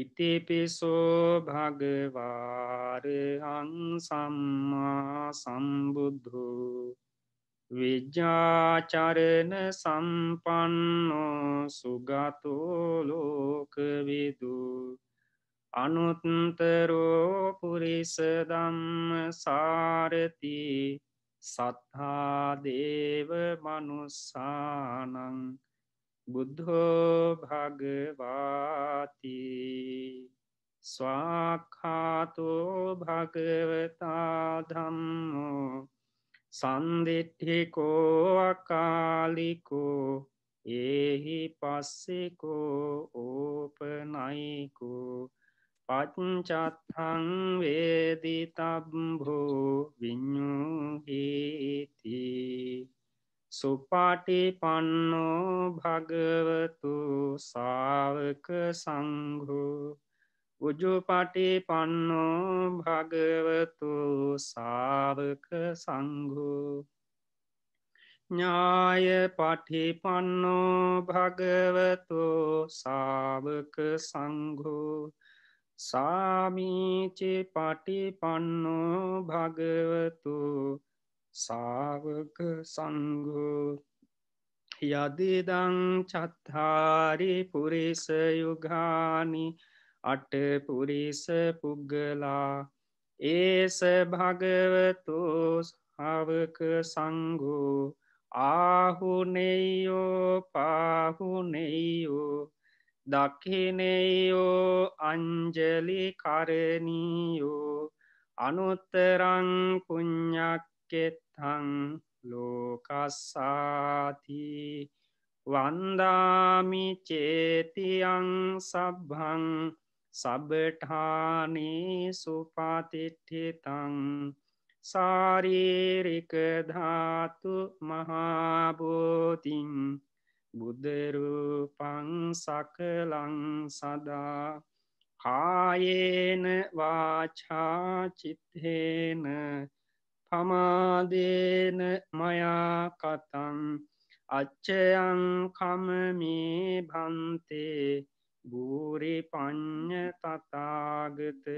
ඉතිපිසෝ භගවාරහන් සම්මා සම්බුද්ධු විජ්ජාචරණ සම්පන්නෝ සුගතෝලෝකවිදු අනුත්තරෝ පුරිස දම්ම සාරති සත්හාදේව මනුස්සානං බුද්ධෝ භගවාති ස්වාක්ඛාතෝ භගවතා ධම්මෝ සන්දිට්ඨිකෝ අකාලිකෝ ඒහි පස්සෙකෝ ඕපනයිකෝ පච්චත්හං වේදි තබ්බෝ විඤ්ඥුහිතිී සුපාටි පන්නෝ භගවතු සාවක සංඝු උජුපටි පන්නෝ භගවතු සාවක සංඝු ඥාය පටි පන්නෝ භගවතු සාවක සංඝු සාමීචි පටි පන්නෝ භගවතු සාාවක සංගෝ යදිදං චත්හාරි පුරිස යුගානි අට පුරිස පුග්ගලා ඒස භගවතු සාාවක සංගෝ ආහුනෙයෝ පාහුනෙයෝ දකිනෙයෝ අංජලි කරණීයෝ අනුත්තරං පුඥක්කෙත් තං ලෝකස්සාති වන්දාමි චේතියං සබ්හං සබටානේ සුපාතිට්ඨිතං සාරීරික ධාතු මහාබෝතිං බුදරූපං සකලං සදා කායේන වාචා චිත්හේන පමාදේන මයා කතන් අච්චයන් කමමේ භන්තේ භූරි ප්ඥ තතාගත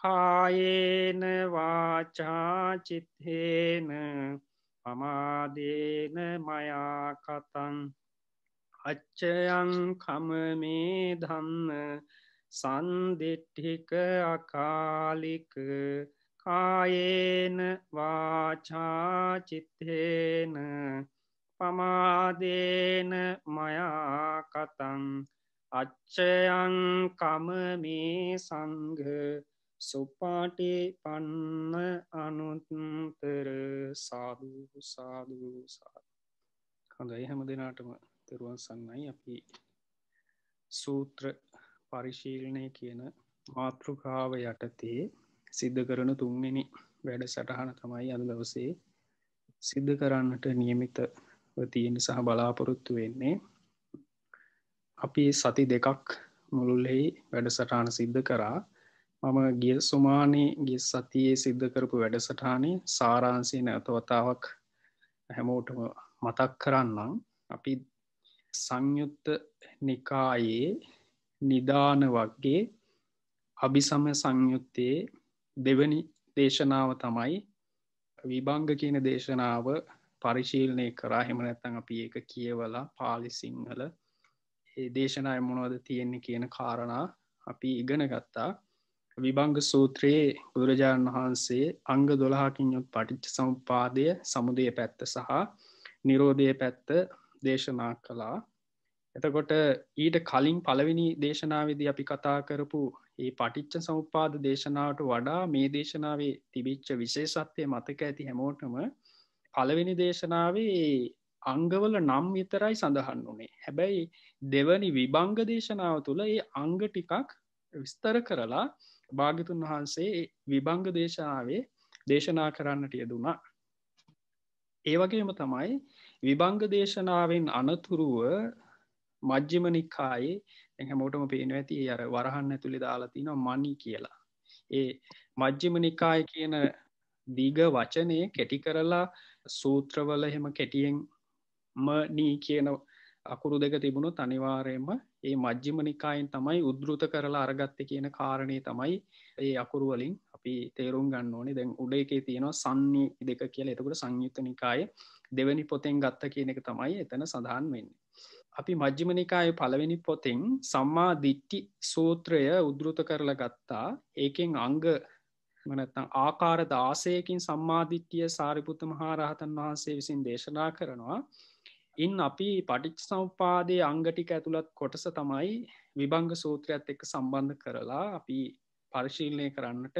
කායේන වාචාචිත්හේන පමාදේන මයා කතන් අච්චයන් කමමේ ධන්න සන්දිට්ටික අකාලික කායේන වාචාචිත්තේන පමාදේන මයාකතන් අච්චයන් කමමේ සංග සුපාටි පන්න අනුත්තර සාධූ සාධූ සාධ හොඳයි හැම දෙනාටම තෙරුවන් සන්නයි අපි සූත්‍ර පරිශීලනය කියන මාතෘකාව යටතේ සිද්ධ කරන තුන්වෙනි වැඩ සටහන තමයි අද දවසේ සිද්ධ කරන්නට නියමිත තියෙන සහ බලාපොරොත්තු වෙන්නේ අපි සති දෙකක් මුළුල්ලෙහි වැඩසටාන සිද්ධ කරා මම ගිය සුමානය ගිය සතියේ සිද්ධ කරපු වැඩසටානේ සාරාන්සය නැතවතාවක් හැමෝටම මතක් කරන්නම් අපි සංයුත්ත නිකායේ නිදාන වගේ අභිසම සංයුත්තයේ දෙවැනි දේශනාව තමයි විභංග කියන දේශනාව පරිශීලනය කරා හෙමනැත්තඟ අපි ඒක කියවලා පාලි සිංහල ඒ දේශනාය මොනවද තියෙන්නේ කියන කාරණා අපි ඉගෙන ගත්තා විභංග සූත්‍රයේ බුදුරජාණන් වහන්සේ අංග දොළහකින් යුත් පටිච්ච සම්පාදය සමුදය පැත්ත සහ නිරෝධය පැත්ත දේශනා කළා එතකොට ඊට කලින් පළවෙනි දේශනාවේදී අපි කතා කරපු ඒ පටිච්ච සවපාද දේශනාවට වඩා මේ දේශනාවේ තිබිච්ච විශේෂත්වය මතක ඇති හැමෝටම පළවෙනි දේශනාවේ අංගවල නම් විතරයි සඳහන් වනේ හැබැයි දෙවනි විභංග දේශනාව තුළ ඒ අංග ටිකක් විස්තර කරලා භාගිතුන් වහන්සේ විභංග දේශනාවේ දේශනා කරන්නට යෙදුණා ඒවගේම තමයි විභංග දේශනාවෙන් අනතුරුව මජ්්‍යමනිකායේ හැමෝටම පේනු ඇති අර වරහන්න ඇතුළි දාලාතින මනි කියලා ඒ මජ්්‍යම නිකාය කියන දීග වචනය කෙටි කරලා සූත්‍රවල හෙම කෙටියෙන් මනී කියන අකුරු දෙක තිබුණු තනිවාරයෙන්ම ඒ මජ්්‍යම නිකායින් තමයි උද්ෘත කරලා අරගත්ත කියන කාරණය තමයි ඒ අකුරුවලින් අපි තේරුම් ගන්න ඕනේ දැන් උඩ එකේ තියෙනවා සංන්නේ දෙක කියල එතකට සංයුත්ත නිකාය දෙවැනි පොතෙන් ගත්ත කියන එක තමයි එතන සඳහන් වෙන්නේ අපි මජ්ජිමනිකාය පළවෙනි පොතෙන් සම්මා දිට්ටි සූත්‍රය උදෘත කරලා ගත්තා ඒකෙන් අංග මනත්තං ආකාර දාසයකින් සම්මාධිට්්‍යිය සාරිපුත මහාරහතන් වහන්සේ විසින් දේශනා කරනවා. ඉන් අපි පටිච් සම්පාදය අංගටික ඇතුළත් කොටස තමයි විභංග සූත්‍රයත් එක්ක සම්බන්ධ කරලා අපි පරිශීලනය කරන්නට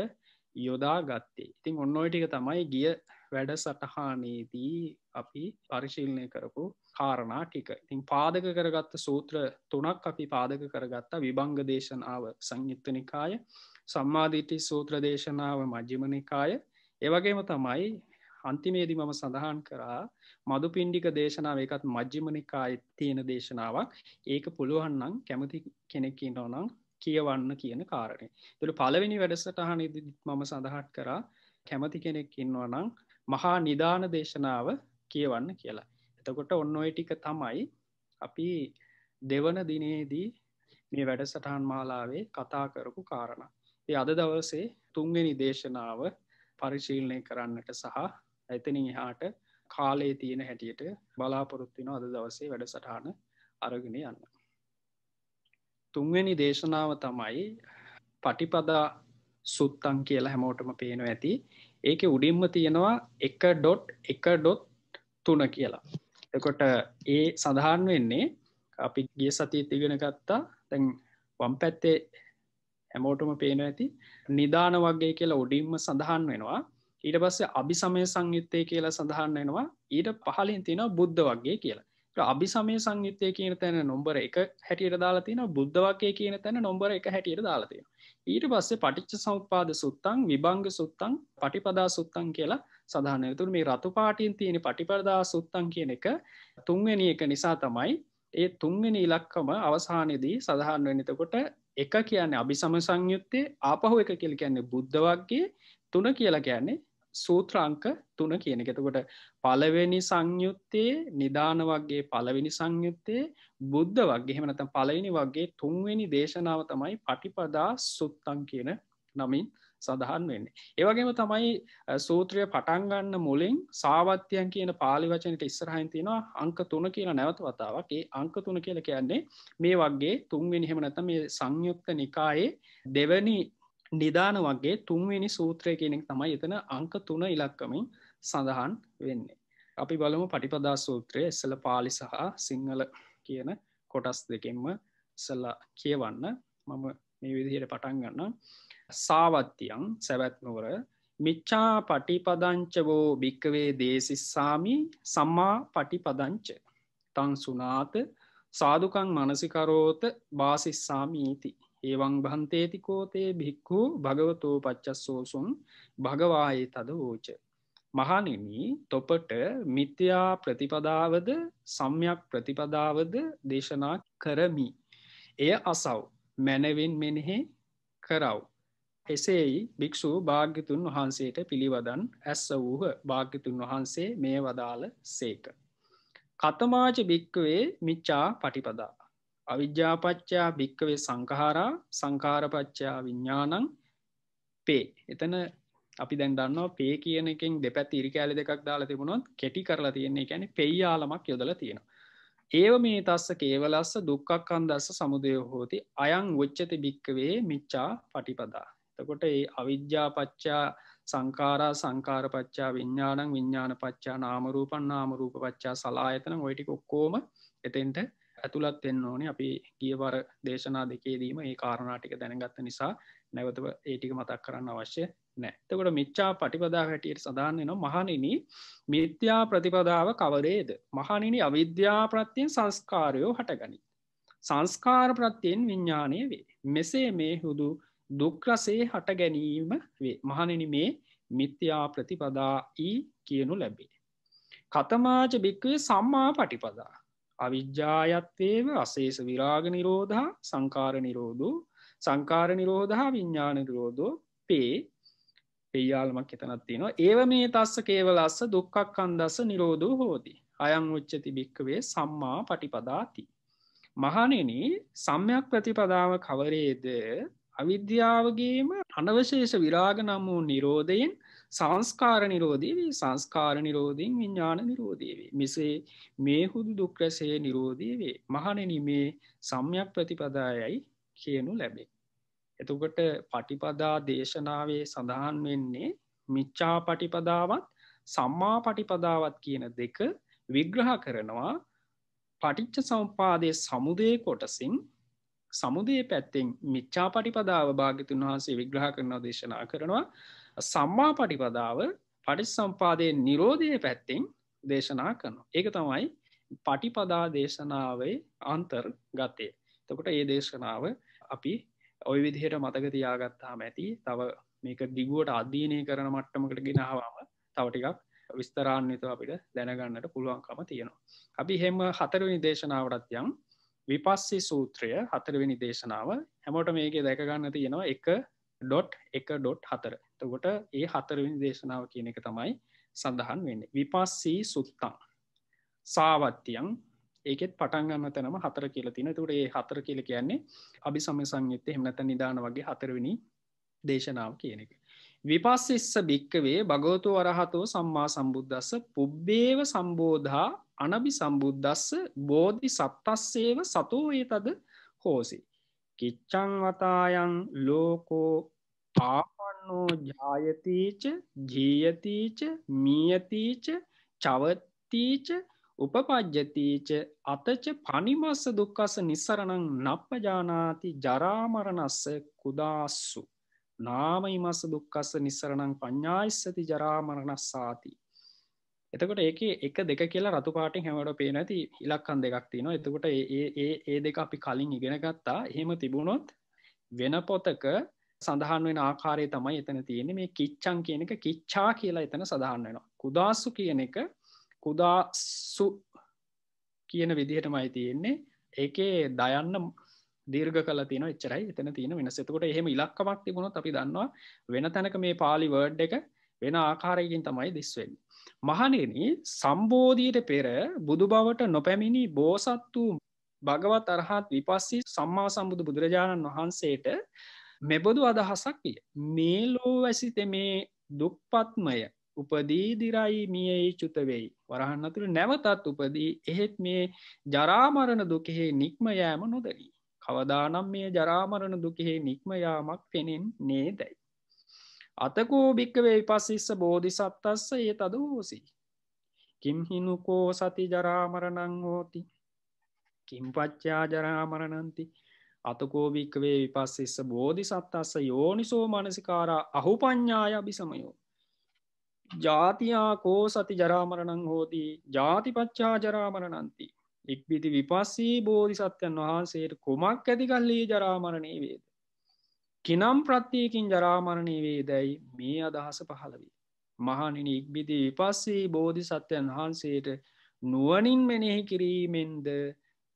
යොදා ගත්තේ. ඉතින් ඔන්නෝටික තමයි ගිය වැඩ සටහානයේදී අපි පරිශීලනය කරපු කාරණා ටික ඉතින් පාදක කරගත්ත සූත්‍ර තුනක් අපි පාදක කරගත්තා විභංග දේශනාව සංයුත්තනිකාය සම්මාධීටි සූත්‍ර දේශනාව මජ්ජිමනිකාය ඒවගේම තමයි අන්තිමේදි මම සඳහන් කරා මදු පින්ඩික දේශනාව එකත් මජ්ජිමනිකාය තියෙන දේශනාවක් ඒක පුළුවන්නම් කැමති කෙනෙකින් ඕනම් කියවන්න කියන කාරණය තුළ පළවෙනි වැඩසටහන මම සඳහට කරා කැමති කෙනෙක් ඉන්නවනම් මහා නිධාන දේශනාව කියවන්න කියලා එතකොට ඔන්න ඔය ටික තමයි අපි දෙවන දිනේදී මේ වැඩසටහන් මාලාවේ කතා කරපු කාරණ. ඒ අද දවසේ තුන්ගනි දේශනාව පරිශීලනය කරන්නට සහ ඇතනින් එහාට කාලයේ තියෙන හැටියට බලාපොරොත්තින අද දවසේ වැඩසටහන අරගෙන යන්න. තුන්වෙනි දේශනාව තමයි පටිපදා සුත්තන් කියලා හැමෝටම පේනු ඇති ඒක උඩින්ම තියෙනවා එක ඩොට් එක ඩොත් තුන කියලා එකොට ඒ සඳහන් වෙන්නේ අපි ගිය සතිය තිගෙන ගත්තා තැන් වම් පැත්තේ හැමෝටම පේන ඇති නිධාන වගේ කියලා උඩින්ම සඳහන් වෙනවා ඊට පස්සේ අභි සමය සංයුත්තය කියලා සඳහන් වෙනවා ඊට පහලින් තින බුද්ධ වගේ කියලා අභි සමය සංයුත්තය කියන තැන නොම්බර එක හැටියට දාලාතින බුද්ධ වගේ කියන තැන නොම්බර එක හැටියට දාලාතිය ඊට පස්සේ පටිච්ච සෞපාද සුත්තං විභංග සුත්තං පටිපදා සුත්තං කියලා සඳහන තුර මේ රතුපාටින් තියෙන පටිපරදා සුත්තන් කියන එක තුන්වැනි එක නිසා තමයි ඒ තුන්වෙනි ඉලක්කම අවසානයේදී සඳහන් වෙනතකොට එක කියන්නේ අභි සම සංයුත්තේ ආපහු එක කියල කියන්නේ බුද්ධ වක්ගේ තුන කියලා කියන්නේ සූත්‍රංක තුන කියන එකතකොට පළවෙනි සංයුත්තේ නිධාන වගේ පළවෙනි සංයුත්තේ බුද්ධ වගේ හෙමනතම් පලවෙනි වගේ තුන්වෙනි දේශනාව තමයි පටිපදා සුත්තන් කියන නමින් සඳහන් වෙන්න. ඒවගේම තමයි සූත්‍රය පටන්ගන්න මුලින් සාවත්‍යයන් කියන පාලි වචනට ඉස්සරහහින් තියෙන අංක තුන කියන නැවත වතාවක් ඒ අංක තුන කියල කියන්නේ මේ වගේ තුන්වෙනි හෙම නැත මේ සංයුක්ත නිකායේ දෙවැනි නිධාන වගේ තුන්වෙනි සූත්‍රය කියනෙක් තමයි එතන අංක තුන ඉලක්කමින් සඳහන් වෙන්නේ. අපි බලමු පටිපදා සූත්‍රය එස්සල පාලි සහ සිංහල කියන කොටස් දෙකෙන්ම ඉස්සල්ලා කියවන්න මම මේ විදිහයට පටන් ගන්න සාවත්්‍යයන් සැවැත්නුවර මිච්චා පටිපදංචවෝ භික්කවේ දේශිස්සාමි සම්මා පටිපදංච තන් සුනාත සාධකං මනසිකරෝත බාසිස්සාමීති ඒවං භන්තේතිකෝතේ භික්කු භගවතෝ පච්චස්සෝසුන් භගවායේ තද ෝච. මහනිමි තොපට මිත්‍යයා ප්‍රතිපදාවද සම්යක් ප්‍රතිපදාවද දේශනා කරමි. එය අසව් මැනවෙන් මෙනෙහි කරව්. එසේයි භික්‍ෂූ භාග්‍යතුන් වහන්සේට පිළිවදන් ඇස්ස වූහ භාග්‍යතුන් වහන්සේ මේ වදාළ සේක. කතමාච භික්කවේ මිච්චා පටිපදා. අවිද්‍යාපච්චා භික්කවේ සංකහාරා සංකාරපච්චා විඤ්ඥානං පේ එතන අපි දැන් දන්නවා පේ කියනකින් දෙපැත් ඉරිකෑල දෙකක් දාලා තිබුණොත් කෙටි කරලා තියන්නේ ැන පෙයියාලමක් යොදල තියෙනවා. ඒව මේ තස්ස කේවලස්ස දුක්කක් අන්දස්ස සමුදය හෝති අයං වෙච්චති භික්කවේ මිච්චා පටිපදා එතකොට ඒ අවිද්‍යාපච්චා සංකාරා සංකාරපච්චා විඤ්ඥානං විඤ්ඥාන පච්චා නාමරූපන් නාමරූප පච්චා සලායතන ඔයිටික ඔක්කෝම එතෙන්ට ඇතුළත් එන්න ඕනේ අපි ගියවර දේශනා දෙකේදීම ඒ කාරණාටික දැනගත්ත නිසා නැවතව ඒටික මතක් කරන්න අවශ්‍ය නෑ තකොට මිච්චා පටිපදා හැටියට සදාන්න නො මහනිනි මිත්‍යා ප්‍රතිපදාව කවරේද මහනිනි අවිද්‍යාප්‍රත්තියෙන් සංස්කාරයෝ හටගනි සංස්කාර ප්‍රත්තියෙන් විඤ්ඥානය වේ මෙසේ මේ හුදු දුක්රසේ හට ගැනීම මහනෙන මේ මිත්‍යා ප්‍රතිපදා ඊ කියනු ලැබේ. කතමාජ භික්වේ සම්මා පටිපදා. අවිද්‍යායත්වේව අසේෂ විරාග නිරෝධා සංකාර නිරෝධ සංකාර නිරෝධා විඤ්ඥාන නිරෝධෝ පේ පේයාලමක් එතනත්තිනවා ඒව මේ තස්ස කේවලස්ස දුක්කක් අන්දස නිරෝධූ හෝදී. අයං උච්චති භික්කවේ සම්මා පටිපදාති. මහනෙන සම්යක් ප්‍රතිපදාව කවරේද අවිද්‍යාවගේම අනවශේෂ විරාග නම් වූ නිරෝධයෙන් සංස්කාර නිරෝධීවී සංස්කාර නිරෝධීෙන් විඤ්ඥාන නිරෝධීවේ. මෙසේ මේ හුදු දුක්රැසේ නිරෝධීවේ. මහනෙන මේ සම්යක් ප්‍රතිපදායයි කියනු ලැබේ. එතුකට පටිපදා දේශනාවේ සඳහන් වෙන්නේ මිච්චා පටිපදාවත් සම්මා පටිපදාවත් කියන දෙක විග්‍රහ කරනවා පටිච්ච සම්පාදය සමුදය කොටසින් සමුදයේ පැත්තෙන් මිච්චා පටිපදාව භාගිතුන් වහන්සේ විග්‍රහ කරනවා දේශනා කරනවා සම්මා පටිපදාව පටිස් සම්පාදය නිරෝධය පැත්තෙන් දේශනා කරනවා. ඒක තමයි පටිපදා දේශනාවේ අන්තර් ගතය. තකොට ඒ දේශනාව අපි ඔය විදිහයට මතකතියාගත්තාම ඇති තව මේක දිගුවට අධ්‍යයනය කරන මට්ටමකට ගෙනහවාම තවටිකක් විස්තරාන්විත අපිට දැනගන්නට පුළුවන්කම තියෙනවා. අපි හෙම හතරනි දේශනාවටත් යම් විපස්සේ සූත්‍රය හතරවෙනි දේශනාව හැමෝට මේකේ දැකගන්න තියෙනවා එක ඩොට් එක ඩොට් හතර තකොට ඒ හතරවිනි දේශනාව කියන එක තමයි සඳහන් වෙන්න විපස්සී සුත්තං සාවත්්‍යයන් ඒකෙත් පටන්ගන්න තැනම හතර කියල තින තුට ඒ හතර කියල කියන්නේ අභි සම සංයුත්ත එමනත නිදාන වගේ හතරවිනි දේශනාව කියන එක විපස්සිස්ස භික්කවේ භගෝතු වරහතෝ සම්මා සම්බුද්ධස්ස පුබ්බේව සම්බෝධා අනබි සම්බුද්ධස්ස බෝධි සත්තස්සේව සතෝ ඒ තද හෝසි. කිච්චං වතායන් ලෝකෝ පාපන්නෝ ජායතීච ජීයතීච මීයතීච චවත්තීච උපපජ්ජතීච අතච පනිමස්ස දුක්කස නිසරණං නප්පජානාති ජරාමරණස්ස කුදාස්සු. නාමයිමස දුක්කස නිසරණං ප්ඥායිස්සති ජරාමරණස්සාතිී. එතකොට ඒක එක දෙක කියලා රතු පාටින් හැමට පේ නැති ඉලක්කන් දෙකක් තියෙනවා එතකොට ඒ දෙක අපි කලින් ඉගෙන ගත්තා එහෙම තිබුණොත් වෙන පොතක සඳහන් වෙන ආකාරය තමයි එතන තියෙන මේ කිච්චන් කියන එක කිච්චා කියලා එතන සඳහන් වෙනවා කුදාස්සු කියන එක කුදාස්සු කියන විදිහටමයි තියෙන්නේ ඒකේ දයන්න දීර්ග කල තින එච්චරයි එතන තියෙන වෙනස් එතකොට එහෙම ඉලක්කමක් තිබුණොත් අපි දන්නවා වෙන තැනක මේ පාලි වර්ඩ් එක වෙන ආකාරයකින් තමයි දිස්වෙන්නේ මහනෙන සම්බෝධීයට පෙර බුදු බවට නොපැමිණි බෝසත් වූ භගවත් අරහත් විපස්සී සම්මා සම්බුදු බුදුරජාණන් වහන්සේට මෙබොදු අදහසක් විය. මේ ලෝ වැසිත මේ දුක්පත්මය උපදීදිරයි මියයි චුතවෙයි. වරහන්නතුළ නැවතත් උපදී එහෙත් මේ ජරාමරණ දුකෙහේ නික්ම යෑම නොදරී. කවදානම් මේ ජරාමරණ දුකෙහේ නික්මයාමක් පෙනෙන් නේදැයි. අතකෝ භික්කවේ විපසිස්ස බෝධි සත්තස්ස ඒ තද වූසි. කිම් හිනුකෝ සති ජරාමරණං හෝති. කිම් පච්චා ජරාමරණන්ති අතකෝභික්කවේ විපස්සිස්ස බෝධි සත්තස්ස යෝනිසෝ මනසිකාරා අහු ප්ඥාය අභිසමයෝ. ජාතියා කෝ සති ජරාමරණං හෝති ජාතිපච්චා ජරාමරණන්ති. ඉක්බිති විපස්සී බෝධි සත්‍යයන් වහන්සේට කුමක් ඇතිකල්ලී ජරාමරණී වේද. කිනම් ප්‍රත්තියකින් ජරාමරණය වේ දැයි මේ අදහස පහළවී. මහනින ඉක්බිති විපස්සේ බෝධි සත්‍යයන් වහන්සේට නුවනින් මෙනෙහි කිරීමෙන්ද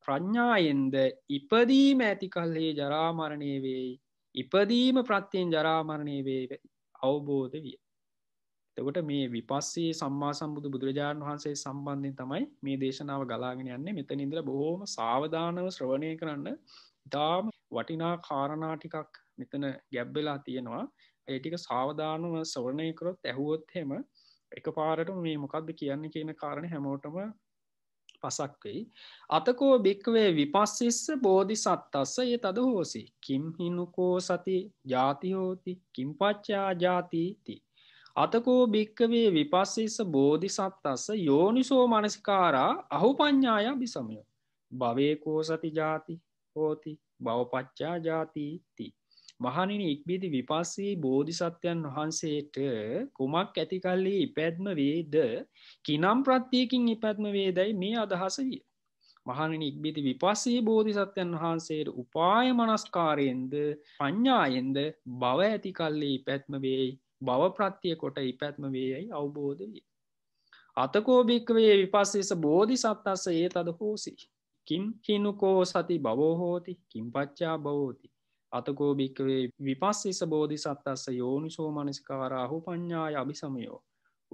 ප්‍රඥායෙන්ද ඉපදීම ඇති කල්හේ ජරාමරණය වෙයි ඉපදීම ප්‍රත්තියෙන් ජරාමරණය වේ අවබෝධ විය. තකොට මේ විපස්සේ සම්මා සම්බුදු බුදුරජාණන් වහන්සේ සම්බන්ධින් තමයි මේ දේශනාව ගලාගෙන යන්නේ මෙතන ඉඳල බොහෝම සාවධානව ශ්‍රවණය කරන්න ඉතාම වටිනා කාරණා ටිකක් මෙතන ගැබ්බෙලා තියෙනවා ඒටික සාවධානුව සවරණය කරොත් ඇහුවොත් හෙම එක පාරට මේ මොකක්ද කියන්න කියන කාරණ හැමෝටම පසක් වෙයි අතකෝ භික්වේ විපස්සිස්ස බෝධි සත්තස්ස ය තද හෝසි කිම් හිනුකෝ සති ජාතිහෝති කිම්පච්චා ජාතීති අතකෝ භික්කවේ විපස්සිස්ස බෝධි සත්තස්ස යෝනිසෝ මනසිකාරා අහු ප්ඥාය බිසමයෝ භවේකෝ සති ජාති හෝති බවපච්චා ජාතීති මහනිනි ඉක්බිති විපස්සී බෝධිසත්වයන් වහන්සේට කුමක් ඇතිකල්ලි ඉපැත්ම වේද කිනම් ප්‍රත්තියකින් ඉපැත්ම වේදැයි මේ අදහස විය. මහනිනි ඉක්බිති විපස්සී බෝධිසත්වයන් වහන්සේට උපාය මනස්කාරයෙන්ද පඤ්ඥායෙන්ද බව ඇතිකල්ලි ඉපැත්ම වේයි බව ප්‍රත්තිය කොට ඉපැත්ම වේයයි අවබෝධ විය. අතකෝභික්වේ විපස්සේස බෝධි සත්තස්ස ඒ තද හෝසි. කිම් හිනුකෝ සති බවෝහෝති කිම්පච්චා බවෝති අතකෝ භික්කවේ විපස්සේස බෝධි සත්තස්ස යෝනිසෝ මනසිකාරාහු ප්ඥාය අභිසමයෝ.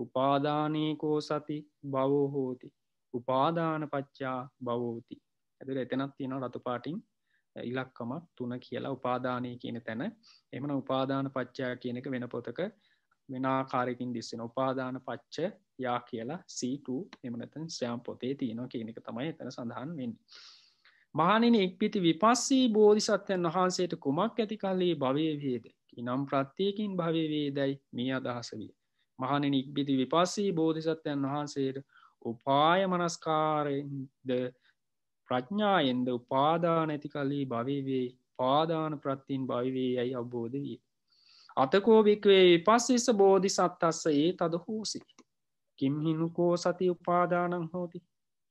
උපාධානයකෝ සති බවෝහෝති. උපාධාන පච්චා බවෝති. ඇදර එතනත් තියෙන රතුපාටින් ඉලක්කම තුන කියලා උපාධානය කියන තැන එමන උපාධාන පච්චා කියන එක වෙන පොතක වෙනආකාරයකින් දිස්සෙන උපාධාන පච්ච යා කියලා C2 එමනතන් ස්්‍රයම් පොතේ තියෙනවා කියනක තමයි එතන සඳහන් වෙන්නේ. මහනින එක්පිති විපස්සී බෝධිසත්වයන් වහන්සේට කුමක් ඇති කල්ලේ භවයවේද. ඉනම් ප්‍රත්්‍යයකින් භවවේ දැයි මේ අදහස විය. මහනින ඉක්බිති විපස්සී බෝධිසත්වයන් වහන්සේට උපාය මනස්කාරෙන්ද ප්‍රඥායෙන්ද උපාදාන ඇති කලී භවිවේ පාදාන ප්‍රත්තින් භවිවේ යැයි අවබෝධ විය. අතකෝභික්වේ පස්සිස බෝධි සත්තස්ස ඒ තද හෝසි. කිම් හිනුකෝ සති උපාදානං හෝති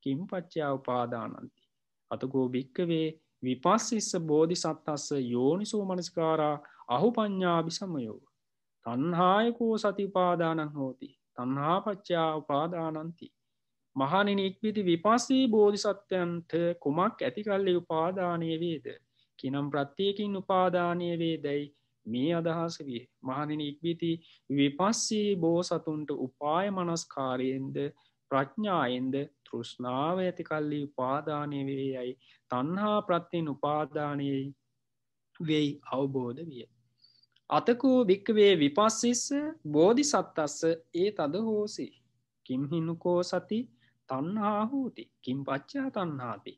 කිම් පච්චා උපාදානන්ති. අතකෝ භික්කවේ විපස්සිස්ස බෝධි සත්තස්ස යෝනිසෝ මනස්කාරා අහු පඤ්ඥාබි සමයෝ. තන්හායකෝ සතිපාදානන් හෝති තන්හාපච්චා උපාදානන්ති. මහනින ඉක්විති විපස්සී බෝධිසත්වයන්ට කුමක් ඇතිකල්ලි උපාදානය වේද. කිනම් ප්‍රත්තියකින් උපාදානය වේ දැයි මේ අදහස විය මහනින ඉක්විති විපස්සී බෝසතුන්ට උපාය මනස්කාරයෙන්ද ප්‍රඥායෙන්ද තෘෂ්ණාව ඇති කල්ලි උපාදානය වේ යයි තන්හා ප්‍රත්තිෙන් උපාදානයයි වෙයි අවබෝධ විය. අතකූ භික්කවේ විපස්සිස්ස බෝධි සත්තස්ස ඒ තද හෝසි කිම්හිනුකෝ සති තන්හාහූති කිම් පච්චා තන්හාති.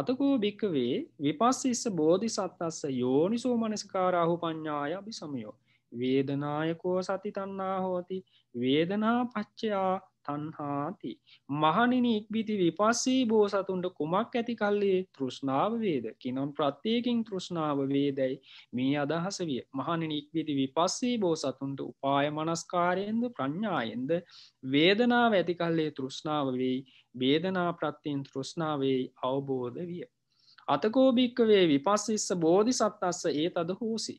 අතකෝ භික්කවේ විපස්සිස්ස බෝධි සත්තස්ස යෝනිසෝ මනසිකාරාහු පඤ්ඥාය අභි සමයෝ. වේදනායකෝ සති තන්නා හෝති වේදනා පච්චයා තන්හාති මහනිනි ඉක්බිති විපස්සී බෝසතුන්ට කුමක් ඇති කල්ලේ තෘෂ්ණාව වේද කිනම් ප්‍රත්්‍යයකින් තෘෂ්ණාව වේදැයි මේ අදහස විය මහනිනි ඉක්බිති විපස්සී බෝසතුන්ට උපාය මනස්කාරයෙන්ද ප්‍රඥායෙන්ද වේදනාව ඇති කල්ලේ තෘෂ්ණාව වෙයි බේදනා ප්‍රත්තියෙන් තෘෂ්ණාවෙයි අවබෝධ විය අතකෝභික්කවේ විපස්සිස්ස බෝධි සත්තස්ස ඒ අද හෝසි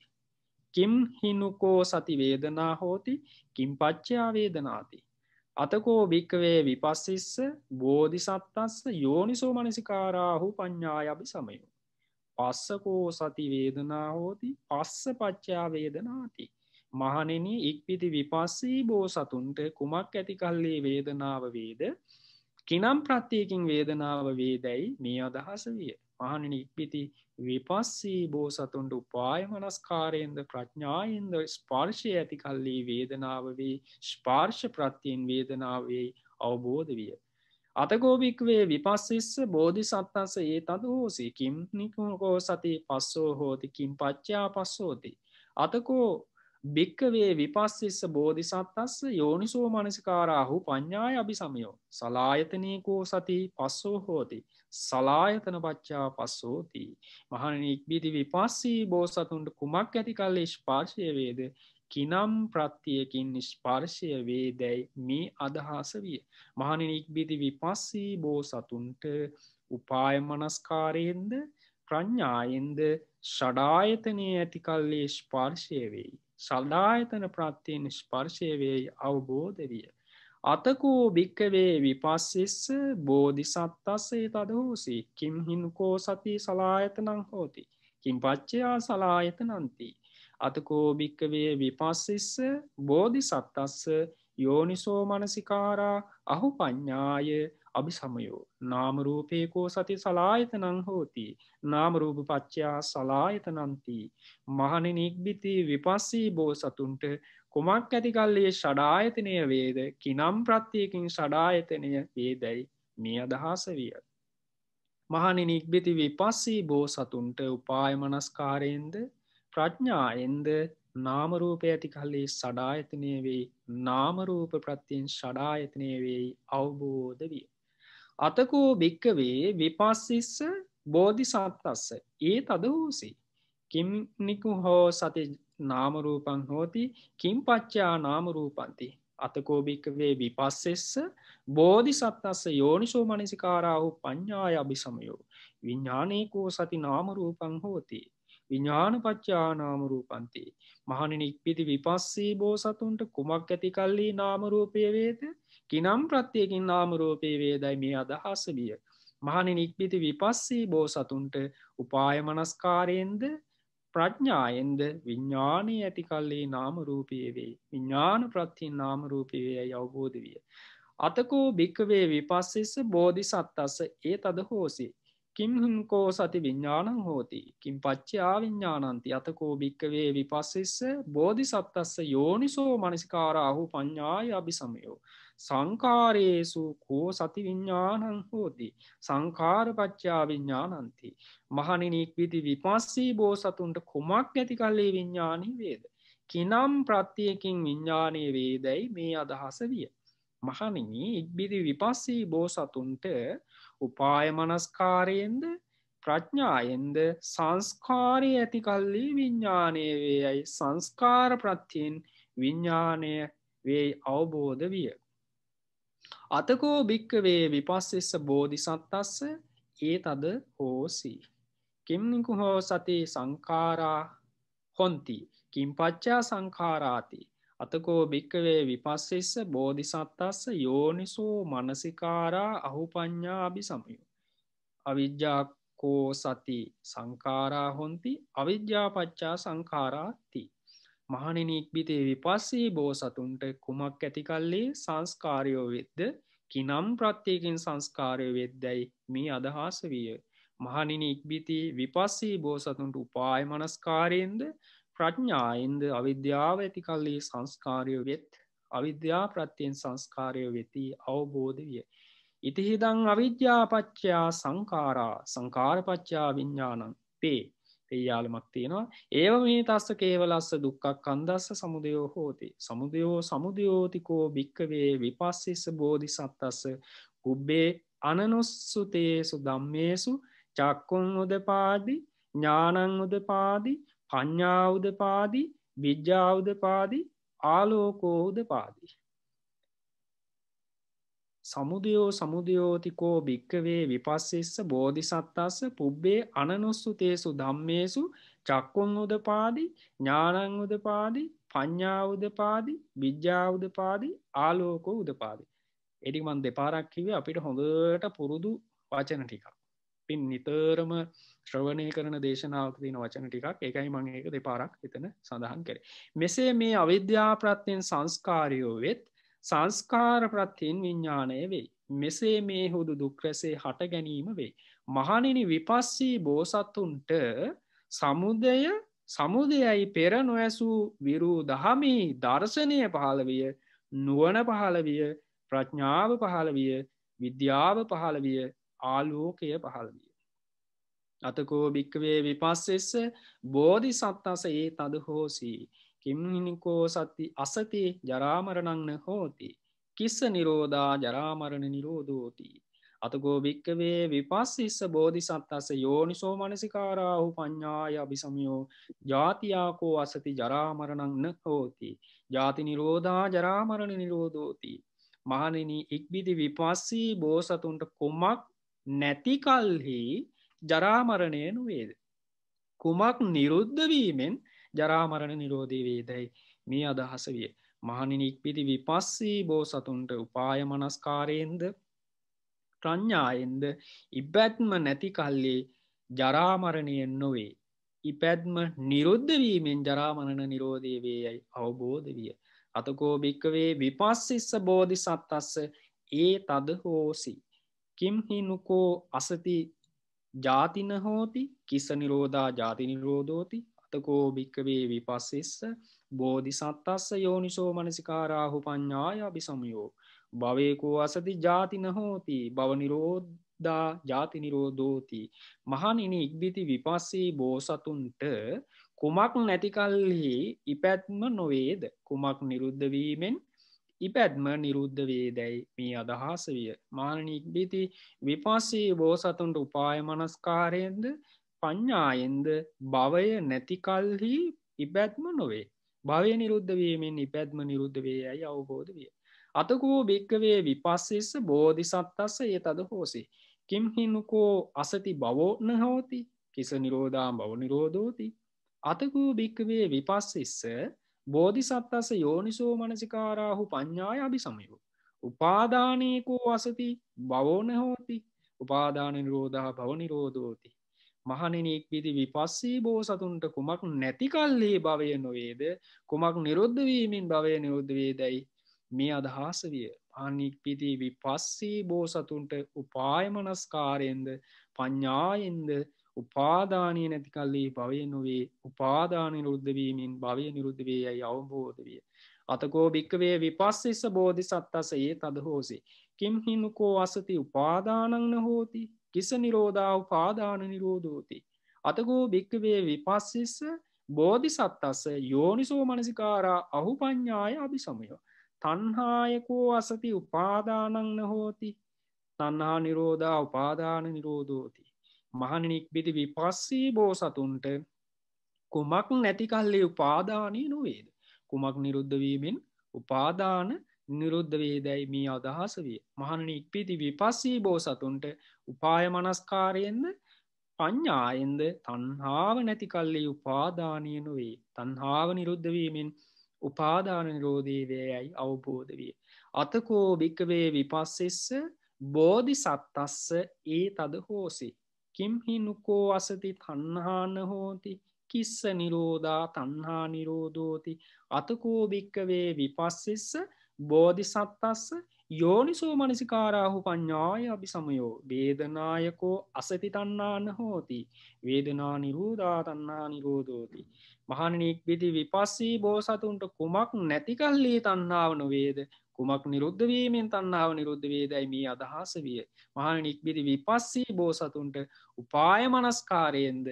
කිම් හිනුකෝ සති වේදනා හෝති කිම් පච්චයා වේදනාති අතකෝ භික්කවේ විපස්සිස්ස බෝධි සත්තස්ස යෝනිසෝ මනසිකාරාහු ප්ඥායබි සමයු. පස්සකෝ සති වේදනා හෝති පස්ස පච්චා වේදනාති. මහනෙන ඉක්පිති විපස්සී බෝ සතුන්ට කුමක් ඇති කල්ලේ වේදනාව වේද කිනම් ප්‍රත්තියකින් වේදනාව වේදැයි මේ අදහස විය. මහණෙනි ඉක්පිති විපස්සී බෝසතුන්ට උපාය මනස්කාරයෙන්ද ප්‍රඥායෙන්ද ස්පර්ශය ඇති කල්ලි වේදනාව වේ ස්පර්ශ ප්‍රත්‍යයෙන් වේදනාවේ අවබෝධ විය. අතගෝභික්වේ විපස්සිස්ස බෝධි සත්තන්ස ඒ තද හෝසි කිම් නිකුණකෝ සති පස්සෝ හෝති කින් පච්චා පස්සෝති. අතකෝ භික්කවේ විපස්සිස්ස බෝධි සත්තස්ස යෝනිසෝ මනසිකාරාහු පඤ්ඥාය අභි සමයෝ සලායතනයකෝ සති පස්සෝ හෝති. සලායතන පච්චා පස්සෝති මහන ඉක්බිති විපස්සී බෝසතුන්ට කුමක් ඇති කල්ලේ ස්පාර්ශය වේද කිනම් ප්‍රත්තියකින් නිෂ්පාර්ශය වේදැයි මේ අදහස විය මහනින ඉක්බිති විපස්සී බෝසතුන්ට උපාය මනස්කාරයෙන්ද ප්‍රඥායෙන්ද ෂඩායතනය ඇතිකල්ලේ ස්පාර්ශය වෙයි සල්දායතන ප්‍රත්තියෙන් ස්පර්ශය වෙයි අවබෝධ විය අතකෝ භික්කවේ විපස්සෙස්ස බෝධිසත්තස්සේ තදහෝසි කිම් හිනුකෝ සති සලායතනං හෝති. කින් පච්චයා සලායතනන්ති. අතකෝ භික්කවේ විපස්සෙස්ස බෝධි සත්තස්ස යෝනිසෝ මනසිකාරා අහු ප්ඥාය අභි සමයෝ. නාමරූපයකෝ සති සලායතනං හෝති. නාමරූප පච්චයා සලායතනන්ති. මහන නික්බිති විපස්සී බෝ සතුන්ට කුමක් ඇතිකල්ලේ ෂඩායතනය වේද කිනම් ප්‍රත්තියකින් ෂඩායතනය වේදැයි මේ අදහස විය. මහනි නික්බිති විපස්සී බෝ සතුන්ට උපායමනස්කාරයෙන්ද ප්‍රඥායෙන්ද නාමරූපය ඇතිකල්ලේ සඩායතනය වෙයි නාමරූප ප්‍රත්තියෙන් ෂඩායතනය වෙයි අවබෝධ විය. අතකෝ භික්කවේ විපස්සිස්ස බෝධි සත්තස්ස ඒ තද වූසි කිමිනිකු හෝ සති නාමරූපං හෝති කින්පච්චා නාමරූපන්ති අතකෝභික්කවේ විපස්සෙස්ස බෝධි සත්නස්ස යෝනිසෝ මනසිකාරාහු පඤ්ඥාය අභි සමයෝ විඤ්ඥානයකෝ සති නාමරූපං හෝති විඤ්ඥානපච්චානාමරූපන්ති මහනිනි ඉක්පිති විපස්සේ බෝසතුන්ට කුමක් ඇති කල්ලි නාමරූපය වේද කිනම් ප්‍රත්තියකින් නාමරූපය වේදයි මේ අදහස විය මහනි නික්පිති විපස්සේ බෝසතුන්ට උපාය මනස්කාරයෙන්ද ප්‍රඥායෙන්ද විඥානයේ ඇති කල්ලේ නාම රූපයේ වේ විඥාන ප්‍රත්‍යයෙන් නාම රූපයේ වේ අවබෝධ විය අතකෝ භික්කවේ විපස්සෙස බෝධිසත්තස්ස ඒ තද හෝසි කිම්හංකෝ සති විඤ්ඥානං හෝති කින් පච්චයා විඤ්ඥානන්ති අතකෝ භික්කවේ විපස්සෙස්ස බෝධිසත්තස්ස යෝනිසෝ මනසිකාර අහු පඤ්ඥාය අභි සමයෝ සංකාරයේසු කෝ සති විඤ්ඥානං හෝති සංකාරපච්චා විඤ්ඥානන්ති මහනිනික්විති විපස්සී බෝ සතුන්ට කොමක් ඇති කල්ලේ විඤ්ඥානී වේද. කිනම් ප්‍රත්තියකින් විඤ්ඥානය වේදැයි මේ අදහස විය. මහනිනි ඉක්බිති විපස්සී බෝ සතුන්ට උපාය මනස්කාරයෙන්ද ප්‍රඥායෙන්ද සංස්කාරය ඇතිකල්ලි විඤ්ඥානය වේයයි සංස්කාර ප්‍රත්තියෙන් විඤ්ඥානය වේ අවබෝධ විය. අතකෝ භික්කවේ විපස්සෙස්ස බෝධිසත්තස්ස ඒ තද හෝසී. කෙම්නිකු හෝ සති සංකාරා හොන්ති කින්පච්චා සංකාරාති අතකෝ භික්කවේ විපස්සෙස්ස බෝධිසත්තස්ස යෝනිසෝ මනසිකාරා අහුපඤ්ඥා අභි සමයු. අවිද්‍යාකෝ සති සංකාරා හොන්ති අවිද්‍යාපච්චා සංකාරාති මහනිනික්බිතේ විපස්සී බෝසතුන්ට කුමක් ඇතිකල්ලේ සංස්කාරයෝ වෙද්ද කිනම් ප්‍රත්්‍යයකින් සංස්කාරය වෙද්දැයි මේ අදහස විය. මහනිනි ඉක්බිති විපස්සී බෝසතුන්ට උපාය මනස්කාරයෙන්ද ප්‍රඥායින්ද අවිද්‍යාව ඇතිකල්ලි සංස්කාරය වෙත් අවිද්‍යා ප්‍රත්තියෙන් සංස්කාරය වෙති අවබෝධ විය. ඉතිහිදං අවිද්‍යාපච්චයා සංකාරා සංකාරපච්චා විඤ්ඥානන් පේ. යාලමක් තියෙනවා ඒව මේ තස්ස කේවලස්ස දුක්කක් කන්දස්ස සමුදයෝ හෝති සමුදයෝ සමුදයෝතිකෝ භික්කවේ විපස්සිස බෝධි සත්තස්ස උබ්බේ අනනොස්සුතේසු දම්මේසු චක්කුන් උදපාදි ඥානං උදපාදි පඤ්ඥාවුදපාදි විද්‍යාවුදපාදි ආලෝකෝහුදපාදී සමුදයෝ සමුදයෝතිකෝ භික්කවේ විපස්සෙස්ස බෝධිසත්තාස්ස පුබ්බේ අනනුස්සුතේසු ධම්මේසු චක්කොන් උදපාදි ඥානං උදපාදි පඤ්ඥා උදපාදි විද්‍යා උදපාදි ආලෝකෝ උදපාදි. එඩිමන් දෙපාරක්කිවේ අපිට හොඳට පුරුදු වචන ටිකක්. පින් නිතරම ශ්‍රවණය කරන දේශනාවක් තින වචන ටිකක් එකයි මං ඒක දෙපාරක් එතන සඳහන් කරේ. මෙසේ මේ අවිද්‍යාප්‍රත්තියෙන් සංස්කාරයෝ වෙත් සංස්කාර ප්‍රත්තියෙන් විඤ්ඥානය වෙයි. මෙසේ මේ හුදු දුක්රැසේ හට ගැනීම වෙයි. මහනිනි විපස්සී බෝසත්තුන්ට සමුදය සමුදයයි පෙර නොඇසූ විරූ දහමී දර්ශනය පහළවිය නුවන පහළවිය ප්‍රඥාව පහළවිය විද්‍යාව පහළවිය ආලෝකය පහළවිය. අතකෝ භික්කවේ විපස්සෙස්ස බෝධි සත්තාස ඒ තද හෝසී කිම්නිකෝ සති අසති ජරාමරණන්න හෝති කිස්ස නිරෝධා ජරාමරණ නිරෝධෝතිී අතකෝ භික්කවේ විපස්සිස්ස බෝධි සත්තස යෝනිසෝ මනසිකාරාහු පඤ්ඥාය අභිසමියෝ ජාතියාකෝ අසති ජරාමරණංන හෝති. ජාති නිරෝධා ජරාමරණ නිරෝධෝති. මහනෙන ඉක්බිදි විපස්සී බෝසතුන්ට කොමක් නැතිකල්හි ජරාමරණය නුවේද. කුමක් නිරුද්ධවීමෙන් ජරාමරණ නිරෝධී වේදැයි මේ අදහස විය. මහනිනික් පිති විපස්සී බෝසතුන්ට උපාය මනස්කාරයෙන්ද ප්‍රඥායෙන්ද ඉබැත්ම නැති කල්ලේ ජරාමරණය නොවේ. ඉපැත්ම නිරුද්ධවීමෙන් ජරාමරණ නිරෝධය වේ යැයි අවබෝධ විය. අතකෝ භික්කවේ විපස්සිස්ස බෝධි සත්තස්ස ඒ තද හෝසි. කිම්හි නුකෝ අසති ජාතින හෝති කිස නිරෝධා ජාති නිරෝධෝති අත්තකෝ භික්කවේ විපස්සෙස්ස බෝධිසත්තස්ස යෝනිසෝ මනසිකාරාහු ප්ඥාය අභිසමයෝ භවයකෝ අසති ජාති නහෝති බවනිරෝද්ධා ජාති නිරෝධෝති මහනිනි ඉක්බිති විපස්සේ බෝසතුන්ට කුමක් නැතිකල්හි ඉපැත්ම නොවේද කුමක් නිරුද්ධවීමෙන් ඉපැත්ම නිරුද්ධවේ දැයි මේ අදහස විය මානනික්බිති විපස්සේ බෝසතුන්ට උපාය මනස්කාරයෙන්ද පඤ්ඥායෙන්ද භවය නැතිකල්හි ඉපැත්ම නොවේ භවය නිරුද්ධවීමෙන් ඉපැත්ම නිරුද්ධවේ යයි අවබෝධ විය. අතකෝ භික්කවේ විපස්සෙස්ස බෝධි සත්තස්ස ඒ තද හෝසේ. කිම් හිනුකෝ අසති බවෝන හෝති කිස නිරෝධම් බව නිරෝධෝති. අතකෝ භික්කවේ විපස්සෙස්ස බෝධි සත්තස යෝනිසෝ මනසිකාරාහු පඤ්ඥාය අභි සමයෝ. උපාධානයකෝ අසති බවෝන හෝති උපාධාන නිරෝධහ භව නිරෝධෝති මහනෙනෙක් විදි විපස්සී බෝසතුන්ට කුමක් නැතිකල්ලේ භවය නොවේද කුමක් නිරුද්ධවීමෙන් භවය නිරුද්ධවේ දැයි මේ අදහස විය අනික් පිති විපස්සී බෝසතුන්ට උපායමනස්කාරයෙන්ද ප්ඥායෙන්ද උපාධානය නැතිකල්ලේ භවය නොවේ උපාධානය නිරුද්ධවීමෙන් භවය නිරුද්ධවේ යයි අවබෝධ විය අතකෝ භික්කවේ විපස්සෙස බෝධි සත්තස ඒ තද හෝසේ කිම් හිනුකෝ අසති උපාදානංන හෝතිී කිස නිරෝධාව පාදාන නිරෝධෝති. අතකෝ භික්කවේ විපස්සිස්ස බෝධි සත්තස්ස යෝනිසෝ මනසිකාරා අහු ප්ඥාය අභි සමයෝ. තන්හායකෝ අසති උපාදානංන හෝති තන්හා නිරෝධා උපාදාන නිරෝධෝති. මහනිනික්බිති විපස්සී බෝසතුන්ට කුමක් නැතිකල්ලේ උපාදානී නොවේද. කුමක් නිරුද්ධවීමෙන් උපාදාන නිරුද්ධ වේදැයි මේ අදහස විය මහණනි ඉක්පිති විපස්සී බෝසතුන්ට උපාය මනස්කාරයෙන්ද පඤ්ඥායෙන්ද තන්හාාව නැති කල්ලි උපාධානය නොවේ තන්හාාව නිරුද්ධවීමෙන් උපාධාන නිරෝධීවයයි අවබෝධ විය. අතකෝ භික්කවේ විපස්සෙස්ස බෝධි සත්තස්ස ඒ තද හෝසි. කිම්හි නුකෝ අසති තන්හාන හෝති කිස්ස නිරෝධා තන්හා නිරෝධෝති අතකෝ භික්කවේ විපස්සෙස්ස බෝධි සත්තස්ස යෝනිසෝ මනසිකාරාහු ප්ඥාය අභි සමයෝ බේදනායකෝ අසති තන්නාන හෝති වේදනා නිරූදා තන්නා නිරෝධෝති මහනනෙක් බෙති විපස්සී බෝසතුන්ට කුමක් නැතිකල්ලේ තන්නාව නොවේද කුමක් නිරුද්ධවීමෙන් තන්නාව නිරුද්ධවේදයි මේ අදහස විය මහනික් බිරි විපස්සී බෝසතුන්ට උපාය මනස්කාරයෙන්ද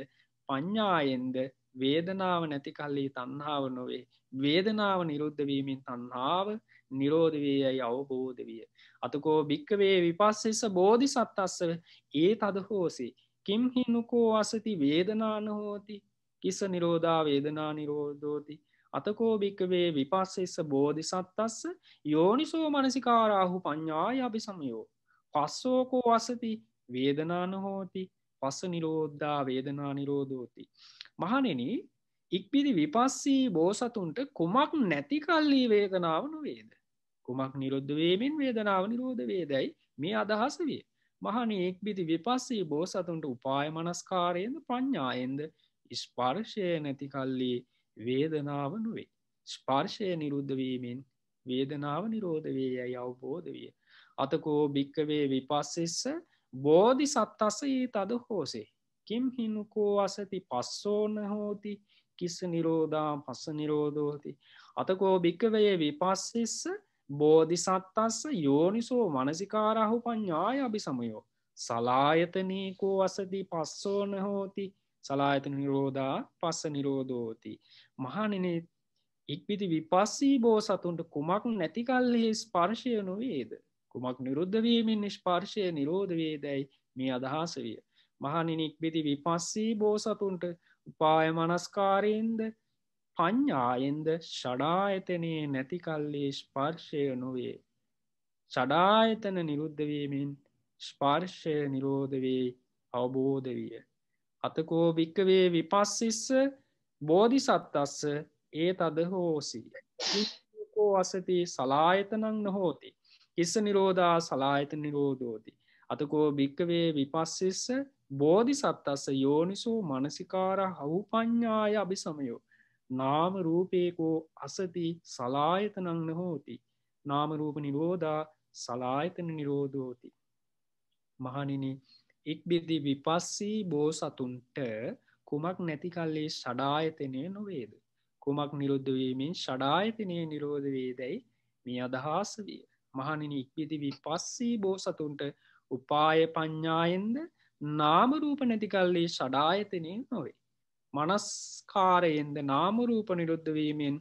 ප්ඥායෙන්ද වේදනාව නැති කල්ලි තන්නාව නොවේ වේදනාව නිරුද්ධවීමෙන් තන්නාව නිරෝධ වේ යයි අවබෝධ විය. අතකෝ භික්කවේ විපස්සෙස බෝධි සත්තස්ස ඒ තද හෝසේ. කිම් හිනුකෝ අසති වේදනාන හෝති කිස නිරෝධා වේදනා නිරෝධෝති. අතකෝ භික්කවේ විපස්සෙස බෝධි සත්තස්ස යෝනිසෝ මනසිකාරාහු ප්ඥාය අභි සමයෝ. පස්සෝකෝ අසති වේදනාන හෝති පස්ස නිරෝද්ධා වේදනා නිරෝධෝති. මහනෙන ඉක්පිදි විපස්සී බෝසතුන්ට කුමක් නැති කල්ලී වේදනාව නොවේද. කුමක් නිරුද්ධ වීමෙන් වේදනාව නිරෝධ වේදැයි මේ අදහස විය. මහනි එක්බිති විපස්සේ බෝසතුන්ට උපාය මනස්කාරයෙන්ද ප්‍රඥායෙන්ද ස්පර්ශය නැති කල්ලි වේදනාව නොවේ. ස්පර්ශය නිරුද්ධවීමෙන් වේදනාව නිරෝධ වේ යැයි අවබෝධ විය. අතකෝ භික්කවේ විපස්සෙස්ස බෝධි සත්තසයේ තද හෝසේ. කිම් හිනුකෝ අසති පස්සෝන හෝති කිස්ස නිරෝධා පස්ස නිරෝධෝති. අතකෝ භික්කවය විපස්සෙස්ස බෝධිසත්තස්ස යෝනිසෝ මනසිකාරහු පඤ්ඥාය අභි සමයෝ සලායතනීකෝ අසදී පස්සෝන හෝති සලායත නිරෝධා පස්ස නිරෝධෝති මහනනේ ඉක්පිති විපස්සී බෝ සතුන්ට කුමක් නැතිකල්ලෙහි ස්පර්ශය නොවේද කුමක් නිරුද්ධවීමෙන් නිෂ්පර්ශය නිරෝධවේදැයි මේ අදහස විය මහනිනික්බිති විපස්සී බෝ සතුන්ට උපාය මනස්කාරයෙන්ද පඤ්ඥායෙන්ද ෂඩායතනය නැති කල්ලේ ස්පර්ශය නොවේ. සඩායතන නිරුද්ධවීමෙන් ස්පර්ශය නිරෝධවේ අවබෝධ විය. අතකෝ භික්කවේ විපස්සිස්ස බෝධි සත්තස්ස ඒ තද හෝසී. කෝ අසති සලායතනං නොහෝති. ඉස්ස නිරෝධා සලායත නිරෝධෝති. අතකෝ භික්කවේ විපස්සිස්ස බෝධි සත්තස්ස යෝනිසෝ මනසිකාර හවු පඤ්ඥාය අභිසමයෝ නාම රූපේකෝ අසති සලායතනංන හෝති නාම රූප නිරෝධා සලායතන නිරෝධෝති මහනිනි ඉක්බිදි විපස්සී බෝ සතුන්ට කුමක් නැති කල්ලේ ෂඩායතනය නොවේද කුමක් නිරුද්ධවීමෙන් ෂඩායතනය නිරෝධ වේදැයි මේ අදහස විය මහනිනි ඉක්බිදි විපස්සී බෝ සතුන්ට උපාය පඤ්ඥායෙන්ද නාමරූප නැතිකල්ලේ ෂඩායතනය නොවේ මනස්කාරයෙන්ද නාමරූප නිරුද්ධවීමෙන්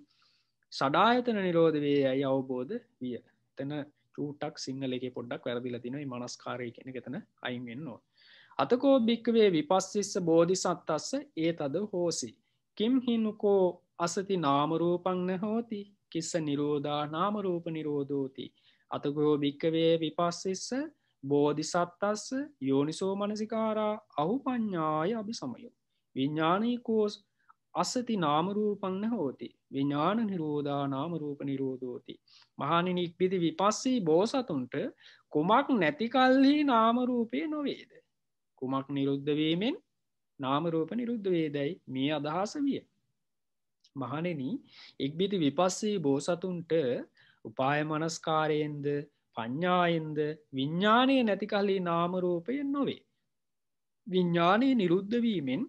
සඩායතන නිරෝධවේ ඇයි අවබෝධ විය තැන චූටක් සිංහල එක පොඩ්ඩක් වැරදිල තිනයි මනස්කාරය කෙන තන අයින්වෙන්නවා. අතකෝ භික්වේ විපස්සිස්ස බෝධි සත්තස්ස ඒ තද හෝසි. කිම් හිනුකෝ අසති නාමරූපංන හෝති කිස්ස නිරෝධා නාමරූප නිරෝධෝති. අතකෝ භික්කවේ විපස්සිස්ස බෝධිසත්තස්ස යෝනිසෝ මනසිකාරා අහු ප්ඥාය අභි සමයෝ. විඤ්ඥානීකෝස් අසති නාමරූපන්න හෝති විඤ්ඥාන නිරෝධා නාමරූප නිරෝධෝති. මහනිනික් පිති විපස්සී බෝසතුන්ට කුමක් නැතිකල්හි නාමරූපය නොවේද. කුමක් නිරුද්ධවීමෙන් නාමරූප නිරුද්ධවේදැයි මේ අදහස විය. මහනෙන ඉක්බිති විපස්සී බෝසතුන්ට උපාය මනස්කාරයෙන්ද ප්ඥායෙන්ද විඤ්ඥානය නැතිකල්ලි නාමරූපයෙන් නොවේ. විඤ්ඥානය නිරුද්ධවීමෙන්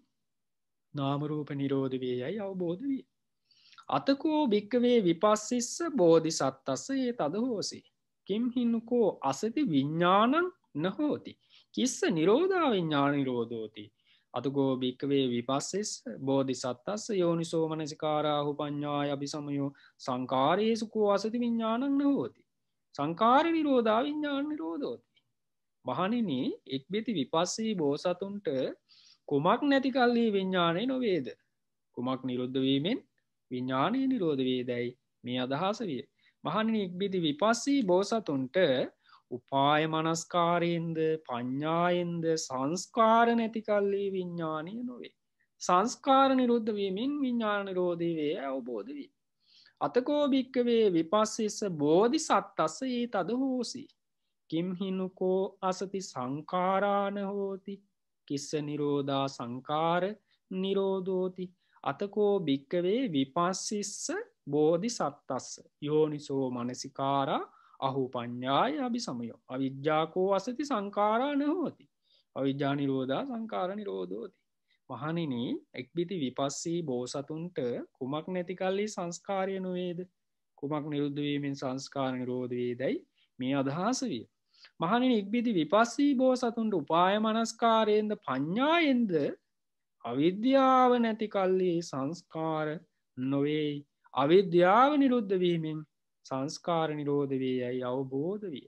නාමරූප නිරෝධ වේයයි අවබෝධ විය. අතකෝ භික්කවේ විපස්සිස්ස බෝධි සත්තස්ස ඒ තද හෝසේ. කිම් හින්නුකෝ අසති විඤ්ඥානන් නහෝති. කිස්ස නිරෝධා විඤ්ඥාන නිරෝධෝති. අතුකෝ භික්කවේ විපස්සෙස් බෝධි සත්තස්ස යෝනිසෝමනසිකාරාහු පඤ්ඥා අභි සමයෝ සංකාරයේසුකෝ අසති විඤ්ඥානන් නහෝති. සංකාර නිරෝධා විඤ්ඥාන නිරෝධෝති. මහනිනි එක්බෙති විපස්සේ බෝසතුන්ට කුමක් නැති කල්ලි විඤ්ඥානය නොවේද. කුමක් නිරුද්ධවීමෙන් විඤ්ඥානය නිරෝධවේදැයි මේ අදහස විය. මහනි ඉක්බිති විපස්සී බෝසතුන්ට උපාය මනස්කාරයෙන්ද පඤ්ඥායෙන්ද සංස්කාර නැතිකල්ලි විඤ්ඥානය නොවේ. සංස්කාර නිරුද්ධවීමෙන් විඤ්ඥාන නිරෝධීවේ අවබෝධ වී. අතකෝභික්කවේ විපස්සෙස බෝධි සත්තස්ස ඒ තද හෝසි. කිම්හිනුකෝ අසති සංකාරාන හෝති කිස්ස නිරෝධා සංකාර නිරෝධෝති අතකෝ භික්කවේ විපස්සිස්ස බෝධි සත්තස්ස යෝනිසෝ මනසිකාරා අහු ප්ඥාය අභි සමයෝ අවිද්‍යාකෝ අසති සංකාරා නහෝති අවිද්‍යා නිරෝධා සංකාර නිරෝධෝති මහනින එක්බිති විපස්සී බෝසතුන්ට කුමක් නැතිකල්ලි සංස්කාරය නොවේද කුමක් නිරුද්ධවීමෙන් සංස්කාර නිරෝධ වේ දැයි මේ අදහස විය මහනින ඉක්බිති විපස්සී බෝසතුන්ට උපාය මනස්කාරයෙන්ද ප්ඥායෙන්ද අවිද්‍යාව නැති කල්ලි සංස්කාර නොවෙයි අවිද්‍යාව නිරුද්ධ වීමෙන් සංස්කාර නිරෝධ වේ යැයි අවබෝධ විය.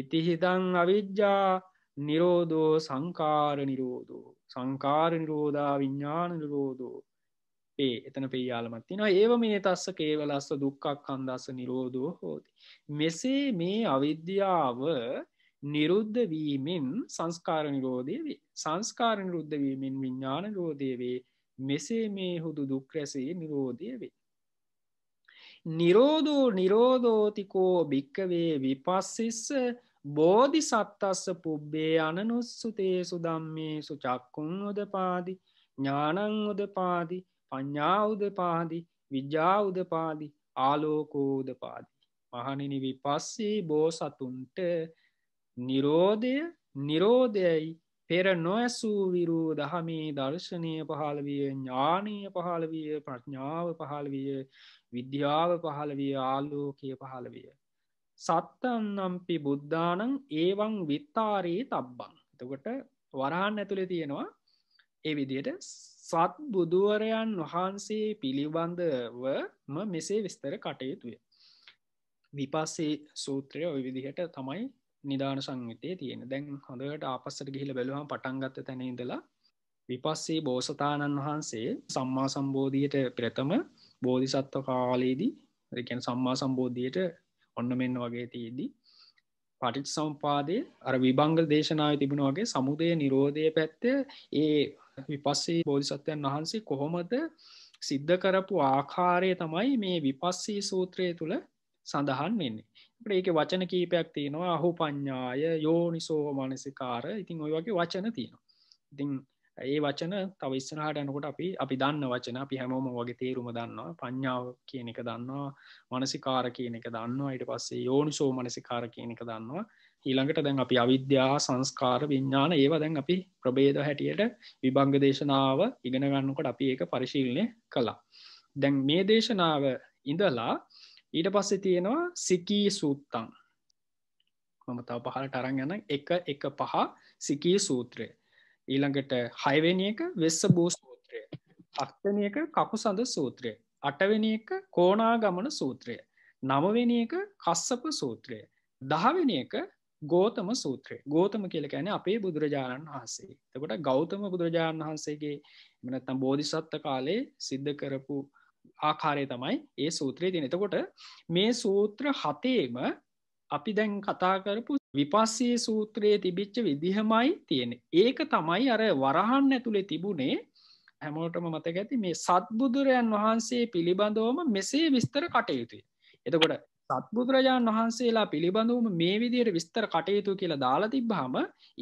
ඉතිහිතං අවිද්‍යා නිරෝධෝ සංකාර නිරෝධෝ සංකාර නිරෝධා විඤ්ඥාන නිරෝධෝ පේ එතන පේයාලමත් තිනවා ඒව මේ තස්ස කේවලස්ස දුක්කක් කන්දස නිරෝධෝ හෝති. මෙසේ මේ අවිද්‍යාව නිරුද්ධ වීමෙන් සංස්කාර නිරෝධය වේ සංස්කාර නිරුද්ධ වීමෙන් විඤ්ඥාන රෝධය වේ මෙසේ මේ හුදු දුක්රැසේ නිරෝධය වේ. නිරෝධෝ නිරෝධෝතිකෝ භික්කවේ විපස්සිස්ස බෝධි සත්තස්ස පුබ්බේ අනනුස්සුතේ සුදම්මේ සුචක්කුන් උද පාදි ඥානං උද පාදිී පඤ්ඥාවුදපාදි විජ්‍යාවුදපාදි ආලෝකෝදපාදි. මහනිනි විපස්සේ බෝසතුන්ට නිරෝධය නිරෝධයයි පෙර නොඇසූ විරූ දහමේ දර්ශනය පහළවිය ඥානීය පහළවිය ප්‍රඥාව පහළවිය විද්‍යාව පහළවිය ආලෝකය පහළවිය. සත්තන්නම්පි බුද්ධානං ඒවං විත්තාරයේ තබ්බං. එතකොට වරහන් ඇතුළෙ තියෙනවා එවිදියට සත් බුදුවරයන් වහන්සේ පිළිබඳවම මෙසේ විස්තර කටයුතුය. විපස්සේ සූත්‍රය ඔය විදිහට තමයි නිධාන සංවිතය තියෙන දැන් හොඳට ආපස්සට ගිහිල බැලුවහම් පටන්ගත්ත තැන ඉඳලා විපස්සේ බෝසතාණන් වහන්සේ සම්මා සම්බෝධියයට ප්‍රථම බෝධිසත්ව කාලයේදී රකැන් සම්මා සම්බෝධියයට ඔන්න මෙන්න වගේ තියේදී පටිච් සම්පාදය අර විබංගල් දේශනාව තිබුණ වගේ සමුදය නිරෝධය පැත්ත ඒ විපස්සේ බෝධිසත්වයන් වහන්සේ කොහොමද සිද්ධ කරපු ආකාරය තමයි මේ විපස්සී සූත්‍රය තුළ සඳහන් වෙන්නේ. ඒක වචන කීපයක් තියෙනවා අහු පඤ්ඥාය යෝනිසෝ මනසිකාර ඉතිං ඔය වගේ වචන තියෙනවා. ඉතිං ඒ වචන තව ස්සනහට යනකොට අපි අපි දන්න වචන අපි හැමෝම වගේ තේරුම දන්නවා පඤ්ඥාව කියන එක දන්නවා මනසිකාර කියන එක දන්නවා අයට පස්සේ යෝනිසෝ මනසිකාර කියන එක දන්නවා ඊළඟට දැන් අපි අවිද්‍යා සංස්කාර විඤ්ඥාන ඒව දැන් අපි ප්‍රබේද හැටියට විභංග දේශනාව ඉගෙනගන්නකොට අපි ඒක පරිශීල්නය කළා. දැන් මේ දේශනාව ඉඳලා ඊට පස්සෙ තියෙනවා සිකී සූත්තං මම තව පහලට අරන් යන එක එක පහ සිකී සූත්‍රය ඊළඟට හයවෙනි එක වෙස්ස බූ සූත්‍රය අක්තනය එක කකු සඳ සූත්‍රය අටවෙනි එක කෝනා ගමන සූත්‍රය නමවෙනි එක කස්සප සූත්‍රය දහවෙනි එක ගෝතම සූත්‍රය ගෝතම කියලකැන අපේ බුදුරජාණන් වහන්සේ තකොට ගෞතම බුදුරජාණන් වහන්සේගේ මනත්තම් බෝධිසත්ත කාලේ සිද්ධ කරපු ආකාරය තමයි ඒ සූත්‍රයේ තින එතකොට මේ සූත්‍ර හතේම අපි දැන් කතා කරපු විපස්සී සූත්‍රයේ තිබිච්ච විදිහමයි තියෙන ඒක තමයි අර වරහන් ඇතුළේ තිබුණේ හැමෝටම මතක ඇති මේ සත්බුදුරයන් වහන්සේ පිළිබඳවම මෙසේ විස්තර කටයුතුයි එතකොට සත්බුදුරජාණන් වහන්සේලා පිළිබඳවම මේ විදියට විස්තර කටයුතු කියලා දාලා තිබ්බාම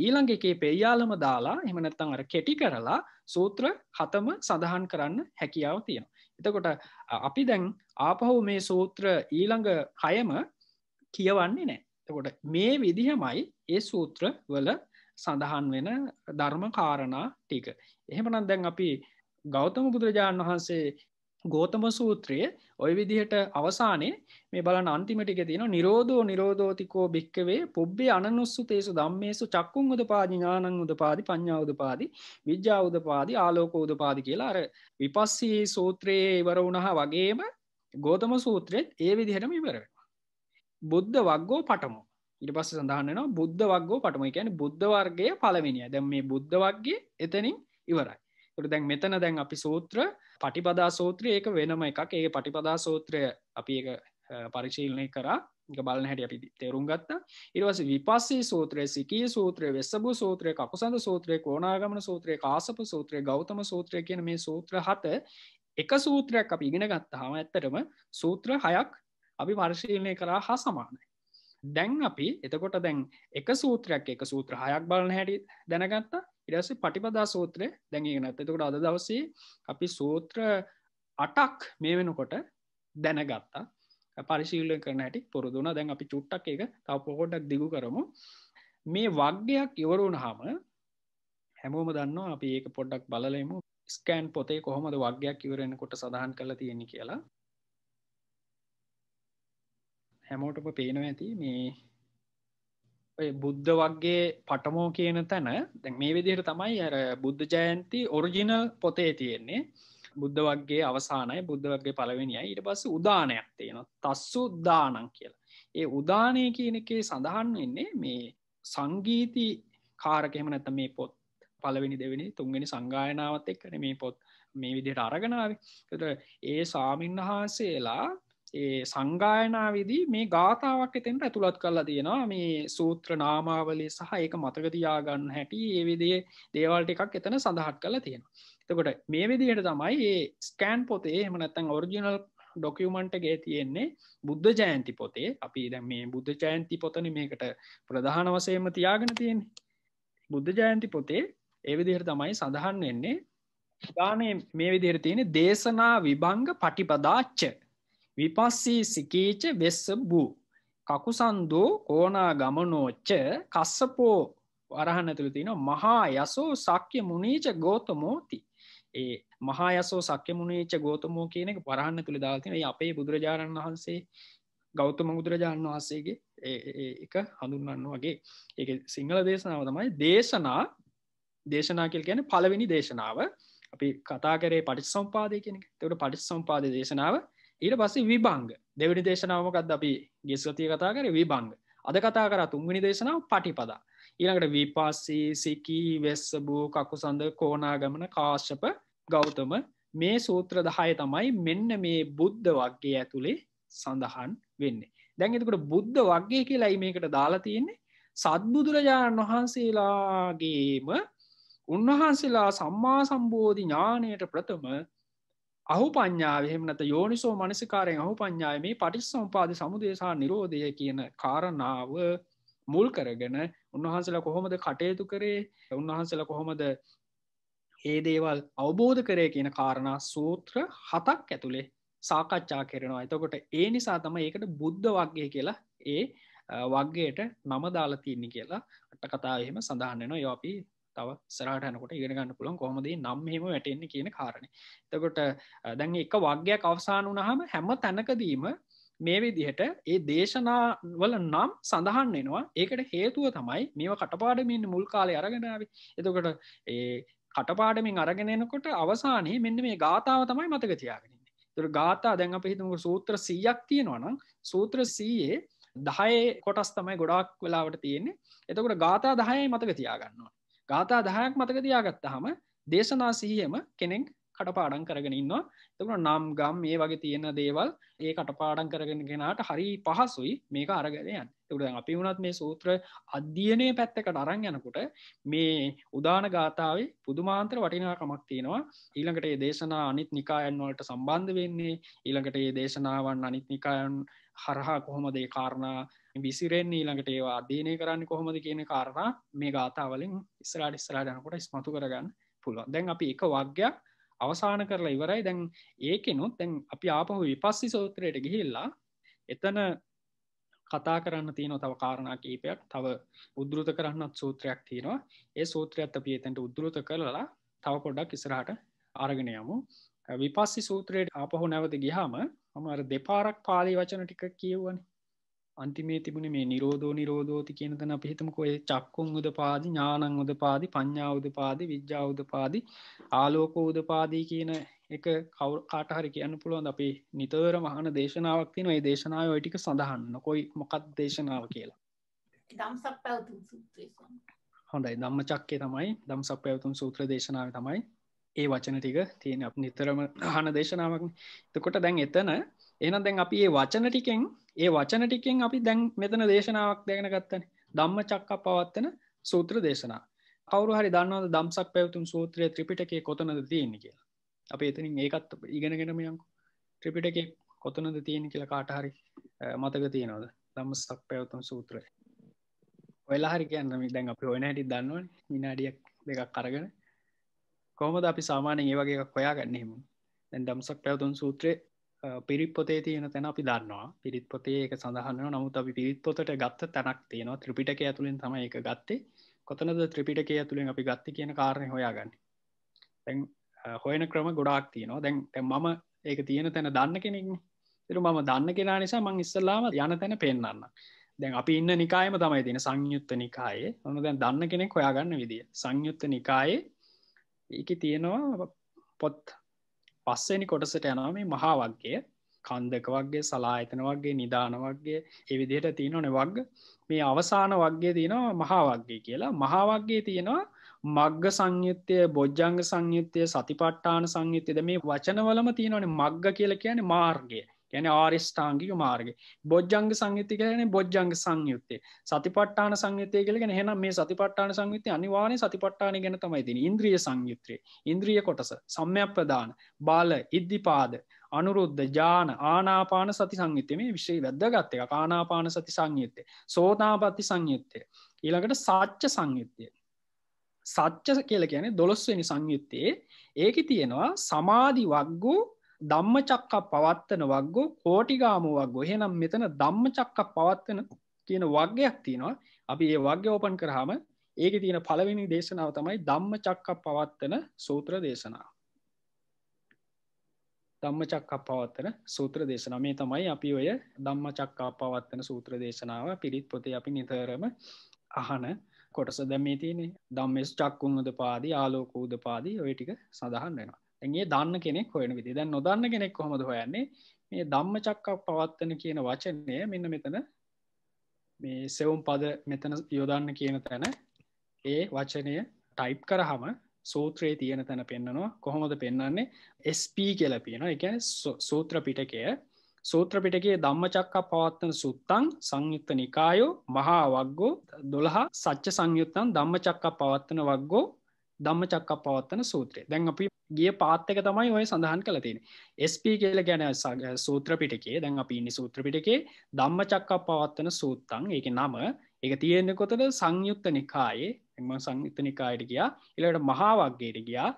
ඊළඟ එකේ පෙයාලම දාලා එමනත්තං අර කෙටි කරලා සූත්‍ර හතම සඳහන් කරන්න හැකියාව තියෙන. එතකොට අපි දැන් ආපහු මේ සූත්‍ර ඊළඟ හයම කියවන්නේ නෑ. එතකොට මේ විදිහමයි ඒ සූත්‍ර වල සඳහන් වෙන ධර්ම කාරණා ටික. එහෙමනම් දැන් අපි ගෞතම බුදුරජාණන් වහන්සේ ගෝතම සූත්‍රයේ ඔය විදිහට අවසානයේ මේ බලන අන්තිමටික තියෙන නිරෝධෝ නිරෝධෝතිකෝ භික්කවේ පුබ්බේ අනනුස්සු තේසු දම්මේසු චක්කුන් උදපාදිඥානං උදපාදි පඤ්ඥාවදපාදි විද්‍යා උදපාදි ආලෝකෝදපාදි කියලා අර විපස්සී සූත්‍රයේ ඉවර වුණහ වගේම ගෝතම සූත්‍රයත් ඒ විදිහටම ඉවරෙන. බුද්ධ වක්ගෝ පටමු ඉට පස්ස සඳහන්නනවා බුද්ධ වක්ගෝ පටම එකැන බුද්ධ වර්ගේ පලවෙනිය දැම් මේ බුද්ධ වක්ගේ එතනින් ඉවරයි. තුර දැන් මෙතන දැන් අපි සූත්‍ර පටිපදා සූත්‍රය ඒක වෙනම එකක් ඒ පටිපදා සූත්‍රය අපි පරිශීලනය කරා බලන හැට අපි තේරුම් ගත්තා ඉරවස විපස්සේ සූත්‍රය සිකී සූත්‍රය වෙස්සබ සූත්‍රය කකුසඳ සූත්‍රය කෝනාගමන සූත්‍රය කාසප සූත්‍රය ගෞතම සූත්‍රය කියන මේ සූත්‍ර හත එක සූත්‍රයක් අප ඉගෙන ගත්තාම ඇත්තටම සූත්‍ර හයක් අපි වර්ශීලනය කරා හා සමානයි දැන් අපි එතකොට දැන් එක සූත්‍රයක් එක සූත්‍ර හයක් බලන හැටි දැනගත්තා ඉරස පටිපදා සූත්‍රය දැඟගෙන ඇතකට අද දවසේ අපි සූත්‍ර අටක් මේ වෙනකොට දැනගත්තා පරිශීල කරන ඇටි පුරුදුන දැන් අපි චුට්ටක් එක තව පොහොඩක් දිගු කරමු මේ වග්‍යයක් ඉවරුණ හාම හැමෝම දන්න අපි ඒක පොඩ්ඩක් බලලෙමු ස්කෑන් පොතේ කොහොමද වග්‍යයක් ඉවරෙන කොට සඳහන් කළ තියෙන කියලා හැමෝටම පේනවා ඇති මේ බුද්ධ වගේ පටමෝ කියන තැන දැ මේ විදිහට තමයි අර බුද්ධ ජයන්ති ඔරිජිනල් පොතේ තියෙන්නේ බුද්ධ වගේ අවසානයි බුද්ධ වගේ පලවෙනියි ඉට පස්ස උදානයක් තියෙන තස්සු දානං කියලා ඒ උදානය කියනකේ සඳහන් වෙන්නේ මේ සංගීති කාරකෙම නැත මේ පොත් පලවෙනි දෙවෙනි තුන්ගනි සංගායනාවත් එක්කන මේ පොත් මේ විදිහට අරගෙනාව ඒ සාමීන් වහන්සේලා ඒ සංගායනාවේදී මේ ගාථාවක් එතෙන්ට ඇතුළත් කරලා තියෙනවා මේ සූත්‍ර නාමාවලි සහ ඒක මතකතියාගන්න හැටි ඒවිදේ දේවල්ට එකක් එතන සඳහත් කරලා තියෙනවා තකොට මේ විදිහයට තමයි ඒ ස්කෑන් පොතේ එමනත්තන් ඔරිජිනල් ඩොකමන්ටගේ තියෙන්නේ බුද්ධ ජයන්ති පොතේ අපි දැ මේ බුද්ධ ජයන්ති පොතන මේකට ප්‍රධාන වසයම තියාගෙන තියෙන්නේ බුද්ධ ජයන්ති පොතේ ඒවිදිහට තමයි සඳහන් වෙන්නේ ගානය මේ විදිර තියෙන දේශනා විභංග පටිපදාච්ච විපස්සී සිකීච වෙස්ස බූ. කකුසන්දෝ ඕනා ගමනෝච්ච කස්සපෝ වරහනතුළ තින මහා යසෝ සක්්‍ය මුණීච ගෝතමෝති. ඒ මහා යසෝ සක්්‍ය මුණේච ගෝතමෝ කියනෙක පරහන්න තුළ දාතින අපේ බුදුරජාණන් වහන්සේ ගෞතම බුදුරජාණන් වහන්සේගේ එක හඳුන්න්න වගේ ඒ සිංහල දේශනාව තමයි දේශනා දේශනා කල් ගැන පලවෙනි දේශනාව අපි කතා කරේ පටිස් සම්පාදය කෙනෙක් තවට පටිස් සම්පාද දේශනාව ඊට පස්සේ විබංග දෙවිනි දේශනාවමකක්ද අපි ගෙස්ගතිය කතා කර විබංග අද කතා කර තුන්ගනි දේශනාව පටිපදා ඊළඟට විපාස්සී සිකී වෙස්ස බූ කකු සඳ කෝනාගමන කාශ්‍යප ගෞතම මේ සූත්‍ර දහය තමයි මෙන්න මේ බුද්ධ වගේ ඇතුළේ සඳහන් වෙන්න දැන්ගතකට බුද්ධ වගේ කියලයි මේකට දාලා තියෙන්නේ සත්බුදුරජාණන් වහන්සේලාගේම උන්වහන්සේලා සම්මා සම්බෝධි ඥානයට ප්‍රථම අහු පඤ්ඥාව එහෙමනත යෝනිසෝ මනසිකාරයෙන් අහු පඤ්ඥාය මේ පටිස් සම්පාද සමුදේසා නිරෝධය කියන කාරණාව මුල් කරගෙන උන්වහන්සලා කොහොමද කටයුතු කරේ උන්වහන්සලා කොහොමද ඒ දේවල් අවබෝධ කරය කියන කාරණා සූත්‍ර හතක් ඇතුළේ සාකච්ඡා කරනවා එතකොට ඒ නිසා තම ඒකට බුද්ධ වගේ කියලා ඒ වගේට නම දාලතින්නේ කියලා අට කතා එහෙම සඳහන්නවා යොපී තව සරට යනකොට ඉගෙන ගන්න පුළන් කොමදේ නම් හෙම වැටෙන්නේ කියන කාරණ තකොට දැන් එක වග්‍යයක් අවසාන වනහම හැම තැනකදීම මේ විදිහට ඒ දේශනාවල නම් සඳහන් වෙනවා ඒකට හේතුව තමයි මේව කටපාඩමින් මුල් කාලය අරගෙනාව එතකොට ඒ කටපාඩමින් අරගෙනනකොට අවසානයේ මෙන්න මේ ගාථාව තමයි මතක තියාගෙනන්නේ තුර ගාතා දැන් අප හිතම සූත්‍ර සීයක් තියෙනවනම් සූත්‍ර සීයේ දහය කොටස් තමයි ගොඩක් වෙලාවට තියෙන්නේ එතකොට ගාතා දහය මතක තියාගන්නවා ගාතා දහයක් මතක තියාගත්තහම දේශනා සිහියම කෙනෙක් කටපාඩන් කරගෙන ඉන්නවා තකට නම් ගම් මේ වගේ තියෙන දේවල් ඒ කටපාඩන් කරගෙන ගෙනට හරි පහසුයි මේක අරගරයන් තුට අපි වුණත් මේ සූත්‍ර අධ්‍යයනය පැත්තකට අරං යනකුට මේ උදාන ගාථාවේ පුදුමාන්ත්‍ර වටිනාකමක් තියෙනවා ඊළඟට ඒ දේශනා අනිත් නිකායන් වලට සම්බන්ධ වෙන්නේ ඊළඟට ඒ දේශනාවන් අනිත් නිකායන් හරහා කොහොමදේ කාරණා විසිරෙන් ඊළඟට ඒවා අධීනය කරන්න කොහොමද කියන කාරණ මේ ගාතාවලින් ඉස්සරාට ඉස්සරලා යනකොට ඉස්මතු කරගන්න පුළුවන් දැන් අපි එක වග්‍යයක් අවසාන කරලා ඉවරයි දැන් ඒකෙනුත් දැන් අපි ආපහු විපස්සි සෝත්‍රයට ගිහිල්ලා එතන කතා කරන්න තියෙන තව කාරණා කීපයක් තව උද්දෘත කරන්නත් සූත්‍රයක් තියෙනවා ඒ සූත්‍රයක්ත් අපි එතැන්ට උද්දෘත කරලා තව පොඩක් ඉස්රහට අරගෙන යමු විපස්සි සූත්‍රයට අපහු නැවත ගිහාම අමර දෙපාරක් පාලි වචන ටික කියවන අන්තිමේ තිබුණ මේ නිරෝධෝ නිරෝධෝති කියන තැන අපි හිතමුකෝ ඒ චක්කුන් උදපාදි ඥානං උදපාදි පඤ්ඤා උදපාදි විද්‍යා උදපාදි ආලෝකෝ උදපාදි කියන එක කවු කාට හරි කියන්න පුළුවන් අපි නිතවර මහන දේශනාවක් තියෙනවා ඒ දේශනාව ඔය ටික සඳහන් නොකොයි මොකක් දේශනාව කියලා දම්සක් පැවතුම් සූත්‍රය හොඳයි දම්ම චක්කේ තමයි දම්සක් පැවතුම් සූත්‍ර දේශනාව තමයි ඒ වචන ටික තියෙන අප නිතරම හන දේශනාවක් තකොට දැන් එතන එන දැන් අපි ඒ වචන ටිකෙන් ඒ වචන ටිකෙන් අපි දැන් මෙතන දේශනාවක් දැගෙන ගත්තන දම්ම චක්ක පවත්වන සූත්‍ර දේශනා කවරු හරි දන්නවද දම්සක් පැවතුන් සූත්‍රය ත්‍රිපිටකේ කොතනද තියෙන කියලා අප එතනින් ඒකත් ඉගෙනගෙනම යංකු ත්‍රිපිටකේ කොතනද තියෙන කියලා කාටහරි මතක තියෙනවද දම්සක් පැවතුන් සූත්‍රය ඔල්ලාහරි කියන්නම දැන් අපි ඔයන හැටි දන්නවන විනාඩියක් දෙකක් කරගෙන කොහොමද අපි සාමානෙන් ඒ වගේ එකක් කොයා ගන්නෙමු දැන් දම්සක් පැවතුන් සූත්‍රය පිරිත් පොතේ තියෙන තැන අපි දන්නවා පිරිත් පොතේ එක සඳහන්න නමුත් අපි පිරිත් පොතට ගත්ත තැනක් තියෙනවා ත්‍රිපිටක ඇතුළින් තම එක ගත්තේ කොතනද ත්‍රිපිටකය ඇතුළින් අපි ගත්ත කියන කාරණය හොයාගන්න තැන් හොයන ක්‍රම ගොඩාක් තියෙනවා දැන් මම ඒක තියෙන තැන දන්න කෙනෙක් තරු මම දන්න කෙනා නිසා මං ඉස්සල්ලාම යන තැන පෙන්න්න දැන් අපි ඉන්න නිකායම තමයි තියෙන සංයුත්ත නිකායේ ඔන්න දැන් දන්න කෙනෙක් හොයාගන්න විදිිය සංයුත්ත නිකායේ ඒක තියෙනවා පොත් පස්සනි කොටසට යනම මහා වක්ගේ කන්දක වගේ සලායතන වගේ නිධාන වගේ එවිදියට තියෙනවන වග මේ අවසාන වගේ තියෙනවා මහා වගේ කියලා මහා වගේ තියෙනවා මග්ග සංයුත්තය බොජ්ජංග සංයුත්තය සතිපට්ඨාන සංයුත්තයද මේ වචනවලම තියෙනවන මග්ග කියල කියන මාර්ගය ගැන ආරිස්ථාංගික මාර්ග බොජ්ජංග සංයුති කියන බොජ්ජංග සංයුත්තේ සතිපට්ටාන සංයතය කලගෙන හෙන මේ සතිපට්ටාන සංයුත්‍ය අනිවාන සතිපට්ටාන ගැන තමයිති ඉන්ද්‍රිය සංයුත්‍රයේ ඉන්ද්‍රිය කොටස සම්‍යප්‍රධාන බාල ඉද්ධිපාද අනුරුද්ධ ජාන ආනාපාන සති සංයුත්තය මේ විශ්ෂය වැදගත්තය ආනාපාන සති සංයුත්තය සෝතාපත්ති සංයුත්තය ඊළඟට සාච්ච සංයුත්තය සච්ච කියල කියන දොළොස්වනි සංයුත්තයේ ඒක තියෙනවා සමාධි වක්ගූ ධම්ම චක්ක පවත්වන වක්ගෝ කෝටිගාම වක්ගෝ හෙනම් මෙතන ධම්ම චක්ක පවත්වන තියෙන වගයක් තියෙනවා අපි ඒ වග්‍ය ඕපන් කරහම ඒක තියෙන පළවෙනි දේශනාව තමයි ධම්ම චක්ක පවත්වන සූත්‍ර දේශනා ධම්ම චක්ක පවත්වන සූත්‍ර දේශන මේ තමයි අපි ඔය ධම්ම චක්කා පවත්වන සූත්‍ර දේශනාව පිරිත් පොතේ අපි නිතරම අහන කොටස දැමේ තියනෙ ධම්මස් චක්කුන් උද පාදී ආලෝකූද පාදී ඔය ටික සඳහන් වෙනවා ඇගේ දන්න කෙනෙක් හොයන විදි දැන් නොදන්න කෙනෙක් කොමද හොයන්නේ මේ දම්ම චක්කක් පවත්වන කියන වචනය මෙන්න මෙතන මේ සෙවුම් පද මෙතන යොදන්න කියන තැන ඒ වචනය ටයිප් කරහම සූත්‍රයේ තියෙන තැන පෙන්න්නනවා කොහොමද පෙන්න්නන්නේ SP කියලපියෙන එක සූත්‍ර පිටකය සූත්‍ර පිටකේ දම්ම චක්ක පවත්තන සුත්තං සංයුත්ත නිකායෝ මහා වක්ගෝ දොළහා සච්ච සංයුත්තන් දම්ම චක්ක පවත්තන වක්ගෝ දම්ම චක්ක පවත්තන සූත්‍රය දැන් අපි ගිය පාත්තක තමයි ඔය සඳහන් කළ තියෙන SP කියල ගැන සූත්‍රපිටකේ දැන් අපි ඉන්න සූත්‍රපිටකේ දම්ම චක්කක් පවත්වන සූත්තන් ඒක නම එක තියෙන්න්න කොතද සංයුත්ත නිකායේ එම සංයුත්ත නිකායට ගියා එලට මහා වක්ගේයට ගියා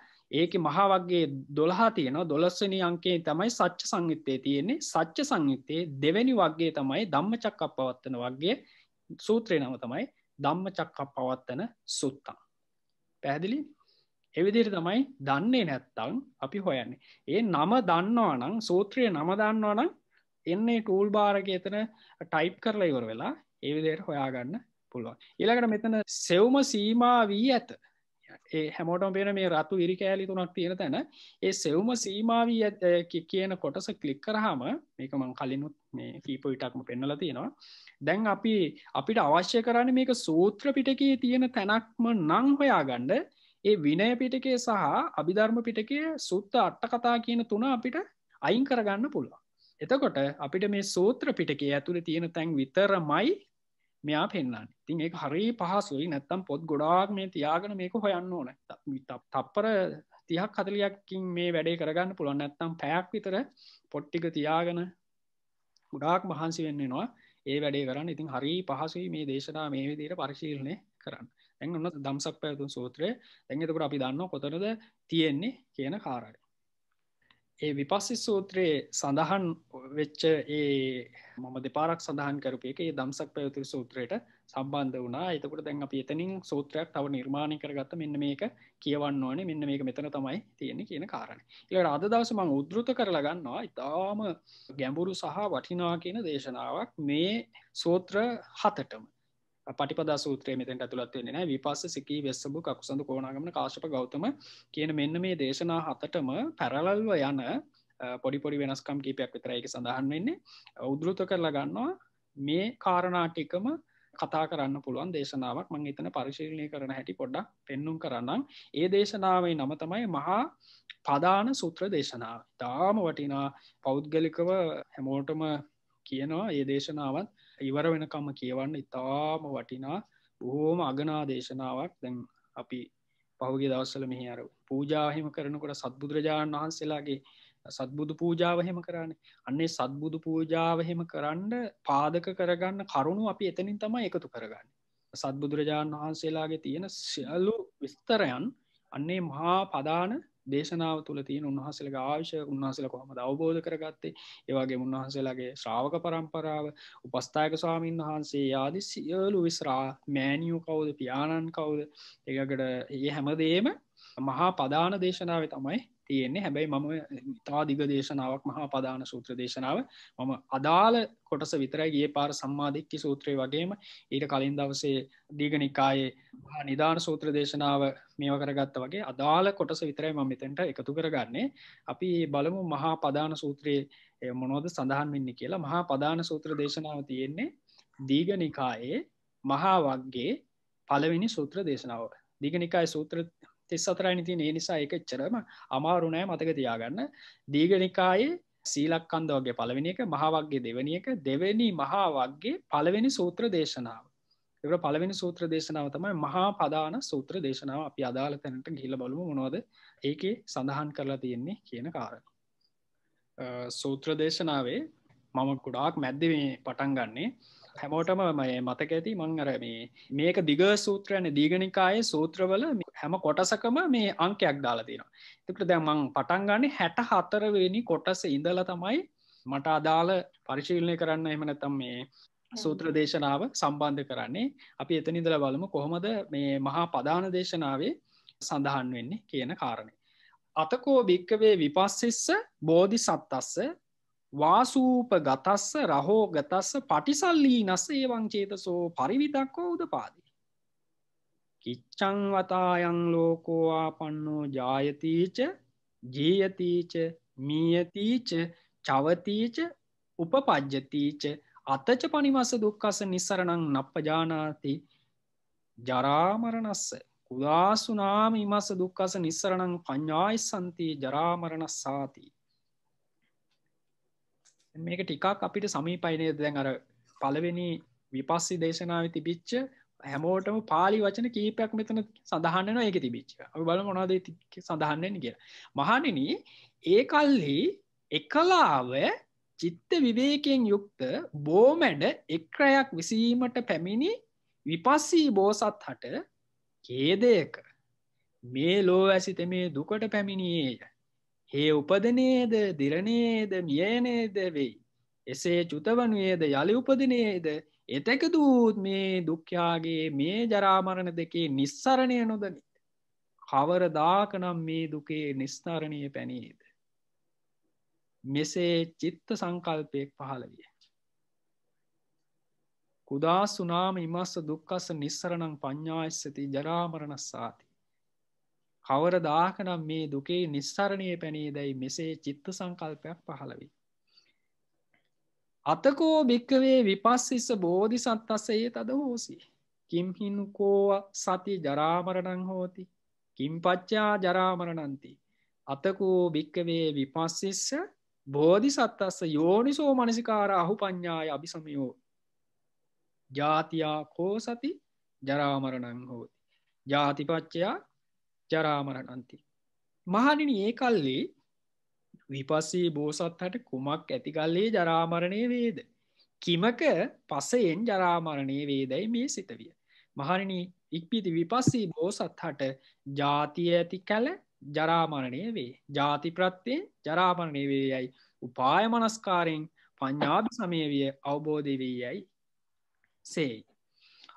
ඒක මහා වගේ දොළහා තියනවා දොලස්වනි අංකේ තමයි සච්ච සංයුත්තය තියෙන්නේ සච්ච සංයුත්තයේ දෙවැනි වගේ තමයි දම්ම චක්කක් පවත්වන වගේ සූත්‍රය නම තමයි දම්ම චක්කක් පවත්වන සුත්තා පැහැදිලි එවිදිර තමයි දන්නේ නැත්තං අපි හොයන්නේ ඒ නම දන්නවා නම් සූත්‍රය නම දන්නවා නම් එන්නේ ටූල් බාරක එතන ටයිප් කරලා ඉවර වෙලා ඒවිදියට හොයාගන්න පුළුවන් ඊළකට මෙතන සෙව්ම සීමා වී ඇත ඒ හැමෝටම පෙන මේ රතු ඉරි කෑලි තුනක් තියෙන තැන ඒ සෙව්ම සීමාවී කියන කොටස කලික් කරහම මේක මං කලිනුත් මේ කීප විටක්ම පෙන්නල තියෙනවා දැන් අපි අපිට අවශ්‍ය කරන්න මේක සූත්‍ර පිටකයේ තියෙන තැනක්ම නං හොයාගණ්ඩ ඒ විනය පිටකේ සහ අභිධර්ම පිටකේ සුත්ත අට්ට කතා කියන තුන අපිට අයින් කරගන්න පුළුවන්. එතකොට අපිට මේ සූත්‍ර පිටකේ ඇතුළ තියෙන තැන් විතර මයි මෙයා පෙන්න්න තින් ඒ හරි පහසුයි නැත්තම් පොත් ගොඩාක් මේ තියාගෙන මේක හොයන්න ඕන තප්පර තියක් කතලයක්කින් මේ වැඩේ කරගන්න පුළුවන් නැත්තම් පැයක් විතර පොට්ටික තියාගෙන ගොඩාක් මහන්සි වෙන්නෙනවා ඒ වැඩේ කරන්න ඉතින් හරි පහසුයි මේ දේශනා මේ විදියට පරිශීලනය කරන්න ඇ ඔන්න දම්සක් පැතුන් සූත්‍රය ඇඟතකට අපි දන්න කොතනද තියෙන්නේ කියන කාරයි. ඒ විපස්සි සූත්‍රයේ සඳහන් වෙච්ච ඒ මම දෙපාරක් සඳහන් කරපය ඒ දම්සක් පැවතුර සූත්‍රයට සම්බන්ධ වනා එතකට දැන් අප එතනින් සූත්‍රයක් තව නිර්මාණය කරගත්ත මෙන්න මේක කියවන්න ඕනේ මෙන්න මේක මෙතන තමයි තියෙන කියන කාරණ ඒ අද දවස මං උදෘත කරලගන්නවා ඉතාම ගැඹුරු සහ වටිනා කියන දේශනාවක් මේ සූත්‍ර හතටම පටිපදා සූත්‍රය මෙතෙන්ට ඇතුළත් වෙන්නේ නෑ විපස්ස සිකී වෙස්සබු කකුසඳු කෝණාගමන කාශ්‍යප ගෞතම කියන මෙන්න මේ දේශනා හතටම පැරලල්ව යන පොඩිපොඩි වෙනස්කම් කීපයක් විතරයික සඳහන් වෙන්නේ උදෘත කරලා ගන්නවා මේ කාරණාටිකම කතා කරන්න පුළුවන් දේශනාවක් මං එතන පරිශීලනය කරන හැටි පොඩ්ඩක් පෙන්නුම් කරන්නම් ඒ දේශනාවේ නම තමයි මහා පදාන සූත්‍ර දේශනාව තාම වටිනා පෞද්ගලිකව හැමෝටම කියනවා ඒ දේශනාවත් ඉවර වෙනකම කියවන්න ඉතාම වටිනා බොහෝම අගනා දේශනාවක් දැන් අපි පහුගේ දවස්සල මෙහි අර පූජාහිම කරනකොට සත්බුදුරජාණන් වහන්සේලාගේ සත්බුදු පූජාවහෙම කරන්න අන්නේ සත්බුදු පූජාවහෙම කරන්න පාදක කරගන්න කරුණු අපි එතනින් තමයි එකතු කරගන්න සත්බුදුරජාණන් වහන්සේලාගේ තියෙන සියල්ලු විස්තරයන් අන්නේ මහා පදාන දේශනාව තුළ තියෙන උන්වහසලක ආවිශය උන්හසල කොහම අවබෝධ කරගත්තේ ඒවගේ උන්වහන්සේලාගේ ශ්‍රාවක පරම්පරාව උපස්ථායක ස්වාමීන් වහන්සේ යාදි සියලු විස්රා මෑනියූ කවුද පියාණන් කවුද ඒකට ඒ හැමදේම මහා පදාන දේශනාව තමයි තියෙන්නේ හැබැයි මම ඉතා දිග දේශනාවක් මහා පදාන සූත්‍ර දේශනාව මම අදාළ කොටස විතරයිගේ පාර සම්මාධික්්‍ය සූත්‍රය වගේම ඊට කලින් දවසේ දීගනිකායේ නිධාන සූත්‍ර දේශනාව මේව කරගත්ත වගේ අදාළ කොටස විතරයි මම මෙතැන්ට එකතු කරගන්නේ අපි බලමු මහා පදාන සූත්‍රයේ මොනෝද සඳහන් වෙන්න කියලා මහා පදාන සූත්‍ර දේශනාව තියෙන්නේ දීගනිකායේ මහා වක්ගේ පළවෙනි සූත්‍ර දේශනාව දිගනිකායි සූත්‍ර තිස් අතරයි තින් ඒ නිසා එක එච්චරම අමාරුණෑ මතක තියාගන්න දීගනිකායි සීලක්කන්ද වගේ පළවෙනි එක මහාවක්ගේ දෙවනි එක දෙවැනි මහා වක්ගේ පළවෙනි සූත්‍ර දේශනාව එවට පළවෙනි සූත්‍ර දේශනාව තමයි මහා පදාන සූත්‍ර දේශනාව අපි අදාළ තැනට ගිල බලමු මොනවද ඒක සඳහන් කරලා තියෙන්නේ කියන කාරණ. සූත්‍ර දේශනාවේ මම ගොඩාක් මැද්ද මේ පටන් ගන්නේ හැමෝටම මය මතක ඇති මං අර මේ මේක දිග සූත්‍රයන දීගනිකාය සූත්‍රවල හැම කොටසකම මේ අංකයක් දාලා තියෙනවා එතකට දැමං පටන්ගන්න හැට හතරවෙනි කොටස ඉඳල තමයි මට අදාළ පරිශීලනය කරන්න එමනැතම් මේ සූත්‍ර දේශනාව සම්බන්ධ කරන්නේ අපි එතනිදල බලමු කොහොමද මේ මහා පධාන දේශනාවේ සඳහන් වෙන්නේ කියන කාරණය. අතකෝ භික්කවේ විපස්සිස්ස බෝධි සත්තස්ස වාසූප ගතස්ස රහෝ ගතස්ස පටිසල්ලී නස්සේ වංචේතසෝ පරිවිතක්කෝ උද පාදි. කිච්චං වතායං ලෝකෝවා පන්නෝ ජායතීච ජීයතීච මීයතීච චවතීච උපපජ්ජතීච අතච පනිවස දුක්කස නිසරණං නප්පජානාති ජරාමරණස්ස කුදාසුනාම ඉමස දුක්කස නිස්සරණං පඥායි සන්ති ජරාමරණ සාති. මේක ටිකක් අපිට සමීපයිනය දැන් අර පළවෙනි විපස්සි දේශනාව තිබිච්ච හැමෝටම පාලි වචන කීපයක් මෙතන සඳහන්නන ඒක තිබිච්ච බල මොනාද සඳහන්නන කියලා මහනින ඒ කල්හි එකලාව චිත්ත විවේකෙන් යුක්ත බෝමැඩ එක්රයක් විසීමට පැමිණි විපස්සී බෝසත් හට කේදයක මේ ලෝ ඇසිත මේ දුකට පැමිණියේය හේ උපදනේද දිරණේද මියනේද වෙයි එසේ චුතවනුයේද යළි උපදිනේද එතැකදූත් මේ දුක්ඛයාගේ මේ ජරාමරණ දෙකේ නිස්සරණය නොදනි. කවර දාකනම් මේ දුකේ නිස්ථරණය පැනීද. මෙසේ චිත්ත සංකල්පයෙක් පහළ විය. කුදා සුනාම ඉමස්ස දුක්කස නිස්සරණං පඤ්ඥායිස්සති ජරාමරණ සාති. කවර දාකනම් මේ දුකේ නිස්සරණය පැනී දැයි මෙසේ චිත්ත සංකල්පයක් පහළවී. අතකෝ භික්කවේ විපස්සිස බෝධි සත්තසයේ තද හෝසි. කිම්හිනුකෝ සති ජරාමරණං හෝති. කිම්පච්චා ජරාමරණන්ති. අතකෝ භික්කවේ විපස්සිස්ස බෝධි සත්තස්ස යෝනිසෝ මනසිකාර අහු ප්ඥාය අභිසමයෝ. ජාතියා කෝ සති ජරාමරණං හෝති. ජාතිපච්චයා ජරාමරණන්ති. මහනිනි ඒ කල්ලි විපස්සේ බෝසත්හට කුමක් ඇතිකල්ලේ ජරාමරණය වේද. කිමක පසයෙන් ජරාමරණය වේදැයි මේ සිතවිය. මහරණ ඉක්පිති විපස්සී බෝසත්හට ජාතිය ඇති කැල ජරාමරණය වේ. ජාති ප්‍රත්තියෙන් ජරාමරණය වේ යයි උපාය මනස්කාරෙන් පඤ්ඥාභ සමය විය අවබෝධ වී යයි. සේයි.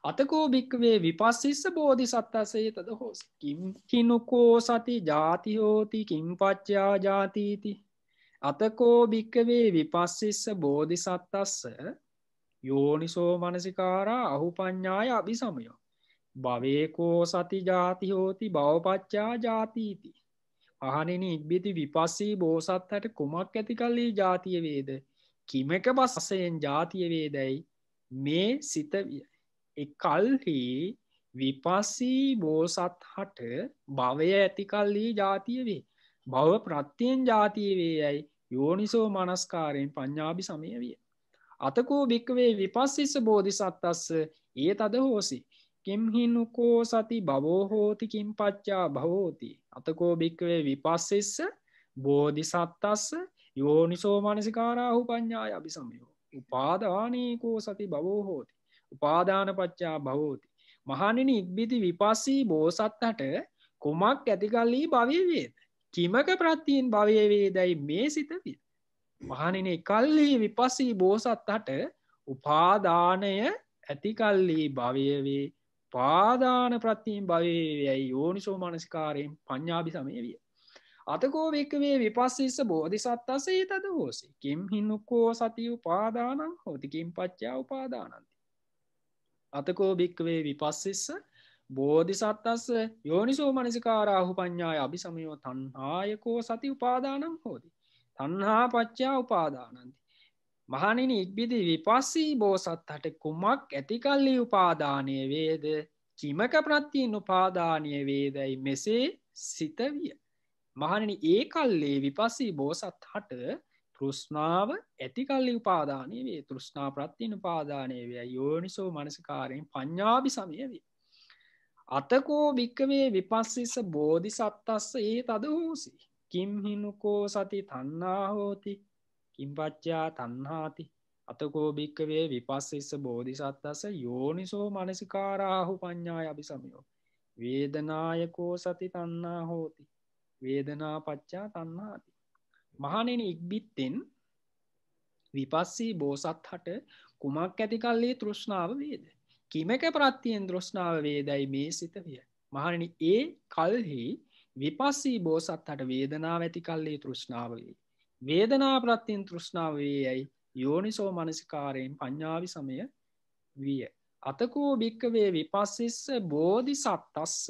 අතකෝ භික්වේ විපස්සිස්ස බෝධි සත්තාසේ තද හෝස් කිනුකෝ සති ජාතිහෝති කින්පච්චා ජාතීති අතකෝ භික්කවේ විපස්සිස්ස බෝධි සත්තස්ස යෝනිසෝ මනසිකාරා අහු ප්ඥාය අභි සමයෝ. භවේකෝ සති ජාතිහෝති බවපච්චා ජාතීති. අහනෙන ඉක්බිති විපස්සී බෝසත්හට කුමක් ඇති කල්ලී ජාතිය වේද. කිමක බස්සයෙන් ජාතිය වේදැයි මේ සිතවිය. එකල්හි විපස්සී බෝසත් හට භවය ඇතිකල්ලී ජාතිය වේ. භව ප්‍රත්තියෙන් ජාතිය වේ යැයි යෝනිසෝ මනස්කාරයෙන් පඤ්ඥාබි සමය විය. අතකෝ භික්වේ විපස්සිස බෝධිසත්තස්ස ඒ තද හෝසි. කෙම්හිනුකෝ සති බවෝහෝති කින් පච්චා භවෝති. අතකෝ භික්වේ විපස්සෙස්ස බෝධිසත්තස්ස යෝනිසෝ මනසිකාරාහු පඤ්ඥාය අභි සමයෝ. උපාදානීකෝ සති බවෝහෝති. උපාදානපච්චා භවෝති. මහනිනි ඉක්බිති විපස්සී බෝසත්හට කුමක් ඇතිකල්ලී භවයවේද. කිමක ප්‍රත්තිීන් භවයවේ දැයි මේ සිතවිය. මහනින කල්ලි විපස්සී බෝසත්හට උපාදානය ඇතිකල්ලී භවයවේ පාදාන ප්‍රත්තිීන් භවයයි යෝනිසෝ මනසිකාරයෙන් පඤ්ඥාබි සමය විය. අතකෝ වික්වේ විපස්සිස බෝධිසත්තසේ තද හෝසි. කිම් හිනුකෝ සති උපාදානං හෝතිකින් පච්චා උපාදානන්ති. අතකෝ භික්වේ විපස්සෙස්ස බෝධිසත්තස්ස යෝනිසෝ මනසිකාරාහු පඤ්ඥාය අභි සමයෝ තන්හායකෝ සති උපාදානං හෝදි. තන්හා පච්චා උපාදානන්ති. මහනින ඉක්බිදි විපස්සී බෝසත්හට කුමක් ඇතිකල්ලි උපාදානය වේද කිමක ප්‍රත්තියෙන් උපාදානය වේදැයි මෙසේ සිතවිය. මහනිනි ඒ කල්ලේ විපස්සී බෝසත් හට තෘෂ්ණාව ඇතිකල්ලි උපාදානය වේ තෘෂ්නා ප්‍රත්තින උපාදානය වේ යෝනිසෝ මනසිකාරයෙන් පඤ්ඥාබි සමය වේ. අතකෝ භික්කවේ විපස්සිස බෝධි සත්තස්ස ඒ තද වූසි. කිම්හිනුකෝ සති තන්නාහෝති කිම්පච්චා තන්හාති අතකෝ භික්කවේ විපස්සිස්ස බෝධි සත්තස යෝනිසෝ මනසිකාරාහු පඤ්ඥා අභි සමයෝ. වේදනායකෝ සති තන්නා හෝති වේදනා පච්චා තන්නාති මහනෙන ඉක්බිත්තෙන් විපස්සී බෝසත් හට කුමක් ඇති කල්ලේ තෘෂ්ණාව වේද. කිමක ප්‍රත්තියෙන් දෘෂ්ණාව වේදයි මේ සිත විය. මහනනි ඒ කල්හි විපස්සී බෝසත් හට වේදනා ඇති කල්ලේ තෘෂ්ණාව වේ. වේදනා ප්‍රත්තියෙන් තෘෂ්ණාව වේ යැයි යෝනිසෝ මනසිකාරයෙන් පඤ්ඥාවි සමය විය. අතකෝ භික්කවේ විපස්සිස්ස බෝධි සත්තස්ස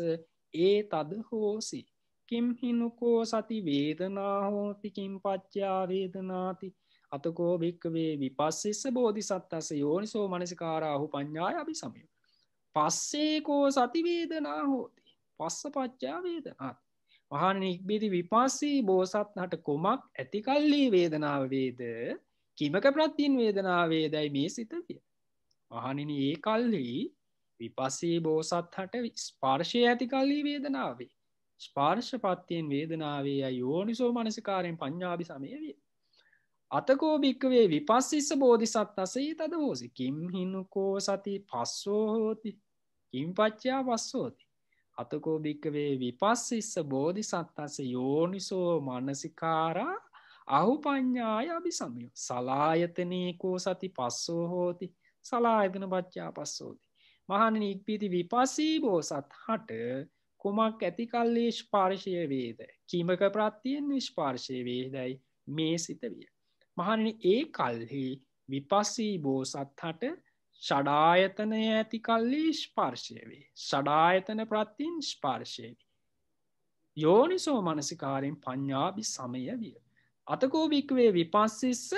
ඒ තද හෝසිී. කිම් හිනුකෝ සති වේදනා හෝතිකින් පච්චා වේදනාති අතකෝ භික්කවේ විපස්සෙස බෝධි සත්තස යෝනිසෝ මනසිකාරාහු පඤ්ඥාය අභි සමය පස්සේකෝ සතිවේදනා හෝති පස්ස පච්චා වේදනාත් වහන නික්බිති විපස්සී බෝසත් හට කොමක් ඇතිකල්ලී වේදනාව වේද කිමක ප්‍රත්තින් වේදනාවේදැයි මේ සිතවිය. වහනින ඒ කල්හි විපස්සී බෝසත් හට ස්පර්ශය ඇතිකල්ලී වේදනාවේ. ස්පාර්ශපත්තියෙන් වේදනාවේ යෝනිසෝ මනසිකාරයෙන් පඤ්ඥාබි සමයවිය. අතකෝ භික්කවේ විපස්සිස්ස බෝධිසත් අසේ තද හෝසි කිම් හිනුකෝ සති පස්සෝහෝති කිම් පච්චා පස්සෝති. අතකෝ භික්කවේ විපස්සිස්ස බෝධිසත් අස යෝනිසෝ මනසිකාරා අහු පඤ්ඥාය අභි සමයෝ සලායතනයකෝ සති පස්සෝ හෝති සලායතන පච්චා පස්සෝති. මහන ඉක්පීති විපස්සී බෝසත් හට කුමක් ඇතිකල්ලේ ස්පාර්ශය වේද කීමක ප්‍රත්තියෙන් නිෂ්පාර්ශය වේදැයි මේ සිත විය. මහනනි ඒ කල්හි විපස්සී බෝසත්හට ෂඩායතනය ඇතිකල්ලි ස්පාර්ශය වේ ෂඩායතන ප්‍රත්තින් ස්පාර්ශයවි. යෝනිසෝ මනසිකාරෙන් පඤ්ඥාබි සමය විය. අතකෝභික්වේ විපස්සිස්ස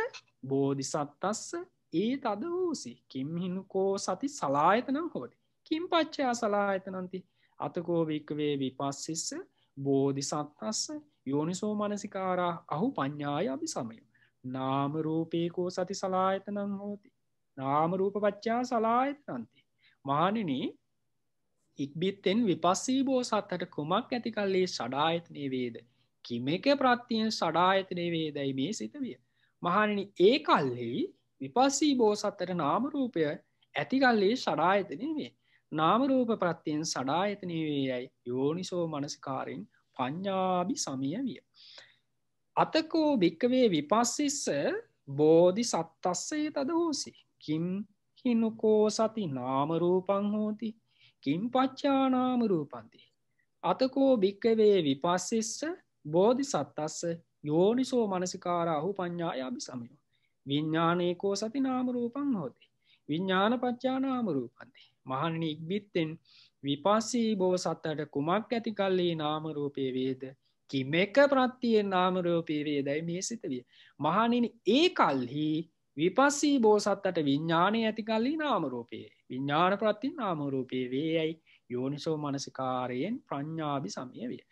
බෝධිසත්තස්ස ඒ තද වූසි කිම්හිනුකෝ සති සලායතනම් හෝඩි කින් පච්චයා සලායතනන්ති අතකෝ භික්කවේ විපස්සිස්ස බෝධිසත්වස්ස යෝනිසෝ මනසිකාරා අහු පඤ්ඥාය අභි සමය. නාමරූපයකෝ සති සලායතනං හෝති. නාමරූප පච්චා සලායතනන්ති. මානන ඉක්බිත්තෙන් විපස්සී බෝසත්හට කුමක් ඇති කල්ලේ සඩායතනය වේද. කිමක ප්‍රත්තියෙන් සඩායතනය වේදැයි මේ සිතවිය. මහනිනි ඒ කල්ලෙහි විපස්සී බෝසත්තට නාමරූපය ඇතිකල්ලේ සඩායතනය වේ. නාමරූප ප්‍රත්තියෙන් සඩායතනයේයයි යෝනිසෝ මනසිකාරෙන් පඤ්ඥාබි සමිය විය. අතකෝ භික්කවේ විපස්සිස්ස බෝධි සත්තස්සේ තද හෝසි. කිම් හිනුකෝ සති නාමරූපං හෝති කිම් පච්චානාමරූපන්ති. අතකෝ භික්කවේ විපස්සිස්ස බෝධි සත්තස්ස යෝනිසෝ මනසිකාරාහු පඤ්ඥායාබි සමයෝ. විඤ්ඥානයකෝ සති නාමරූපං හෝති. විඤ්ඥාන පච්චානාමරූපන්තිේ. මහන්න ඉක්බිත්තෙන් විපස්සී බෝසත්තට කුමක් ඇති කල්ලේ නාමරූපය වේද කිමෙක ප්‍රත්තියෙන් නාමරූපය වේදයි මේ සිතවිය. මහනිනි ඒ කල්හි විපස්සී බෝසත්තට විඤ්ඥානය ඇති කල්ලි නාමරූපයේ විඤ්ඥාන ප්‍රත්ති නාමරූපය වේයයි යෝනිසෝ මනසිකාරයෙන් ප්‍රඥ්ඥාබි සමය විය.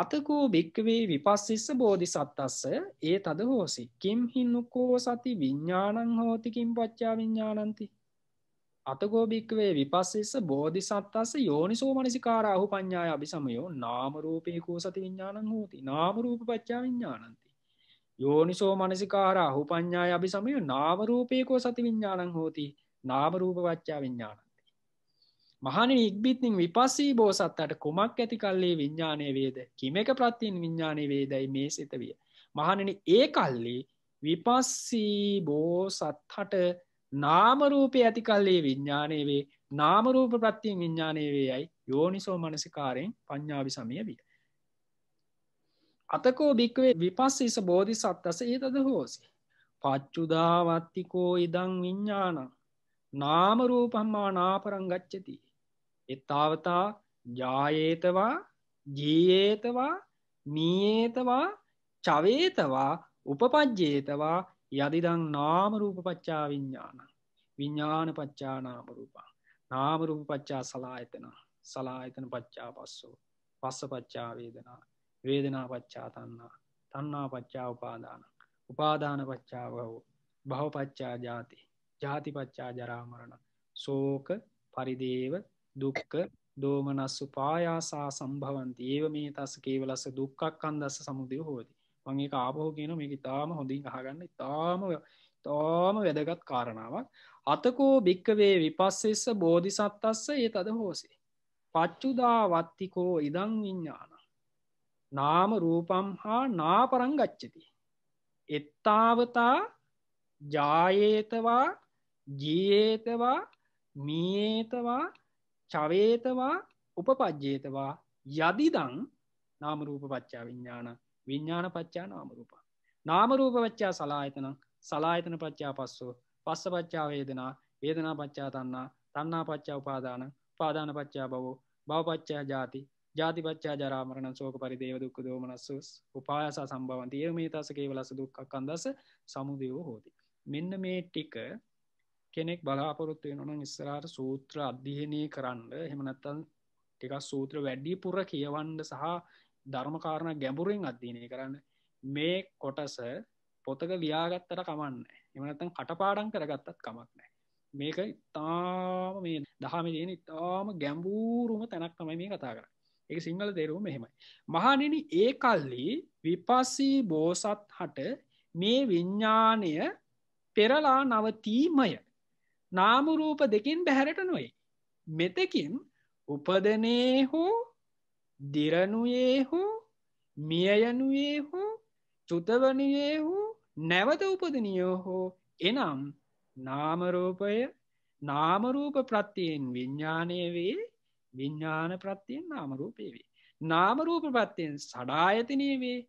අතකෝ භික්කවේ විපස්සිස්ස බෝධි සත්තස්ස ඒ තද හෝසි කිම් හින්නුකෝ සති විඤ්ඥානං හෝතිකින් පච්චා විඤ්ඥානන්ති අතගෝභික්වේ විපස්සෙස බෝධි සත්තාස යෝනිසෝ මනසිකාරාහු පඤ්ඥාය අභිසමයෝ නාමරූපයකෝ සති විඤ්ඥාණන් හෝති නාමරූප පච්චා විඤ්ඥානන්ති. යෝනිසෝ මනසිකාරාහු පඤ්ඥාය අභිසමය නාමරූපයකෝ සති විඤ්ඥාණන් හෝති නාමරූප පච්චා විඤ්ඥානන්ති. මහන ඉක්බිත්තිං විපස්සී බෝසත්තට කුමක් ඇති කල්ලේ විඤ්ඥානය වේද කිමක ප්‍රත්තින් විඤ්ඥානය වේදයි මේ සිතවිය. මහනනි ඒ කල්ලි විපස්සී බෝසත්හට නාමරූපය ඇතිකල්ලේ විඤ්ඥානය වේ නාමරූප ප්‍රත්තියෙන් විඤ්ඥානය වේ යයි යෝනිසෝ මනසිකාරයෙන් පඤ්ඥාවි සමය විය. අතකෝ භික්වේ විපස්සිස බෝධි සත්තස ඒතද හෝසි. පච්චුදාවත්තිකෝ ඉදං විඤ්ඥාන නාමරූපම්මා නාපරං ගච්චති. එත්තාවතා ජායේතවා ජීයේතවා මීයේතවා චවේතවා උපපජ්ජේතවා යදිදං නාම රූප පච්චා විඤ්ඥාන විඤ්ඥාන පච්චා නාම රූපා නාම රූප පච්චා සලායතන සලායතන පච්චා පස්සෝ පස්ස පච්චා වේදනා වේදනා පච්චා තන්නා තන්නා පච්චා උපාදාන උපාදාන පච්චා භව භවපච්චා ජාති ජාතිපච්චා ජරාමරණ සෝක පරිදේව දුක්ක දෝමනස්සු පායාසා සම්භවන්ති ඒව මේ තස කේවලස දුක්කක් අන්දස සමුදය හෝද මම ඒක ආපහු කියනවා මේක ඉතාම හොඳින් අහගන්න ඉතාම ඉතාම වැදගත් කාරණාවක් අතකෝ භික්කවේ විපස්සෙස්ස බෝධිසත්තස්ස ඒ තද හෝසේ පච්චුදාවත්තිකෝ ඉදං විඤ්ඥාන නාම රූපම් හා නාපරං ගච්චති එත්තාවතා ජායේතවා ජීඒතවා මියේතවා චවේතවා උපපජ්ජේතවා යදිදං නාමරූප පච්චා විඤ්ඥාන විඤ්ඥාන පච්චා නාමරූපා. නාමරූපවච්චා සලායතන සලායතන පච්චා පස්සෝ පස්ස පච්චා වේදනා වේදනා පච්චා තන්නා තන්නා පච්චා උපාදාන පාදාන පච්චා බව බවපච්චා ජාති ජාතිපච්චා ජරාමරණ සෝක පරිදේව දුක්ක දෝමනස්සුස් උපායස සම්බවන්ති ඒ මේ තස කේවලස දුක්ක් කන්දස සමුදයෝ හෝති. මෙන්න මේ ටික කෙනෙක් බලාපොරොත්තු වෙනන නිස්සරාට සූත්‍ර අධ්‍යයනය කරන්න හෙමනත්තන් ටික සූත්‍ර වැඩිපුර කියවන්ඩ සහ ධර්මකාරණ ගැඹුරෙන් අධ්‍යනය කරන්න මේ කොටස පොතක ලියාගත්තට කමන්න එමනත්තන් කටපාඩන් කරගත්තත් කමක් නෑ මේක ඉතාම මේ දහම දයන ඉතාම ගැම්බූරුම තැනක් තමයි මේ කතා කර එක සිංහල දේරුම මෙහෙමයි මහනෙන ඒ කල්ලි විපස්සී බෝසත් හට මේ විඤ්ඥානය පෙරලා නවතීමය නාමරූප දෙකින් බැහැරට නොයි මෙතකින් උපදනේ හෝ දිරනුයේ හෝ මියයනුයේ හෝ චුතවනයේ හෝ නැවත උපදනියෝ හෝ එනම් නාමරූපය නාමරූප ප්‍රත්තියෙන් විඤ්ඥානය වේ විඤ්ඥාන ප්‍රත්තියෙන් නාමරූපය වේ. නාමරූප ප්‍රත්තියෙන් සඩායතනය වේ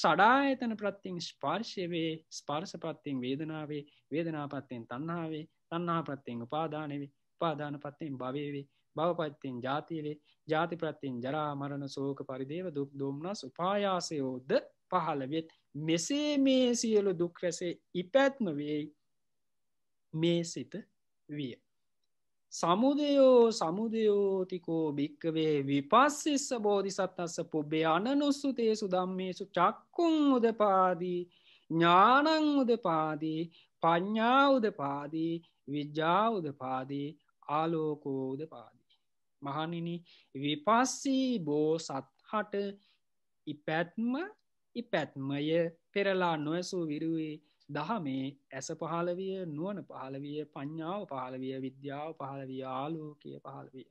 සඩායතන ප්‍රත්තිං ස්පර්ශය වේ ස්පර්ස පත්තිෙන් වේදනාවේ වේදනාපත්තියෙන් තන්නාවේ තන්නා ප්‍රත්තිෙන් උපාදානවේ පාදාන පත්තිෙන් භවේවේ භවපත්තෙන් ජාතියවේ ජාති ප්‍රත්තිෙන් ජරා මරණ සෝක පරිදේව දුක් දොම්න්නස් උපායාසයෝද පහළවෙත් මෙසේ මේ සියලු දුක්රැසේ ඉපැත්ම වෙයි මේ සිත විය. සමුදයෝ සමුදයෝතිකෝ භික්කවේ විපස්සිස්ස බෝධිසත්නස්ස පුබ්බේ අනනුස්සු තේසු දම්මේසු චක්කුන් උදපාදී ඥානං උදපාදී පඥ්ඥා උදපාදී විද්‍යා උදපාදී ආලෝකෝ උදපාදී. මහනිනි විපස්සී බෝ සත්හට ඉපැත්ම ඉපැත්මය පෙරලා නොයසූ විරුවේ දහමේ ඇස පහලවිය නුවන පහලවිය පඤ්ඥාව පහලවිය විද්‍යාව පහලවිය ආලෝකය පහලවිය.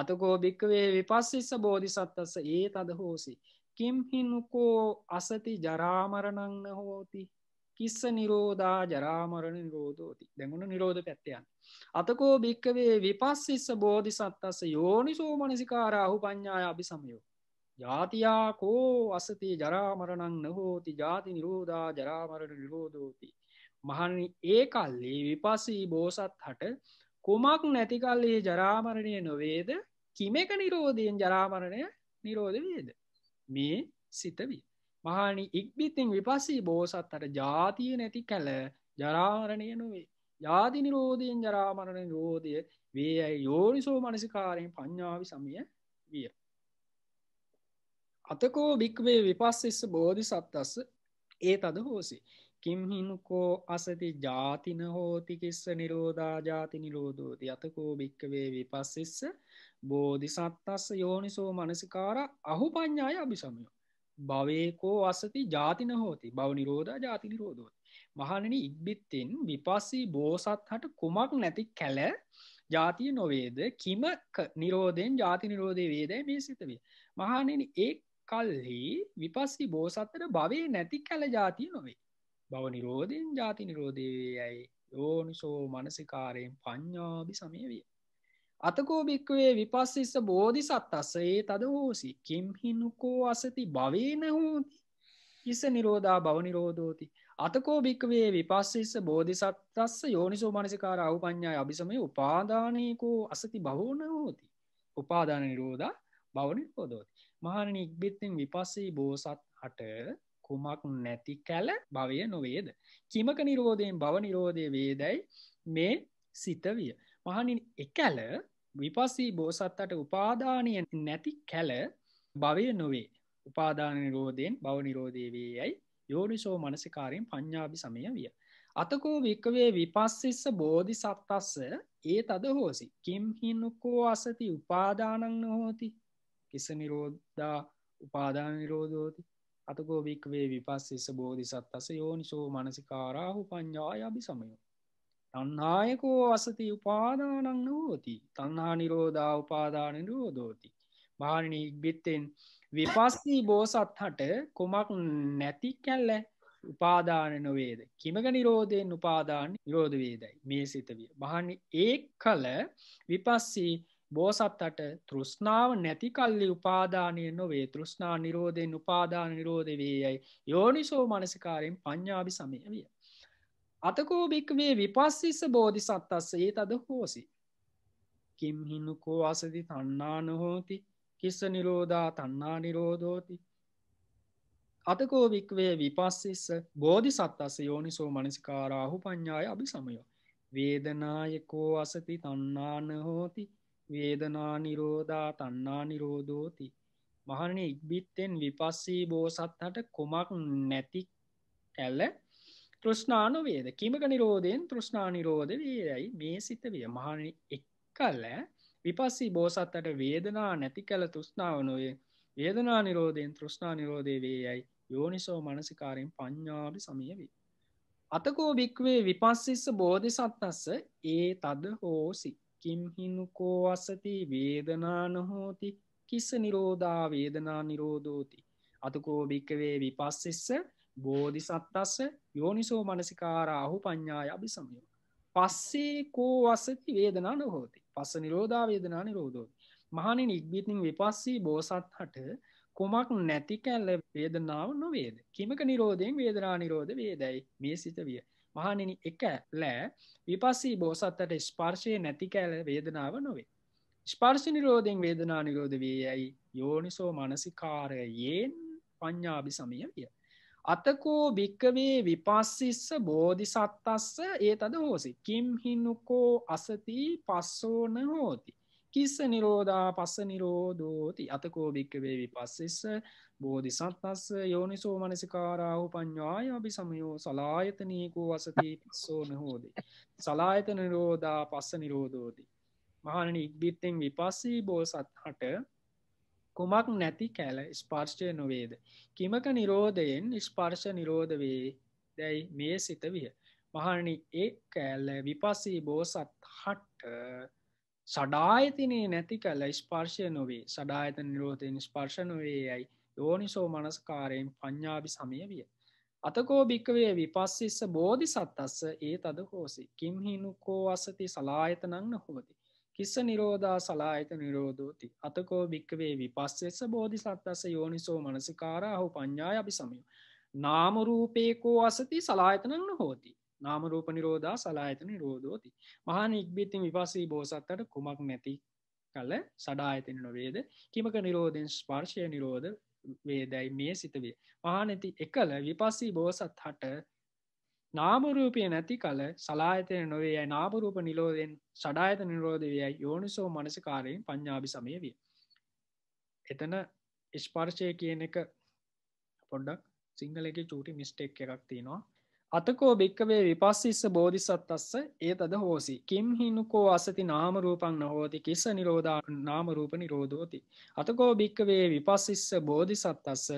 අතකෝ භික්කවේ විපස්සිස්ස බෝධි සත්තස ඒ අද හෝසි. කිම්හිනුකෝ අසති ජරාමරණන්න හෝති කිස්ස නිරෝධා ජරාමරණ නිරෝධෝති දැඟුණ නිරෝධ පැත්තයන්. අතකෝ භික්කවේ විපස්සිස්ස බෝධි සත්තස යෝනි සෝමනසිකාරාහු පඤ්ඥාය අභි සමයෝ. ජාතියා කෝ අසති ජරාමරණං නහෝති ජාති නිරෝධා ජරාමරණ නිරෝධෝති. මහනි ඒ කල්ලි විපස්සී බෝසත් හට කුමක් නැතිකල්ලේ ජරාමරණය නොවේද කිමක නිරෝධයෙන් ජරාමරණය නිරෝධ වේද. මේ සිතවී. මහනි ඉක්බිතින් විපස්සී බෝසත්තට ජාතිය නැති කැල ජරාමරණය නොවේ. ජාති නිරෝධයෙන් ජරාමරණ නිරෝධය වේ ඇයි යෝනිසෝ මනසිකාරයෙන් පඤ්ඥාවි සමිය විය. අතකෝ භික්වේ විපස්සිස්ස බෝධි සත්තස්ස ඒ තද හෝසි. කිම්හිනුකෝ අසති ජාතින හෝතිකිස්ස නිරෝධා ජාති නිරෝධෝති අතකෝ භික්කවේ විපස්සිස්ස බෝධි සත්තස්ස යෝනිසෝ මනසිකාර අහු පඤ්ඥාය අභිසමයෝ භවයකෝ අසති ජාතින හෝති බව නිරෝධ ජාති නිරෝධෝති මහණනි ඉක්බිත්තෙන් විපස්සී බෝසත් හට කුමක් නැති කැල ජාතිය නොවේද කිම නිරෝධයෙන් ජාති නිරෝධය වේදයි මේ සිතවිය. මහනෙන ඒ කල්හි විපස්සී බෝසත්තර භවේ නැති කැල ජාතිය නොවේ. බව නිරෝධයෙන් ජාති නිරෝධයයි යෝනිසෝ මනසිකාරයෙන් පඤ්ඥාබි සමය විය. අතකෝභික්වේ විපස්සිස්ස බෝධි සත්තස්ස ඒ තද හෝසි කිම් හිනුකෝ අසති භවීනහෝති ඉස්ස නිරෝධා බව නිරෝධෝති අතකෝ භික්වේ විපස්සිස්ස බෝධි සත්තස්ස යෝනිසෝ මනසිකාර අව පඥ්ඥා අභිසමය උපාදානයකෝ අසති භවෝනහෝති උපාදාන නිරෝධා බවනි පොදෝති මහන ඉක්බිත්තිෙන් විපස්සී බෝසත් හට කුමක් නැති කැල භවය නොවේද. කිමක නිරෝධයෙන් බව නිරෝධය වේදැයි මේ සිතවිය. මහනින් එකැල විපස්සී බෝසත්තට උපාදානය නැති කැල භවය නොවේ උපාදාන නිරෝධයෙන් බව නිරෝධය වේ යයි යෝනිසෝ මනසිකාරයෙන් පඤ්ඥාබි සමය විය. අතකෝ වික්කවේ විපස්සෙස්ස බෝධි සත්තස්ස ඒ තද හෝසි කිම් හිනුක්කෝ අසති උපාදානං නොහෝති කිස නිරෝධා උපාදාන නිරෝධෝති අතකෝ වික්වේ විපස්සෙස්ස බෝධි සත්තස යෝනිසෝ මනසිකාරාහු පඤ්ඥායබි සමයෝ තන්නායකෝ අසති උපාදානන්න වෝති තන්හා නිරෝධා උපාදානයට ෝදෝති භාණනී බිත්තෙන් විපස්සී බෝසත් හට කොමක් නැති කැල්ල උපාදාන නොවේද කිමග නිරෝධයෙන් උපාදාන නිරෝධ වේදයි මේ සිතවිය බහනි ඒ කල විපස්සී බෝසත් අට තෘෂ්ණාව නැති කල්ලි උපාදානය නොවේ තෘෂ්නා නිරෝධයෙන් උපාදාන නිරෝධ වේයයි යෝනිසෝ මනසිකාරයෙන් පඤ්ඥාවි සමය විය අතකෝභික්වේ විපස්සිස බෝධි සත්තස්සයේ තද හෝසි. කිම් හිනුකෝ අසති තන්නාන හෝති කිස්ස නිරෝධා තන්නා නිරෝධෝති. අතකෝභික්වේ විපස්සිස්ස බෝධි සත්තස යෝනිසෝ මනසිකාරාහු ප්ඥාය අභි සමයෝ. වේදනායකෝ අසති තන්නාන හෝති වේදනා නිරෝධා තන්නා නිරෝධෝති. මහන ඉක්බිත්තෙන් විපස්සී බෝසත්හට කොමක් නැති කැල්ල තෘෂ්ණානුවේද කීමක නිරෝධයෙන් තෘෂ්ණානිරෝධ වේයයි මේ සිත විය මහණ එක්කල්ල විපස්සී බෝසත්තට වේදනා නැති කළ තෘෂ්ණාව නොවේ වේදනා නිරෝධයෙන් තෘෂ්ණා නිරෝධය වේයයි යෝනිසෝ මනසිකාරයෙන් පඤ්ඥාවි සමිය වේ. අතකෝ භික්වේ විපස්සිස්ස බෝධි සත්නස්ස ඒ තද හෝසි කිම්හිනුකෝ අසති වේදනාන හෝති කිස්ස නිරෝධා වේදනා නිරෝධෝති අතකෝ භික්කවේ විපස්සිස්ස බෝධි සට්ටස්ස යෝනිසෝ මනසිකාරාහු පඤ්ඥාය අභිසමයෝ. පස්සේ කෝ වස්සති වේදනා නොහෝති පස්ස නිරෝධා වේදනා නිරෝධෝති. මහනින් ඉක්බිතින් විපස්සී බෝසත් හට කොමක් නැති කැල්ල වේදනාව නොවේද. කිමක නිරෝධයෙන් වේදනා නිරෝධ වේදැයි මේ සිත විය. මහනිනි එක ලෑ විපස්සී බෝසත්තට ස්පර්ශය නැති කැල වේදනාව නොවේ. ස්පර්ශ නිරෝධයෙන් වේදනා නිරෝධ වේ යැයි යෝනිසෝ මනසිකාරයෙන් පඤ්ඥාභි සමය විය. අතකෝ භික්කවේ විපස්සිස්ස බෝධි සත්තස්ස ඒ තද හෝසි. කිම් හිනුකෝ අසති පස්සෝන හෝති. කිස්ස නිරෝධා පස්ස නිරෝධෝති අතකෝ භික්කවේ විපස්සිස්ස බෝධි සත්තස්ස යෝනිසෝ මනසිකාරාහු පඤ්ඥාය අභි සමයෝ සලායතනයකෝ අසති පස්සෝන හෝදේ. සලායත නිරෝධා පස්ස නිරෝධෝති. මහනනි ඉක්බිත්තෙන් විපස්සී බෝසත් හට කුමක් නැති කෑල ස්පර්ශය නොවේද. කිමක නිරෝධයෙන් ස්පර්ශ නිරෝධ වේ දැයි මේ සිත විය. මහනි ඒ කෑල්ල විපස්සී බෝසත් හට්ට සඩායතිනේ නැති කල ස්පර්ශය නොවේ සඩායත නිරෝධයෙන් ස්පර්ශන වේ යයි යෝනිසෝ මනස්කාරයෙන් පඤ්ඥාබි සමය විය. අතකෝ භික්කවේ විපස්සිස්ස බෝධි සත්තස්ස ඒ තද හෝසි. කිම්හිනුකෝ අසති සලායතනං නොහෝදී. කිස්ස නිරෝධා සලාහිත නිරෝධෝති අතකෝ භික්කවේ විපස්සෙස බෝධි සත්තස යෝනිසෝ මනසිකාරා හෝ පඤ්ඥාය අපි සමය. නාමරූපේකෝ අසති සලායතනන්න හෝති. නාමරූප නිරෝධා සලායතන නිරෝධෝති. මහන ඉක්බිත්ති විපසී බෝසත්තට කුමක් නැති කල සඩායතන නොවේද කිමක නිරෝධෙන් ස්පර්ශය නිරෝධ වේදැයි මිය සිතවේ. මහනැති එකල විපස්සී බෝසත් හට නාමරූපය නැති කල සලායතන නොවේ යයි නාමරූප නිලෝදයෙන් සඩායත නිරෝධවයයි යෝනිසෝ මනසිකාරයෙන් පඤ්ඥාබි සමය විය. එතන ඉස්පර්ශය කියන එක පොඩ්ඩක් සිංහලක චූටි මිස්ටෙක් එකක් තියෙනවා. අතකෝ භික්කවේ විපස්සිස්ස බෝධිසත්තස්ස ඒ තද හෝසි කිම් හිනුකෝ අසති නාමරූපන් නොහෝති කිස්ස නිරෝධා නාමරූප නිරෝධෝති. අතකෝ භික්කවේ විපස්සිස්ස බෝධිසත්තස්ස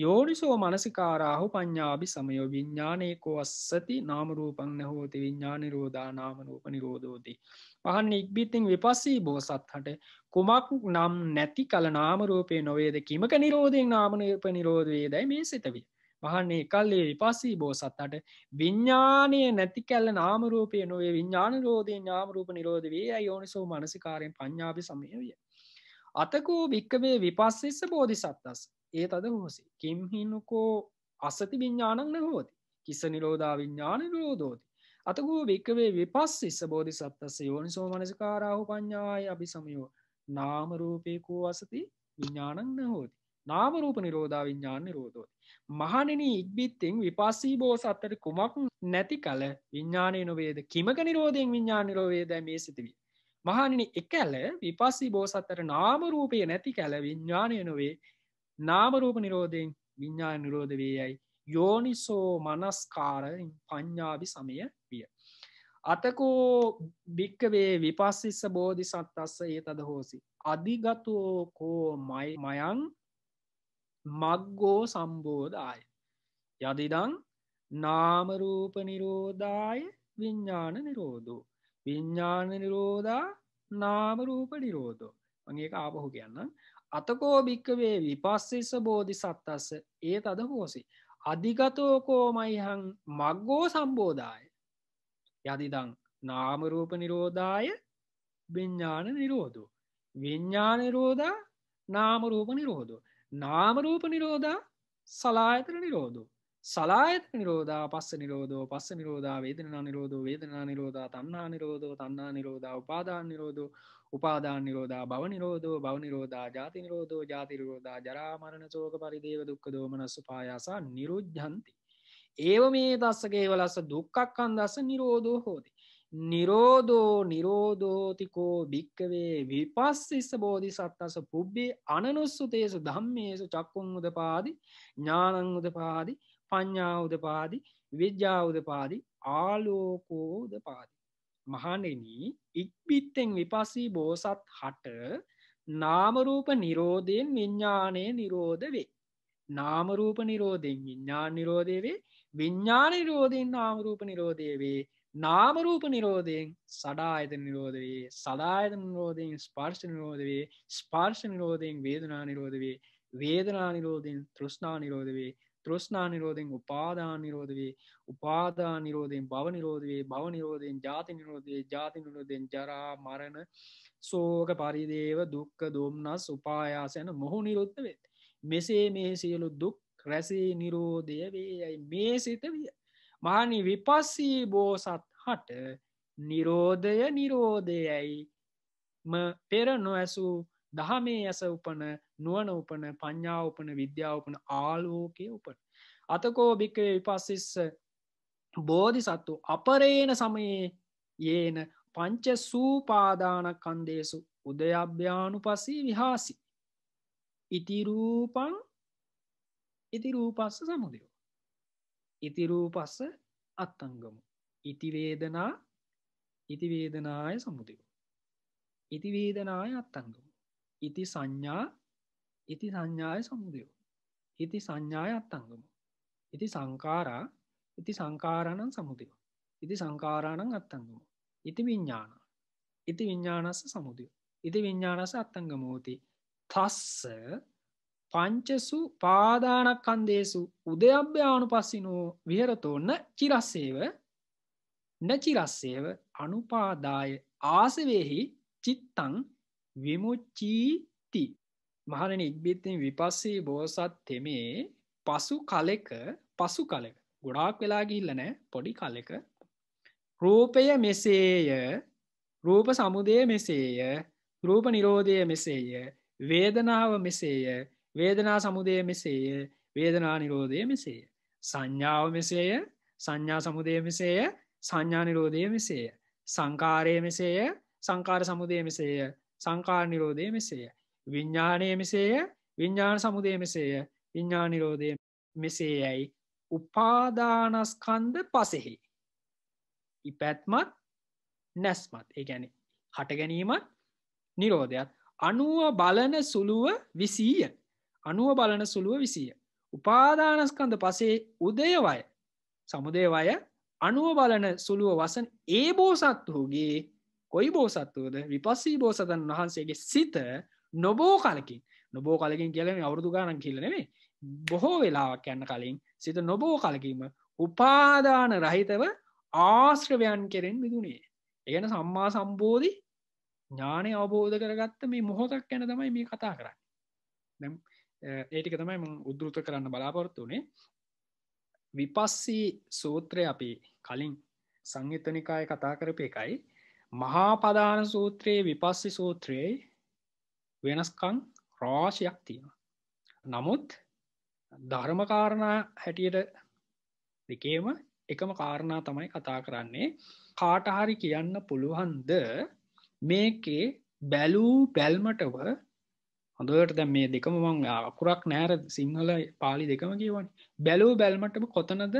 යෝනිසෝ මනසිකාරාහු පඤ්ඥාබි සමයෝ විඤ්ඥානයකෝ අස්සති නාමරූපන්න හෝති විඤ්ඥාන රෝධා නාමරූප නිරෝධෝති. පහන්න ඉක්බිතින් විපස්සී බෝසත්හට කුමක් නම් නැති කල නාමරූපය නොවේද කිමක නිරෝධයෙන් නාමනරප නිරෝධයේ දැයි මේ සිතවිය. වහන්නේ කල්ලේ විපස්සී බෝසත්හට විඤ්ඥානය නැති කැල්ල නාමරූපය නොවේ විඤ්ඥාන රෝධය ඥාමරූප නිරෝධ වේ යෝනිසෝ මනසිකාරයෙන් පඤ්ඥාබි සමය විය. අතකෝ භික්කවේ විපස්සෙස්ස බෝධි සත්තස් ඒ තද හෝසේ කිම්හිනුකෝ අසති විඤ්ඥානන්න හෝති කිස්ස නිරෝධා විඤ්ඥාන නිරෝධෝති අතකෝ වික්කවේ විපස් ස බෝධි සප්තස යෝනි සෝමනසිකාරාහු පඥායි අපි සමයෝ නාමරූපයකෝ අසති විඤ්ඥානන්න හෝති නාමරූප නිරෝධා විඤ්ඥාන නිරෝධෝති. මහනෙන ඉක්බිත්තෙන් විපස්සී බෝ සත්තට කුමක් නැති කල විඤ්ඥානය නොවේද කිමක නිරෝධයෙන් විඤ්ඥා නිරෝවේද මේ සිතිවිය. මහනිනි එකඇල විපස්සී බෝසත්තර නාමරූපය නැති කැල විඤ්ඥානය නොවේ නාමරූප නිරෝධයෙන් විඤ්ඥාන නිරෝධ වේ යයි යෝනිසෝ මනස්කාරෙන් පඤ්ඥාවි සමය විය. අතකෝ භික්කවේ විපස්සිස්ස බෝධි සත්තස්ස ඒ තද හෝසි. අධිගතෝ කෝ මයන් මක්ගෝ සම්බෝධය. යදිඩං නාමරූප නිරෝධය විඤ්ඥාන නිරෝධෝ. විඤ්ඥාන නිරෝධා නාමරූප නිරෝධෝ. මගේ ආපහු කියන්න අතකෝ භික්කවේ විපස්සස බෝධි සත්තස්ස ඒ අද හෝසි. අධිගතෝකෝමයිහං මක්ගෝ සම්බෝධය යදිදං නාමරූප නිරෝධාය විඤ්ඥාන නිරෝධ. විඤ්ඥාන නිරෝධ නාමරූප නිරෝධ. නාමරූප නිරෝධ සලායතර නිරෝධෝ සලායත නිරෝධා පස්ස නිරෝධෝ පස්ස නිරෝධා වේදනා නිරෝධෝ වේදනා නිරෝධා තන්නා නිරෝධෝ තන්නා නිරෝධා උපාදාන නිරෝධෝ උපාදාන නිරෝධා භව නිරෝධෝ භව නිරෝධා ජාති නිරෝධෝ ජාති නිරෝධා ජරා මරණ ශෝක පරිදේව දුක්ඛ දෝමනස්ස පායාසා නිරුද්ධಂತಿ ඒව මේ දස්ස කේවලස්ස දුක්ඛක්ඛන් දස්ස නිරෝධෝ හෝති නිරෝධෝ නිරෝධෝතිකෝ භික්කවේ විපස්සිස්ස බෝධි සත්තස පුබ්බේ අනනුස්සුතේසු ධම්මේසු චක්කුං උදපාදි ඥානං උදපාදි පඤ්ඥාවද පාදි විද්‍යාවද පාදි ආලෝකෝද පාදි. මහනෙන ඉක්පිත්තෙන් විපසී බෝසත් හට නාමරූප නිරෝධයෙන් විඤ්ඥානය නිරෝධ වේ. නාමරූප නිරෝධයෙන් විඤ්ඥාන නිරෝධය වේ විඤ්ඥාන නිරෝධයෙන් නාමරූප නිරෝධය වේ නාමරූප නිරෝධයෙන් සඩායත නිරෝධ වේ සදායත නිරෝධයෙන් ස්පර්ශ නිරෝධ වේ ස්පර්ශ නිරෝධයෙන් වේදනා නිරෝධ වේ වේදනා නිරෝධයෙන් තෘෂ්නා නිරෝධ වේ තෘෂ්නා නිරෝධෙන් උපාදාන නිරෝධ වේ උපාදා නිරෝධයෙන් බව නිරෝධ වේ බව නිරෝධයෙන් ජාති නිරෝධයේ ජාති නිරෝධයෙන් ජරා මරණ සෝක පරිදේව දුක්ක දෝම්නස් උපායාසයන මොහු නිරුත්ත වෙත් මෙසේ මේ සියලු දුක් රැසේ නිරෝධය වේ යයි මේ සිත විය මානි විපස්සී බෝසත් හට නිරෝධය නිරෝධයයි ම පෙර නොඇසූ දහමේ ඇස උපන නුවන උපන පඤ්ඥා උපන විද්‍යාවපන ආලෝකය උපන. අතකෝ භික්කවේ විපස්සිස්ස බෝධි සත්තු අපරේන සමයේ ඒන පංච සූපාදාන කන්දේසු උදයභ්‍යානු පසී විහාසි. ඉතිරූපන් ඉතිරූපස්ස සමුදයෝ. ඉතිරූපස්ස අත්තංගමු. ඉතිවේදනා ඉතිවේදනාය සමුදයෝ. ඉතිවේදනාය අත්තංගමු. ඉති සංඥා ඉති සංඥාය සමුදයෝ ඉති සංඥායත් අංගම ඉති සංකාරා ඉති සංකාරණන් සමුදයෝ ඉති සංකාරාණං අත්තංගම ඉති විඤ්ඥාන ඉති විඤ්ඥානස්ස සමුදයෝ ඉති විඤ්ඥානස අත්තංගමෝති තස්ස පංචසු පාදානක් කන්දේසු උදයභ්‍යානු පස්සිනෝ විහරතෝන්න චිරස්සේව නැචිරස්සේව අනුපාදාය ආසවෙහි චිත්තං විමුචීති මහණෙනි ඉක්බිත්තින් විපස්සී බෝසත් තෙමේ පසු කලෙක පසු කලෙක ගොඩාක් වෙලා ගිහිල්ලා නැහැ පොඩි කලෙක රූපය මෙසේය රූප සමුදය මෙසේය රූප නිරෝධය මෙසේය වේදනාව මෙසේය වේදනා සමුදය මෙසේය වේදනා නිරෝධය මෙසේය සංඥාව මෙසේය සංඥා සමුදය මෙසේය සංඥා නිරෝධය මෙසේය සංකාරය මෙසේය සංකාර සමුදය මෙසේය සංකා නිරෝධය මෙසේය. විඤ්ඥානය මෙසේය විඤ්ඥාන සමුදය මෙසේය විඤ්ඥානිරෝධය මෙසේ යැයි උපාදානස්කන්ද පසෙහි. ඉපැත්මත් නැස්මත් ඒගැන හට ගැනීමත් නිරෝධයත් අනුව බලන සුළුව විසීය අනුව බලන සුළුව විසිය. උපාදානස්කන්ද පසේ උදයවය සමුදේවය අනුව බලන සුළුව වසන් ඒ බෝසත්තුහුගේ කොයි බෝසත්වද විපස්සී බෝසතන් වහන්සේගේ සිත නොබෝ කලකින් නොබෝ කලකින් කියලන අවුරදු ගානන් කියලනෙවේ බොහෝ වෙලාවක් යන්න කලින් සිත නොබෝ කලකීම උපාදාන රහිතව ආශ්‍රවයන් කෙරෙන් විදුනේ එගැන සම්මා සම්බෝධි ඥානය අවබෝධ කරගත්ත මේ මොහොතක් ගැන තමයි මේ කතා කරන්න ඒටික තමයි උද්දෘත කරන්න බලාපොරොත්තු වනේ විපස්සී සූත්‍රය අපි කලින් සංයුත්තනිකාය කතා කරපය එකයි මහා පදාන සූත්‍රයේ විපස්සි සූත්‍රයේ වෙනස්කං රාශයක් තියෙන. නමුත් ධර්මකාරණා හැටියට දෙකේම එකම කාරණා තමයි කතා කරන්නේ කාටහරි කියන්න පුළුවන්ද මේකේ බැලූ පැල්මටව හොඳට දැ මේ දෙකම මං අකුරක් නෑර සිංහල පාලි දෙකම කියවන බැලූ බැල්මටම කොතනද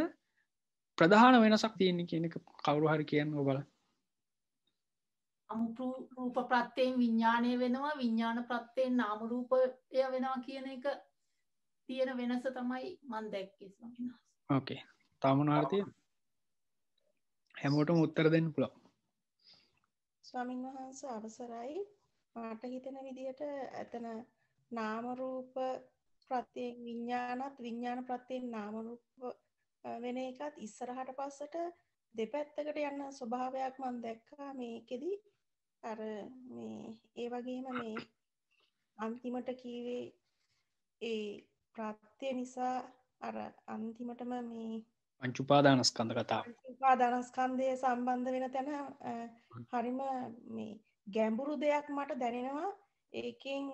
ප්‍රධාන වෙනසක් තියන්නේ කියනක කවුරු හරි කියන්න බල අමුරූප ප්‍රත්්‍යයෙන් විඤ්ඥානය වෙනවා විඤ්ඥාන ප්‍රත්්‍යයෙන් නාමරූපය වෙනවා කියන එක තියෙන වෙනස තමයි මන් දැක්කේ ස්වාමිනාස ඕකේ තමුණනාර්තිය හැමෝටම උත්තර දෙන්න පුළා ස්වාමින් වහන්ස අවසරයි මට හිතෙන විදිහට ඇතන නාමරූප ප්‍රත්තියෙන් විඤ්ඥානත් විඤ්ඥාන ප්‍රත්තියෙන් නාමරූප වෙන එකත් ඉස්සරහට පස්සට දෙපැත්තකට යන්න ස්වභාවයක් මන් දැක්කා මේකෙදී අර මේ ඒ වගේම මේ අන්තිමට කීවේ ඒ ප්‍රත්‍ය නිසා අර අන්තිමටම මේ පංචුපාදානස්කන්ධ කතා පාදානස්කන්දය සම්බන්ධ වෙන තැන හරිම මේ ගැඹුරු දෙයක් මට දැනෙනවා ඒකෙන්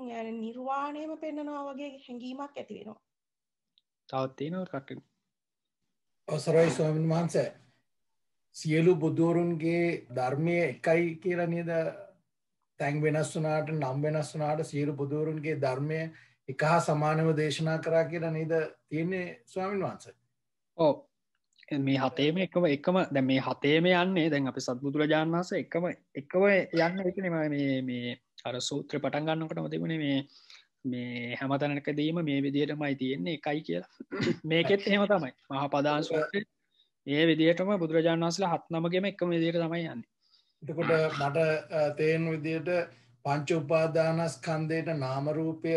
නිර්වාණයම පෙන්න්නනවා වගේ හැඟීමක් ඇතිවෙනවා තවත්තිනව රට අවසරයි ස්වාමන් වහන්සේ සියලු බුදුවරුන්ගේ ධර්මය එකයි කියලා නේද තැන් වෙනස් වනාට නම් වෙනස් වනාට සියලු බුදුවරුන්ගේ ධර්මය එක හා සමානව දේශනා කරා කියලා නේද තියන්නේ ස්වාමීන් වහන්ස ඕ මේ හතේම එකම එකම දැ මේ හතේම යන්නේ දැන් අපි සත්බුදුරජාන් වහස එකම එකව යන්න එකනම මේ අර සූත්‍ර පටන් ගන්නකටම තිබුණ මේ මේ හැමතැනකදීම මේ විදිහටමයි තියෙන්නේ එකයි කියලා මේකෙත් එහෙම තමයි මහපදාන් සූත්‍රය ඒ විදිහටම බුදුරජාන් වන්සල හත් නමගේම එකම විදියට තමයි යන්න එතකොට මට තේන් විදියට පංච උපාදානස්කන්දයට නාමරූපය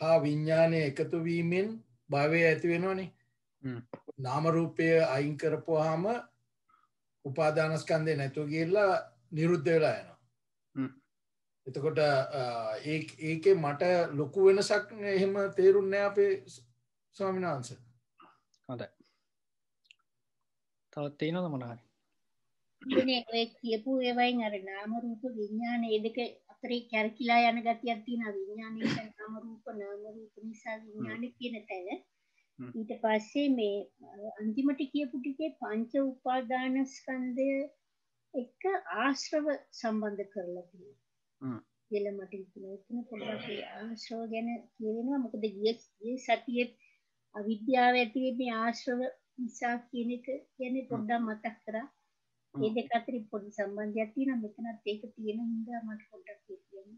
හා විඤ්ඥානය එකතුවීමෙන් භවය ඇතිවෙනවානේ නාමරූපය අයින් කරපුහාම උපාදානස්කන්දය නැතු කියල්ලා නිරුද්ධ වෙලා යනවා එතකොට ඒකේ මට ලොකු වෙනසක් එහෙම තේරුන්නෑ අපේ ස්වාමිනාන්ස හොඳයි තවත් තියෙනවද මොනවාරි? ඉතින් ඔය කියපු ඒවායින් අර නාම රූප විඥාන ඒ දෙක අතරේ කැරකිලා යන ගතියක් තියෙනවා විඥානයේ නාම රූප නාම රූප නිසා විඥානේ කියන තැන ඊට පස්සේ මේ අන්තිමට කියපු ටිකේ පංච උපාදාන ස්කන්ධය එක ආශ්‍රව සම්බන්ධ කරලා තියෙනවා. කියලා මට හිතෙනවා එතන පොඩ්ඩක් ආශ්‍රව ගැන කියනවා මොකද ගිය සතියේ අවිද්‍යාව ඇති වෙන්නේ ආශ්‍රව නිසා කියන එක ගැන පොඩ්ඩක් මතක් කරා. මේ දෙක අතර පොඩි සම්බන්ධයක් තියෙනවා. මෙතනත් ඒක තියෙන හින්දා මට පොඩ්ඩක් කියන්න.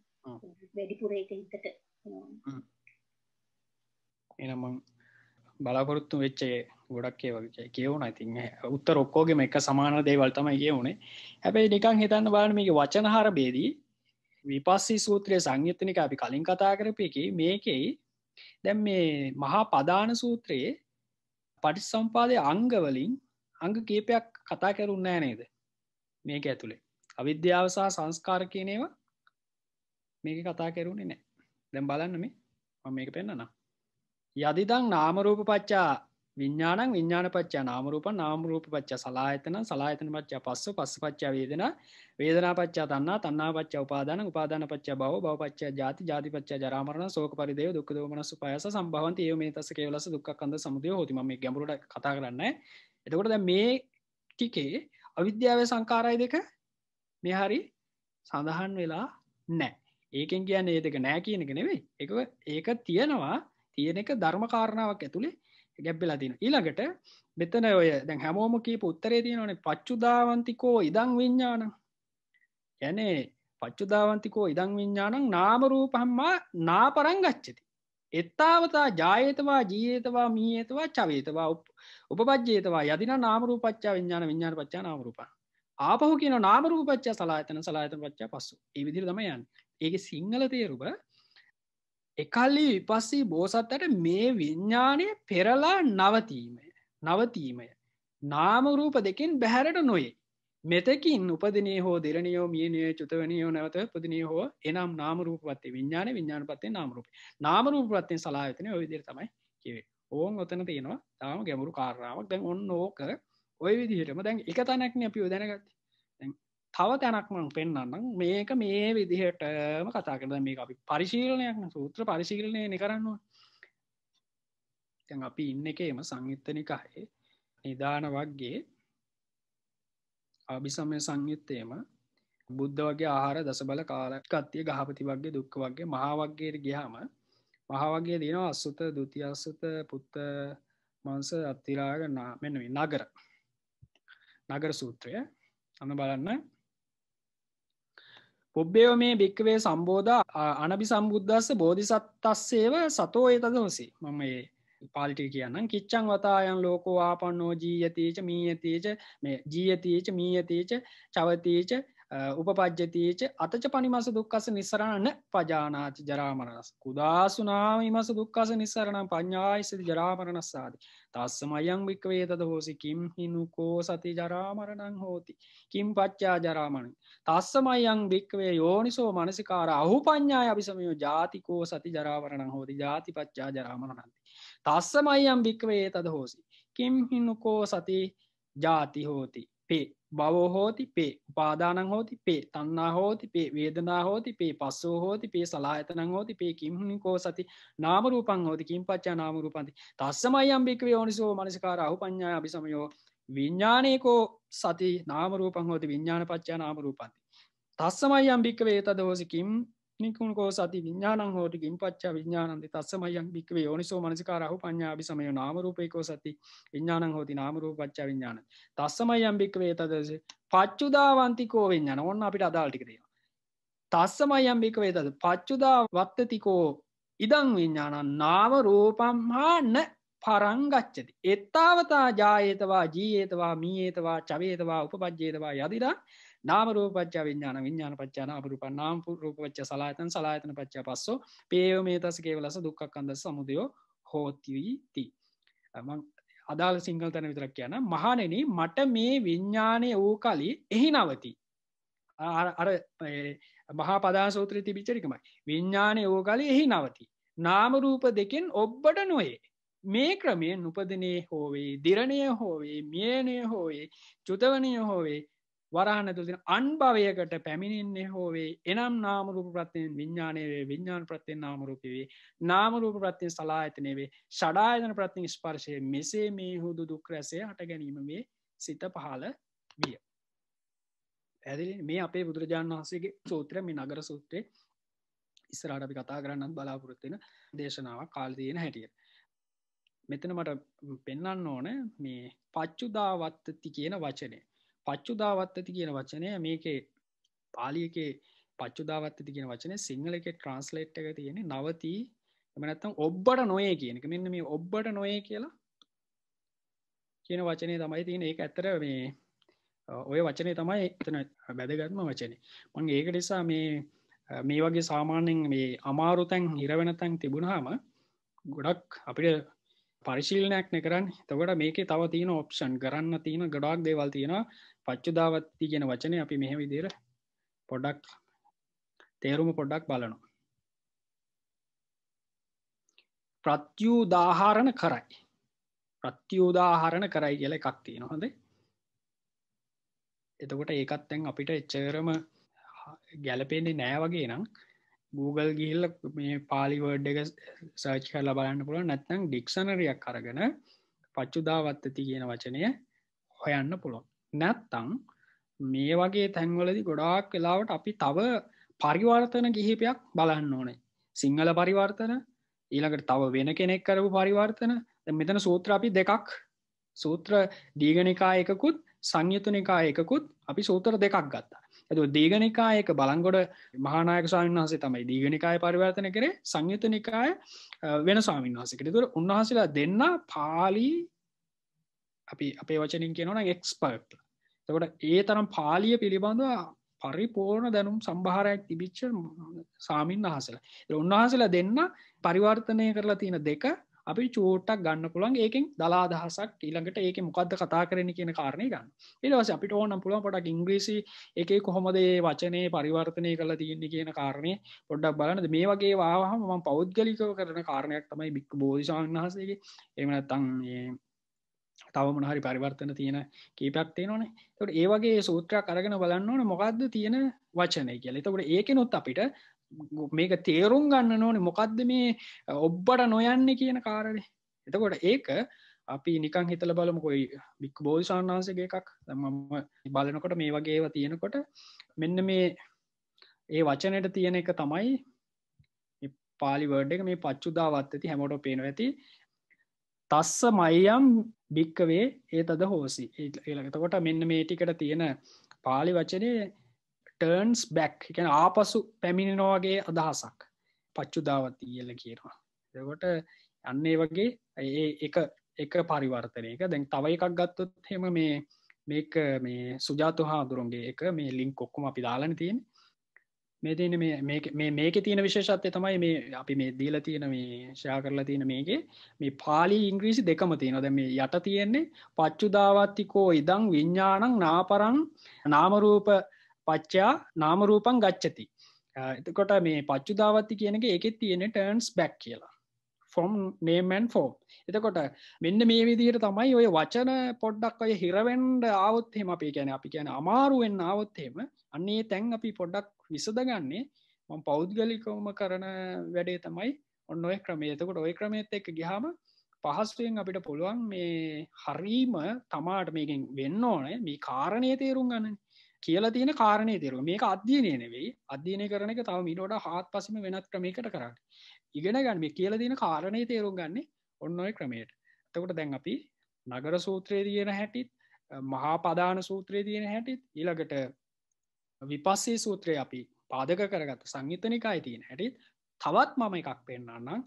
වැඩිපුර ඒක හිතට එනවා. එහෙනම් මම බලාපොරොත්තු වෙච්ච ගොඩක් ඒ වගේ කියවුණා. ඉතින් උත්තර ඔක්කොගෙම එක සමාන දේවල් තමයි කියවුනේ. හැබැයි නිකන් හිතන්න බලන්න මේකේ වචනහාර ભેදී විපස්සී සූත්‍රයේ සංයුත්තනික අපි කලින් කතා කරපු එකේ මේකෙයි දැන් මේ මහා පදාන සූත්‍රයේ පටිස් සම්පාදය අංගවලින් අංග කීපයක් කතා කරුන්නෑ නේද මේක ඇතුළේ අවිද්‍යාව සහ සංස්කාර කියනේවා මේක කතා කරුණේ නෑ දැම් බලන්න මේ මේක පෙන්න්නනම් යදිදං නාමරූප පච්චා විඤ්ඥානං විඤ්ඥානපච්චා නාමරූප නාමරූපච්ච සලායතන සලායතනපච්චා පස්ස පස්සපච්චා වේදෙන වේදනාපච්චා තන්න තන්නාපච්චා උපාදාන උපාදානපච්චා බව බවපච්චා ජාති ජාතිපච්චා ජරාමරණ සෝක පරිදය දුක් දෝමනස් උපයස සම්භාවන්ත ඒ මේ තස කෙවලස දුක්කන්ද සමුදය හොතිම මේ ගැඹරුට කතා කරන්න එතකොටද මේ ටිකේ අවිද්‍යාව සංකාරයි දෙක මෙහරි සඳහන් වෙලා නෑ ඒකෙන් කියන්න ඒ දෙක නෑ කියනක නෙවෙයි එක ඒක තියෙනවා තියෙන එක ධර්මකාරණාවක් ඇතුළේ ගැබ්බෙලා තින ඊළඟට මෙතන ඔය දැන් හැමෝම කීප උත්තරේ තියෙන ඕනේ පච්චුදාවන්තිකෝ ඉදං විඤ්ඥාන යැනේ පච්චුදාවන්තිකෝ ඉදං විඤ්ඥානං නාමරූපහම්මා නාපරං ගච්චති එත්තාවතා ජායතවා ජීතවා මීතවා චවේතවා උපජ්‍යේතවා යදින නාමරූ පච්චා විඤ්ඥාන විඤ්ඥාන පච්චා නාමරූපා ආපහු කියන නාමරූපච්චා සලායතන සලායතන පච්චා පස්සු ඒ විදිර දමයන් ඒක සිංහල තේරුබ එකල්ලි විපස්සී බෝසත්තට මේ විඤ්ඥානය පෙරලා නවතීමය නවතීමය නාමරූප දෙකින් බැහැරට නොයි මෙතකින් උපදිනය හෝ දෙරනියෝ මියනය චුතවනියෝ නැවත පදිනය හෝ එනම් නාමරූපත්තේ විඤ්ඥාන විඤ්ඥානපත්තේ නාමරූප නාමරූපත්තෙන් සලායතන ඔයදිර තමයි කිවේ ඕන් ඔතන තියෙනවා තාම ගැමුරු කාරාවක් දැන් ඔන්න ඕක ඔය විදිහටම දැන් එක තැනක්න අපි යොදැනගත්ති තව තැනක් මං පෙන්න්නම් මේක මේ විදිහටම කතා කරද මේ අපි පරිශීලනයක් සූත්‍ර පරිශීලනය කරන්නවා අපි ඉන්න එකේම සංයුත්තනිකායේ නිධාන වක්ගේ අභිසමය සංයුත්තයම බුද්ධ වගේ ආහාර දසබල කාලකත්තිය ගහපති වගේ දුක්ක වගේ මහාවක්ගේයට ගියාම මහාවගේ දෙනවා අස්සුත දුතියස්සුත පුත්ත මංස අත්තිරාග නාමෙනවේ නගර නගර සූත්‍රය අන්න බලන්න පුබ්බයෝ මේ භික්කවේ සම්බෝධ අනබි සම්බුද්ධස්ස බෝධිසත්තස්සේව සතෝ ඒතද හොසේ මම ඒ පාලිටි කියන්න කිච්චං වතායන් ලෝකෝ ආපන්නෝ ජීයතීච මීයතීච මේ ජීයතීච මීයතීච චවතීච උපපජ්ජතීච අතච පනිමස දුක්කස නිසරණන පජානාති ජරාමරණස්. කුදාසුනාව මස දුක්කස නිසරණ පඥායිසිද ජරාමරණස්සාද. තස්සමයං භික්වේ තද හෝසි කිම් හිනුකෝ සති ජරාමරණං හෝති. කිම් පච්චා ජරාමණ. තස්සමයං භික්වේ යෝනිසෝ මනසිකාර අහු පඥ්ඥා අභිසමයෝ ජාතිකෝ සති ජරාවරණං හෝති ජාති පච්චා ජරාමරණන්ති. තස්සමයම් භික්වේ තද හෝසි. කිම් හිනුකෝ සති ජාති හෝති. පේ බවෝ හෝති පේ උපාදානං හෝති පේ තන්නා හෝති පේ වේදනා හෝති පේ පස්සෝ හෝති පේ සලායතනං හෝති පේ කිම්හනිකෝ සති නාමරූපන් හෝති කින් පච්චා නාමරූපන්ති තස්සමයි අම්භික්වේ ඕනිසෝ මනසිකාර අහු පඥා අභිසමයෝ විඤ්ඥානයකෝ සති නාමරූපන් හෝති විඤ්ඥාන පච්චා නාමරූපන්ති තස්සමයි අම්භික්වේ තදෝසිකින් නිකුණකෝ සති විඥානං හෝටි ගින්පච්චා විඥානන්ද තස්සමයන් භික්වේ ඕනිසෝ මනසිකාරහු පඤ්ඤාපි සමයෝ නාමරූපේකෝ සති විඥානං හෝති නාමරූපච්චා විඥාන තස්සමයන් භික්වේ තදස පච්චුදාවන්තිකෝ විඥාන ඕන්න අපිට අදාල්ටික තියෙනවා තස්සමයන් භික්වේ තද පච්චුදා වත්තතිකෝ ඉදං විඥානං නාම රූපම් හා න පරංගච්චති එත්තාවතා ජායේතවා ජීයේතවා මීයේතවා චවේතවා උපපජ්ජේතවා යදිරා නාම රූපච්චා විඥාන විඥාන පච්චාන අපරූපන් නාම රූපච්ච සලායතන සලායතන පච්චා පස්සෝ පේව මේ තස කේවලස දුක්කක් අන්ද සමුදයෝ හෝතිවීති අදාල සිංහල් තැන විතරක් කියන මහනෙන මට මේ විඤ්ඥානය වූ කලි එහි නවති අර මහා පදාසූත්‍රී තිබිචරිකමයි විඤ්ඥානය වූ කලි එහි නවති නාමරූප දෙකෙන් ඔබ්බට නොයේ මේ ක්‍රමය නුපදිනය හෝවේ දිරණය හෝවේ මියනය හෝවේ චුතවනය හෝවේ වරහනතුතින අන්භවයකට පැමිණින්නේ හෝවේ එනම් නාමරූප ප්‍රත්තියෙන් විඤ්ඥානයවේ විඤ්ඥාන ප්‍රත්තියෙන් නාමරූපවේ නාමරූප ප්‍රත්තියෙන් සලායතනයවේ ෂඩායතන ප්‍රතින් ස්පර්ශය මෙසේ මේ හුදු දුක්රැසේ හට ගැනීම වේ සිත පහල විය. ඇදි මේ අපේ බුදුරජාණන් වහන්සේගේ සූත්‍ර මේ නගර සූත්‍රය ඉස්සරට අපි කතා කරන්නත් බලාපොරොත්තින දේශනාව කාල්තියෙන හැටියට. මෙතන මට පෙන්න්න ඕන මේ පච්චුදාවත්තති කියන වචනය පච්චුදාවත්තති කියන වචනය මේකේ පාලියකේ පච්චුදාවත්තති කියන වචනය සිංහලක ට්‍රන්ස්ලේට් එක තියෙන නවතී එමනත්තම් ඔබ්බට නොය කියනක මෙන්න මේ ඔබ්බට නොය කියලා කියන වචනය තමයි තියෙන ඒ ඇත්තර මේ ඔය වචනය තමයි එතන බැදගත්ම වචනය මං ඒක නිසා මේ මේ වගේ සාමාන්‍යෙන් මේ අමාරුතැන් හිරවෙනතැන් තිබුණාම ගොඩක් අපිට පරිශීලනයක් නකරන්න තකට මේක තව තියෙන ඔප්ෂන් කරන්න තියෙන ගඩක් දේවල් තියෙන පච්චුදාවත්ති ගෙන වචනය අපි මෙහෙ විදිර පොඩක් තේරුම පොඩ්ඩක් බලනු ප්‍රත්‍යූදාහාරණ කරයි ප්‍රත්‍යූදාහරණ කරයි කියල එකක් තියෙන හොඳේ එතකොට ඒකත් තැන් අපිට එච්චරම ගැලපෙන්නේ නෑ වගේ නම් Google ගිල්ල මේ පාලිවර්ඩ් එක සර්ච් කරලා බලන්න පුළුව නැත්නම් ඩික්ෂනරයක් කරගෙන පච්චුදාවත්තති කියන වචනය හොයන්න පුළොන් නැත්තං මේ වගේ තැන්වලදි ගොඩාක් කලාවට අපි තව පරිවර්තන ගිහිපයක් බලන්න ඕනේ සිංහල පරිවර්තන ඊළඟට තව වෙන කෙනෙක් කරපු පරිවර්තන මෙතන සූත්‍ර අපි දෙකක් සූත්‍ර දීගනිකා එකකුත් සංයුතුනිකා එකකුත් අපි සූතර දෙකක් ගත්තා ඇතු දීගනිකායක බලංගොඩ මහානායක ස්වාමන් වහසේ තමයි දීගනිකාය පරිවර්තන කරේ සංයුත නිකාය වෙන ස්වාමීන් වහසකට තුර උන්වහසලා දෙන්න පාලී අපි අපේ වචනින් කියනවන එක්ස්පර්ට් තකොට ඒ තරම් පාලිය පිළිබඳව පරිපූර්ණ දැනුම් සම්භාරයක් තිබිච්ච සාමීන් වහසල උන්වහසලා දෙන්න පරිවර්තනය කරලා තියෙන දෙක අපි චෝට්ටක් ගන්න පුළන් ඒකෙන් දලාදහසක් ඊළඟට ඒක මොකක්ද කතා කරන කියන කාරණය ගන්න ඒවස අපිට ඕන පුළන් පොටක් ඉංග්‍රීසි එක කොහොමදේ වචනය පරිවර්තනය කළ තියන්නේ කියන කාරණය පොඩ්ඩක් බලන්න මේ වගේ වාහම ම පෞද්ගලිකව කරන කාරණයක් තමයි බික් බෝධිශාන් වහසගේ එමනත්තන් තව මොනහරි පරිවර්තන තියෙන කීපයක් තියෙනවනේ තට ඒවගේ සූත්‍රයක් අරගෙන බලන්න ඕන මොකක්ද තියෙන වචනය කියල තකට ඒක නොත් අපිට මේක තේරුම් ගන්න නොනේ මොකක්ද මේ ඔබ්බට නොයන්න කියන කාරණය එතකොට ඒක අපි නිකං හිතල බලම කොයි බික් බෝධිසාන් වහන්සගේ එකක් මම බලනකොට මේ වගේව තියෙනකොට මෙන්න මේ ඒ වචනයට තියෙන එක තමයි පාලිවර්ඩ එක මේ පච්චුදාවත් ඇති හැමෝට පේන ඇති තස්ස මයම් භික්කවේ ඒ තද හෝසි ඒලකතකොට මෙන්න මේ ටිකට තියෙන පාලි වචනය ටර්න්ස් බැක් එක ආපසු පැමිණෙනවාගේ අදහසක් පච්චුදාවති කියල කියනවා එකොට යන්නේ වගේ ඒ එක එක පරිවර්තනයක දැන් තව එකක් ගත්තොත් හෙම මේ මේක මේ සුජාතු හාදුරුන්ගේ එක මේ ලිින් කොක්කුම අපි දාලන තියෙන මේ තියන මේ මේක තියෙන විශේෂත්ය තමයි මේ අපි මේ දීල තියෙන මේ ශා කරලා තියෙන මේගේ මේ පාලි ඉංග්‍රීසි දෙකම තියෙනද මේ යට තියෙන්නේ පච්චුදාවත්තිකෝ ඉදං විඤ්ඥානං නාපරං නාමරූප පච්චා නාමරූපන් ගච්චති එතකොට මේ පච්චු දාවත්ති කියනක එකෙත් තියෙන ටර්න්ස් බැක් කියලා ෆොම් නේමන් ෆෝම් එතකොට මෙන්න මේ විදිහට තමයි ඔය වචන පොඩ්ඩක් අය හිරවෙන්ඩ ආවොත්හෙම අපි ගැන අපි ගැන අමාරුවෙන් ආවොත්හෙම අන්නේ තැන් අපි පොඩ්ඩක් විසදගන්නේ මං පෞද්ගලිකවම කරන වැඩේ තමයි ඔන්න ඔය ක්‍රමේතකොට ඔය ක්‍රමේත් එක ගිහාම පහස්ුවෙන් අපිට පුළුවන් මේ හරීම තමාට මේකින් වෙන්න ඕන මේ කාරණය තේරුම් ගන්න කියලා තියෙන කාරණය තේරුව මේක අධ්‍යයනය නෙවෙයි අධ්‍යයනය කරන එක තව මිටෝට හත් පසම වෙනත් ක්‍රමයකට කරන්න ඉගෙන ගන්න මේ කියල දින කාරණය තේරුම් ගන්නේ ඔන්න ඔය ක්‍රමයට තකොට දැන් අපි නගර සූත්‍රයේ තියෙන හැටිත් මහා පදාන සූත්‍රයේ තියෙන හැටිත් ඊළඟට විපස්සේ සූත්‍රය අපි පාදක කරගත්ත සංගිතනිකායි තියෙන හැටිත් තවත් මම එකක් පෙන්න්නන්නම්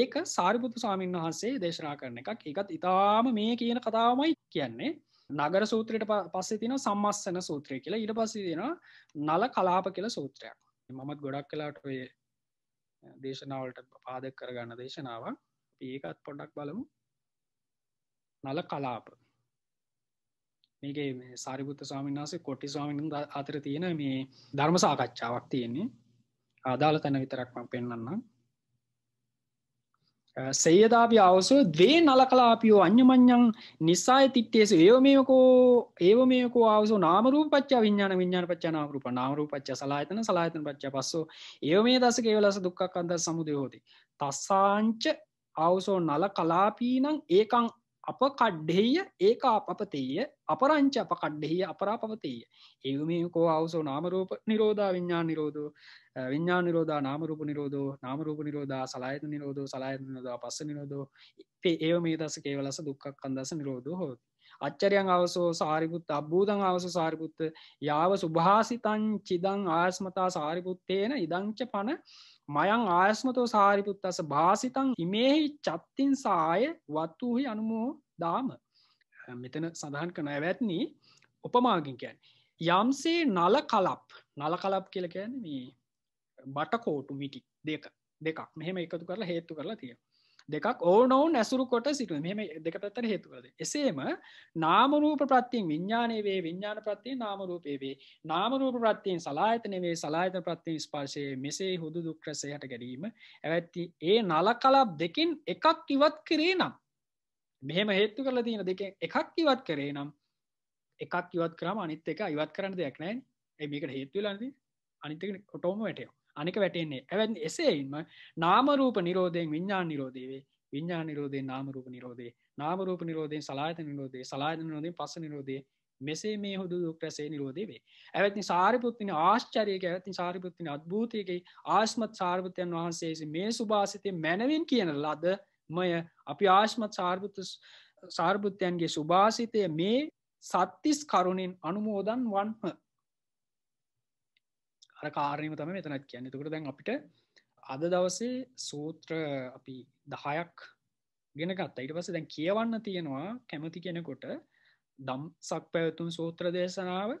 ඒක සාරිපුතු සාමීන් වහන්සේ දේශනා කරන එකක් එකත් ඉතාම මේ කියන කතාවමයි කියන්නේ නගර සූත්‍රයට පස්සේ තින සම්මස්සන සූත්‍රය කියලා ඉට පස්සේ දෙෙන නල කලාප කියල සූත්‍රයක් මමත් ගොඩක් කලාට ඔය දේශනාවලට පාදක් කරගන්න දේශනාව ඒකත් පොඩක් බලමු නල කලාප මේක සාරිපුත්ත ස්වාමින්නාසේ කොටි ස්වාමින් අතර තියෙන මේ ධර්ම සාකච්ඡාවක් තියෙන්නේ ආදාල තැන විතරක්ම පෙන්න්නම් සේදාපි අවසෝ දේ නල කලාපියෝ අන්‍යමං්ඥන් නිසාය තිත්තේෙසු ඒවමයකෝ ඒව මේකෝ අවස නාමරු පච්ච විඥාන විඥාන පච්චනාවරු පනාවරු පච්ච සලායතන සලායතන පච්ච පස්සෝ ඒව මේ දස කේවලස දුක්කක් අන්ද සමුදයහෝති. තස්සාංච අවසෝ නල කලාපීනං ඒකං අප කඩ්ඩෙය ඒක අපපතේය අපරංච අප කඩ්ඩෙහි අපරාපවතේය ඒමකෝ අවසෝ නාමරූප නිරෝධා විඤ්ඥා නිරෝධ විඤ්ඥා නිරෝධා නාමරූප නිරෝධෝ නාමරූප නිරෝධා සලායත නිරෝධ සලායත නිරෝධා පස්ස නිරෝධෝ ඒ මේ දස කේවලස දුක්ක් කන්දස නිරෝධ හෝති අච්චරයන් අවසෝ සාරිපුත් අබ්බූදං අවස සාරිපුත්ත යාව සුභාසිතං චිදං ආස්මතා සාරිපුත්තේන ඉදංච පන මයං ආයස්මතෝ සාරිපුත්තස භාසිතං ඉමේහි චත්තින් සාය වත්තුහි අනුමෝ දාම මෙතන සඳහන් කන ඇවැත්නී උපමාගින්කැන්. යම්සේ නල කලප් නල කලප් කියලකැන මේ බටකෝටු මිටි දෙක දෙකක් මෙහෙම එකතු කරලා හේතු කරලා තියෙන දෙකක් ඕනෝන් ඇසුරු කොට සිටුව මෙම දෙක පැත්තර හේතුවද එසේම නාමරූප ප්‍රත්තියෙන් විඤ්ඥානය වේ විඤ්ඥාන ප්‍රත්තිය නාමරූපය වේ නාමරූප ප්‍රත්තියෙන් සලායතනවේ සලායත ප්‍රත්තිය ස්පර්ශය මෙසේ හුදු දුක්්‍රසයට ගැරීම ඇවැත්ති ඒ නල කලාප් දෙකින් එකක් ඉවත් කරේ නම් මෙහෙම හේත්තු කරලා තියෙන දෙක එකක් ඉවත් කරේ නම් එකක් ඉවත් කරම අනිත් එක ඉවත් කරන්න දෙයක් නෑ මේකට හේත්තුවෙලාදී අනිතක කොටෝම වැටයෝ අනික වැටෙන්නේ ඇවැ එසේයින්ම නාමරූප නිරෝධයෙන් විඤ්ඥාන් නිරෝධේ විඤ්ඥා නිරෝධය නාමරූප නිරෝධේ නාමරූප නිරෝධයෙන් සලායත නිරෝධේ සලායත නිරෝධය පස නිරෝධේ මෙසේ මේ හුදු දුක්ටසේ නිරෝධේ ඇවැත්නි සාරිපපුත්තින ආශ්චරයක ඇවැත්ති සාරිපපුත්තින අත්භූතයකයි ආශ්මත් සාර්භතයන් වහන්සේ මේ සුභාසිතය මැනවින් කියන ලද මය අපි ආශ්මත් සාර්භත සාර්භෘත්‍යයන්ගේ සුභාසිතය මේ සත්තිස් කරුණින් අනුමෝදන් වන්හ අර කාරණයම තම මෙතනත් කියන්න තුකට දැන් අපිට අද දවසේ සූත්‍ර අපි දහයක් ගෙන ගත්ත ඉට පස දැන් කියවන්න තියෙනවා කැමති කෙනකොට දම් සක් පැවතුන් සූත්‍ර දේශනාව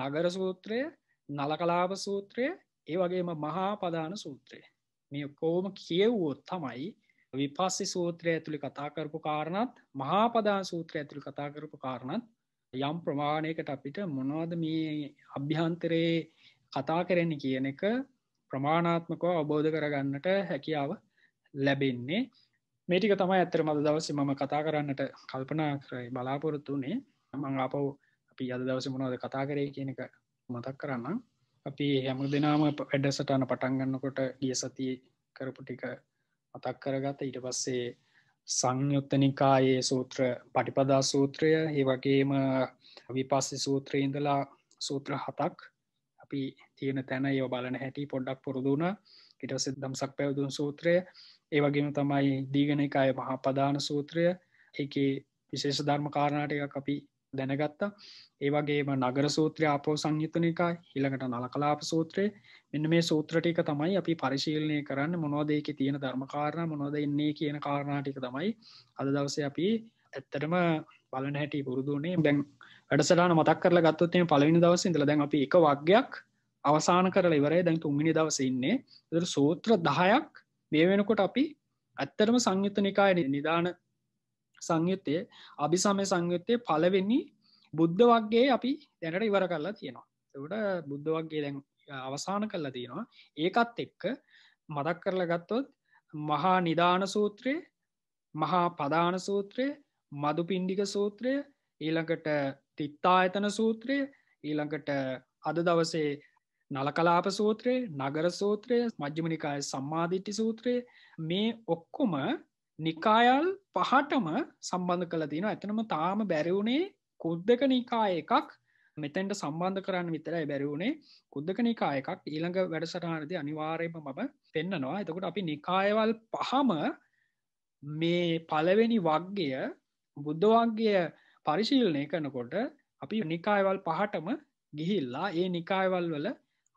නගර සූත්‍රය නලකලාප සූත්‍රය ඒ වගේම මහා පදාන සූත්‍රය මේ කෝම කියව්වොත් තමයි විපස්සි සූත්‍රය ඇතුළි කතාකරපු කාරණත් මහාපදා සූත්‍රය ඇතුළි කතාකරපු කාරණත් යම් ප්‍රමාණයකට අපිට මොනවද මේ අභ්‍යන්තරයේ කතා කරෙන කියන එක ප්‍රමාණාත්මකව අවබෝධ කරගන්නට හැකියාව ලැබෙන්නේ මේටික තමයි ඇත්තර මද දවස මම කතා කරන්නට කල්පනා කරයි බලාපොරොත්තුනේ මං අපව් අපි අද දවස මොනවද කතා කරේ කියන එක මතක් කරන්න අපි හැම දෙනාම වැඩසටාන පටන්ගන්නකොට ගිය සති කරපු ටික මතක් කරගත ඊට පස්සේ සංයුත්තනිකායේ සූත්‍ර පටිපදා සූත්‍රය ඒ වගේම විපස්සි සූත්‍රයඉඳලා සූත්‍ර හතක් අපි තියෙන තැන ඒ බලන හැටි පොඩ්ඩක් පුරුදුුණ ඉටස දම්සක් පැවදුන් සූත්‍රය ඒවගේම තමයි දීගනකාය මහා පදාන සූත්‍රය එක විශේෂ ධර්මකාරණටයක් අපි දැනගත්තා ඒවගේම නගර සූත්‍රය අපෝ සංයුතනකයි හිළඟට නල කලාප සූත්‍රය මෙන්න මේ සූත්‍රටික තමයි අපි පරිශීලනය කරන්න මොනෝදයක තියෙන ධර්මකාරණ මොනොද එන්නේ කියන කාරණාටික තමයි අද දවස අපි ඇත්තටම බලන හැටි පුරුදුනේ බැන් වැඩසටාන මතක් කරලා ගත්තොත්ේ පලවිනි දවස ඉඳල දැන් අපි එක වක්ගයක් අවසාන කරලා ඉවරයි දැන් තුන්මිනි දවසඉන්නේ දර සූත්‍ර දහයක් මේ වෙනකොට අපි ඇත්තරම සංයුත්ත නිකාය නිධාන සංයුත්තය අභිසමය සංයුත්තය පලවෙනි බුද්ධ වක්ගේ අපි දැනට ඉවර කරලා තියෙනවා එවට බුද්ධ වක්ගේ දැන් අවසාන කරලා තියෙනවා ඒකත් එක්ක මදක් කරලා ගත්තොත් මහා නිධාන සූත්‍රයේ මහා පදාන සූත්‍රයේ මදු පින්ඩික සූත්‍රය ඊළඟට තිත්තා ඇතන සූත්‍රය ඊළඟට අද දවසේ නලකලාප සූත්‍රයේ නගර සූත්‍රය මජ්්‍යමනිකාය සම්මාධිට්ටි සූත්‍රයේ මේ ඔක්කොම නිකායල් පහටම සම්බන්ධ කළ තින ඇතනම තාම බැරිවුණේ කුද්දක නිකා එකක් මෙතැන්ට සම්බන්ධ කරන්න විතරයි බැරිවුණේ කුද්දක නිකා එකක් ඊළඟ වැඩසටහනද අනිවාරයම මම පෙන්න්නනවා එතකොට අපි නිකායවල් පහම මේ පලවෙනි වක්ගය බුද්ධවාගගේ පරිශීලනය කරනකොට අපි නිකායවල් පහටම ගිහිල්ලා ඒ නිකායවල් වල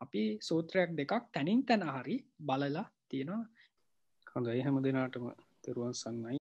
අපි සූත්‍රයක් දෙකක් තැනින් තැන හරි බලලා තියෙනවා හඳ එහැම දෙනාටම තෙරුවන් සන්නයි